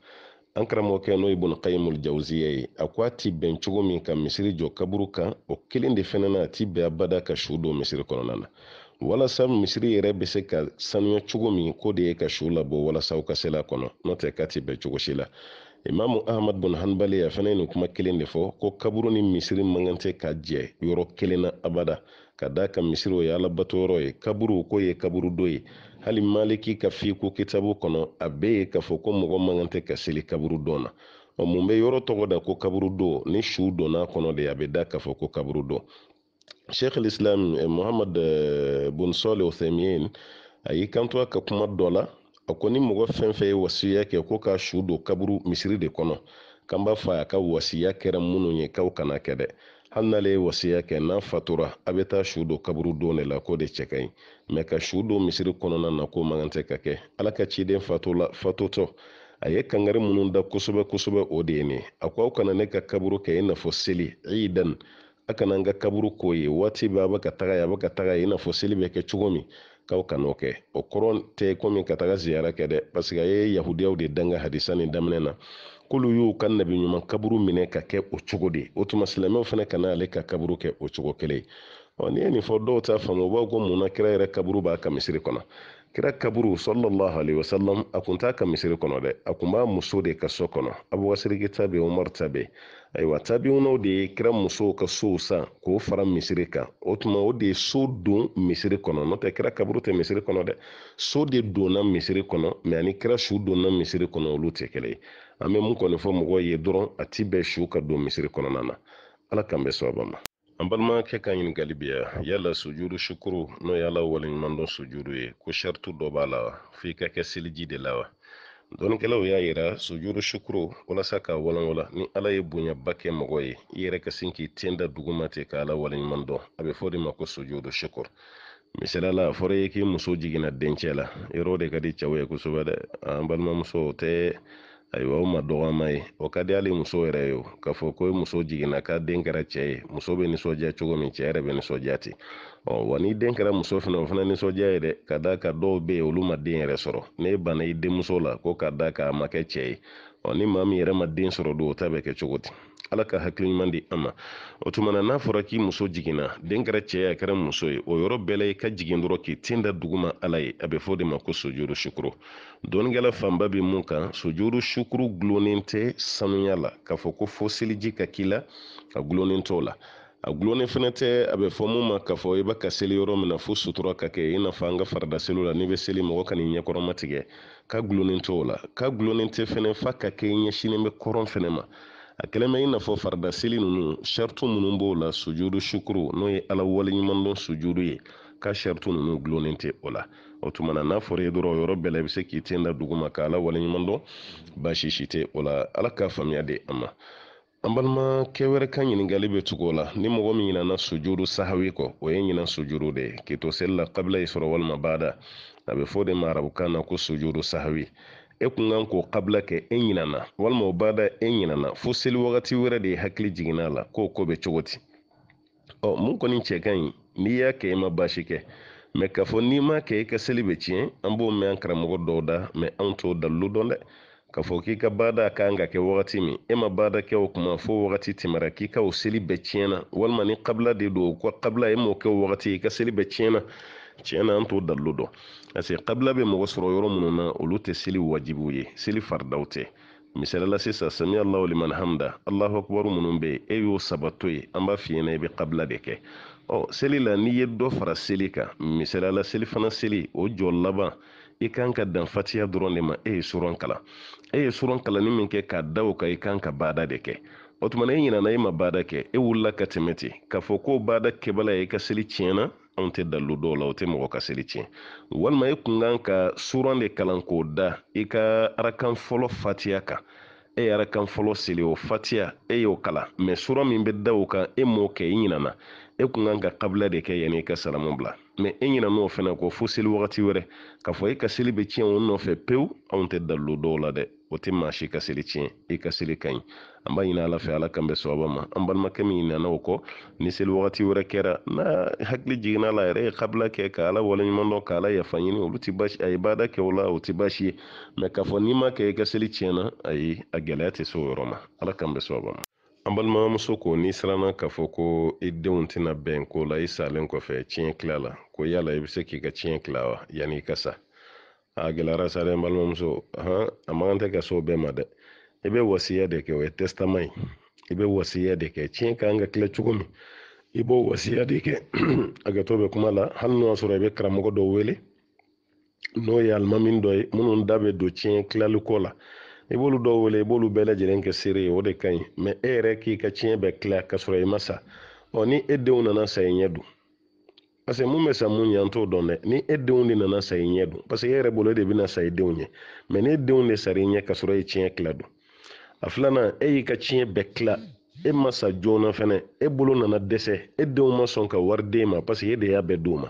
an karamɔgɔkɛ n'o ye bun kayimul jawziya ye a ko a ti bɛn cogo min ka misiri jɔ kaburu kan o kelen de fɛnɛ na a ti bɛn abada ka su don misiri kɔnɔna na walasa misiri yɛrɛ bɛ se ka sanuya cogo min ko de ye ka su labɔ walasa u ka sela kɔnɔ n'o tɛ k'a ti bɛn cogo si la imamu ahmad bun hanbali a fana ye nin kuma kelen de fɔ ko kaburu ni misiri man tɛ ka jɛ yɔrɔ kelen na abada ka daa ka misiri o ye alabato yɔrɔ ye kaburu ko ye kaburu do ye hali maliki ka fiko kitabu kɔnɔ a be ye k'a fɔ ko mɔgɔ man kan tɛ ka seli kaburu dona na ɔ mun bɛ yɔrɔ tɔgɔ da ko kaburu do ni su donna kɔnɔ de a bɛ da k'a fɔ ko kaburu do sheikh lislam eh, muhammad eh, bun othemien a y'i kanto a ka kuma dɔ la a ko ni mɔgɔ fɛn fɛn ye wasiya kɛ ko ka su do kaburu misiri de kɔnɔ k'an b'a fɔ a ka wasiya kɛra minnu ye k'aw kana kɛ dɛ hali n'ale ye wasiya kɛ n'a fatura a bɛ taa su don kaburu don de la k'o de cɛ ka ɲi mɛ ka su don misiri kɔnɔna na k'o man kan tɛ ka kɛ ala ka ciden fato la fatotɔ a ye kangari minnu da kosɛbɛ kosɛbɛ o de ye nin a ko aw kana ne ka kaburu kɛ i n'a fɔ seli iidan a kana n ka kaburu k'o ye waati bɛɛ a bɛ ka taga ye a bɛ ka taga ye i n'a fɔ seli bɛ kɛ cogo min k'aw kan'o kɛ o kɔrɔ tɛ komi ka taga ziyara kɛ dɛ paseke a ye yahudiyaw de danga hadisa nin daminɛ na k'olu y'u ka nabiɲuman kaburu minɛ ka kɛ o cogo de o tuma silamɛw fana ka n'ale ka kaburu kɛ o cogo kelen ɔ n'i ye nin fɔ dɔw t'a faamu u b'a ko munna kira yɛrɛ kaburu b'a ka misiri kɔnɔ kira kaburu sallallahu alaihi wasallam a kun t'a ka misiri kɔnɔ dɛ a kun b'a muso de ka so kɔnɔ abubakasiriki ta bɛ umaru ta bɛ ayiwa tabiunaw de ye kira musow ka sow san k'o fara misiri kan o tuma o de ye so don misiri kɔnɔ n'o tɛ kira kaburu tɛ misiri kɔnɔ dɛ so de donna misiri kɔnɔ mɛ ani kira su donna misiri kɔnɔ olu tɛ kelen ye an bɛ mun kɔni fɔ mɔgɔw ye dɔrɔn a ti bɛɛ su ka don misiri kɔnɔna na ala k'an bɛ sababa ma an balimakɛ ka ɲiningali bi yala sujuru shukuru n'o y'ala waleɲuman dɔn sujuru ye ko sharitu dɔ b'a la wa f'i ka kɛ seliji de la wa dɔnnikɛlaw y'a yira sujuru shukuru walasa k'a walawala ni ala ye bonyaba kɛ mɔgɔ ye i yɛrɛ ka sin k'i ten dugu ma ten ka ala waleɲuman dɔn a bɛ fɔ de ma ko sojuru shukuru misaliya la a fɔra ye k'i muso jiginna dencɛ la yɔrɔ de ka di cɛw ye kosɛbɛ dɛ an balimamuso tɛ ayiwa o ma dɔgɔ ma ye o ka di hali muso yɛrɛ ye o k'a fɔ ko muso jiginna k'a den kɛra cɛ ye muso bɛ nisɔndiya cogo min cɛ yɛrɛ bɛ nisɔndiya ten ɔ wa ni den kɛra muso fana o fana nisɔndiya ye dɛ ka d'a kan dɔw bɛ yen olu ma den yɛrɛ sɔrɔ ne banna i denmuso la ko ka d'a kan a ma kɛ cɛ ye ɔ ni maa min yɛrɛ ma den sɔrɔ don o ta bɛ kɛ cogo di. ala e. ka hakili ɲuman di an ma o tuma na fɔra k'i muso jiginna den kɛra cɛ ye a kɛra muso ye o yɔrɔ bɛɛ la i ka jigin dɔrɔn k'i ten da duguma ala ye a bɛ fɔ de ma ko sojuru sukuru dɔnnikɛla fanba bɛ mun kan sojuru sukuru gulonnen tɛ sanuya la k'a fɔ ko fo seliji ka k'i la a gulonnen t'o la a gulonnen fɛnɛ tɛ a bɛ fɔ mun ma k'a fɔ i bɛ ka seli yɔrɔ min na fo sutura ka kɛ i n'a fɔ an ka farida la n'i bɛ seli mɔgɔ ka n'i ɲɛkɔrɔmatigɛ ka gulonnen t'o la ka gulonnen tɛ fɛnɛ fa ka kɛ i ɲɛsinen bɛ kɔrɔn fɛnɛ ma a kelen bɛ i n'a fɔ faridaseli ninnu saritu minnu b'o la sujudu shukuru n'o ye ala waleɲumandɔn sujudu ye ka saritu ninnu gulonnen tɛ o la o tuma na n'a fɔra ye dɔrɔn yɔrɔ bɛɛ la i bɛ se k'i ten da dugu ma ka waleɲumandɔn baasi si tɛ o la ala k'a faamuya di an ma an balima wɛrɛ ka ɲininkali bɛ tugu o la ni mɔgɔ min ɲinana sujudu sahawi kɔ o ye ɲina sujudu de ye k'i to seli la kabila y'i sɔrɔ walima baada a bɛ fɔ o de ma arabukan na ko sujudu sahawi e kun kan k'o kabila kɛ e ɲinana walima o bada e ɲinana fo seli wagati wɛrɛ de hakili jigin'a la k'o ko bɛ cogo ti ɔ mun kɔni cɛ ka ɲi n'i y'a kɛ i ma baasi kɛ mɛ k'a fɔ n'i m'a kɛ i ka seli bɛ tiɲɛ an b'o mɛn an karamɔgɔ dɔw da mɛ anw t'o dalilu dɔn dɛ k'a fɔ k'i ka baada kan ka kɛ wagati min e ma baada kɛ o kuma fo wagati tɛmɛra k'i ka o seli bɛɛ tiɲɛna walima ni kabila de don o kabila e m'o kɛ o wagati i ka seli bɛɛ tiɲɛna tiɲɛ na an t'o dalilu dɔn parce kabila bɛ mɔgɔ sɔrɔ yɔrɔ minnu na olu tɛ seli wajibiw ye seli faridaw tɛ misaliyala sisan sami allahu liman hamda allahu akbaru minnu bɛ yen e y'o sabato ye an b'a f'i ɲɛna i bɛ kabila de kɛ ɔ seli la n'i ye dɔ fara seli kan misaliyala seli fana seli o jɔ laban i kan ka danfatiya dɔrɔn de ma e ye suran kalan e ye suran kalanni min kɛ k'a da o kan i kan ka baada de kɛ o tuma na e ɲinana e ma baada kɛ e wulila ka tɛmɛ ten k'a fɔ ko baada kɛbala ye i ka seli tiɲɛna anw tɛ dalilu dɔw la o tɛ mɔgɔ ka seli tiɲɛ walima i kun kan ka suran de kalan k'o da i ka arakan fɔlɔ fatiya kan e ye arakan fɔlɔ seli o fatiya e y'o kalan mɛ suran min bɛ da o kan e m'o kɛ i ɲinana e kun kan ka kabila de kɛ yanni i ka salamu bila mɛ e ɲina n'o fɛnɛ kɔ fo seli wagati wɛrɛ k'a fɔ e ka seli bɛ tiɲɛ o nɔfɛ pewu anw tɛ dalilo dɔw la dɛ o tɛ maa si ka seli tiɲɛ e ka seli ka ɲi an b'a ɲini ala fɛ ala kan bɛ sababa ma an balimakɛ min ɲinana o kɔ ni seli wagati wɛrɛ kɛra n'a hakili jiginna la yɛrɛ ye kabila kɛ ka ala waleɲuman dɔn ka ala yafa ɲini olu tɛ baasi a ye baada kɛ o la o tɛ baasi ye mɛ k'a fɔ n'i ma kɛ e i ka seli tiɲɛna ayi a gɛlɛya tɛ se o yɔrɔ ma ala kan bɛ sababa ma an balimamuso ko n'i siranna k'a fɔ ko i denw tɛna bɛn ko la i salen kɔfɛ tiɲɛ kila la ko yala i bɛ se k'i ka tiɲɛ kila wa yanni i ka sa a gɛlɛyara sa dɛ n balimamuso han a man kan tɛ ka s'o bɛɛ ma dɛ i bɛ wasiya de kɛ o ye testama ye i bɛ wasiya de kɛ tiɲɛ kan ka tila cogo min i b'o wasiya de kɛ hakɛto bɛ kuma la hali n'o y'a sɔrɔ i bɛ karamɔgɔ dɔ wele n'o ye alimami dɔ ye minnu da bɛ don tiɲɛ tilali ko la i b'olu dɔw wele i b'olu bɛɛ lajɛlen kɛ seere ye o de ka ɲi mɛ e yɛrɛ k'i ka tiɲɛ bɛɛ tila ka sɔrɔ i ma sa ɔ ni e denw nana sa i ɲɛ don parce que mun bɛ sa mun ɲɛ an t'o dɔn dɛ ni e denw de nana sa i ɲɛ don parce que e yɛrɛ bolo e de bɛna sa i denw ɲɛ mɛ ni e denw de sara i ɲɛ ka sɔrɔ e ye tiɲɛ tila don a filanan e y'i ka tiɲɛ bɛɛ tila e ma sa joona fɛnɛ e bolo nana dɛsɛ e denw ma sɔn ka wari d'e ma parce que e de y'a bɛɛ d'u ma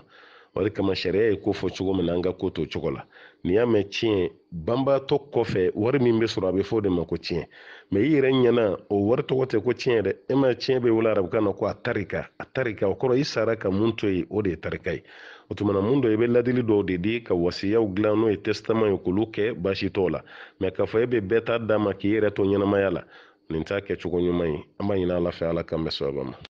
o de kama sariya ye ko fɔ cogo min na an ka ko to cogo la n'i y'a mɛn tiɲɛ banbaatɔ kɔfɛ wari min bɛ sɔrɔ a bɛ fɔ o de ma ko tiɲɛ mɛ i yɛrɛ ɲɛna o wari tɔgɔ tɛ ko tiɲɛ dɛ e ma tiɲɛ bɛ wele arabukan na ko a tarika a tarika o kɔrɔ i sara ka mun to ye o de ye tarika ye o tuma na mun dɔ i bɛ ladili dɔw de di ka wasiyaw dilan n'o ye testama ye k'olu kɛ baasi t'o la mɛ k'a fɔ e bɛ bɛɛ ta d'a ma k'i yɛrɛ to ɲɛnamaya la nin t'a kɛcogo ɲuman ye an b'a ɲini ala fɛ ala k'an bɛ sababa ma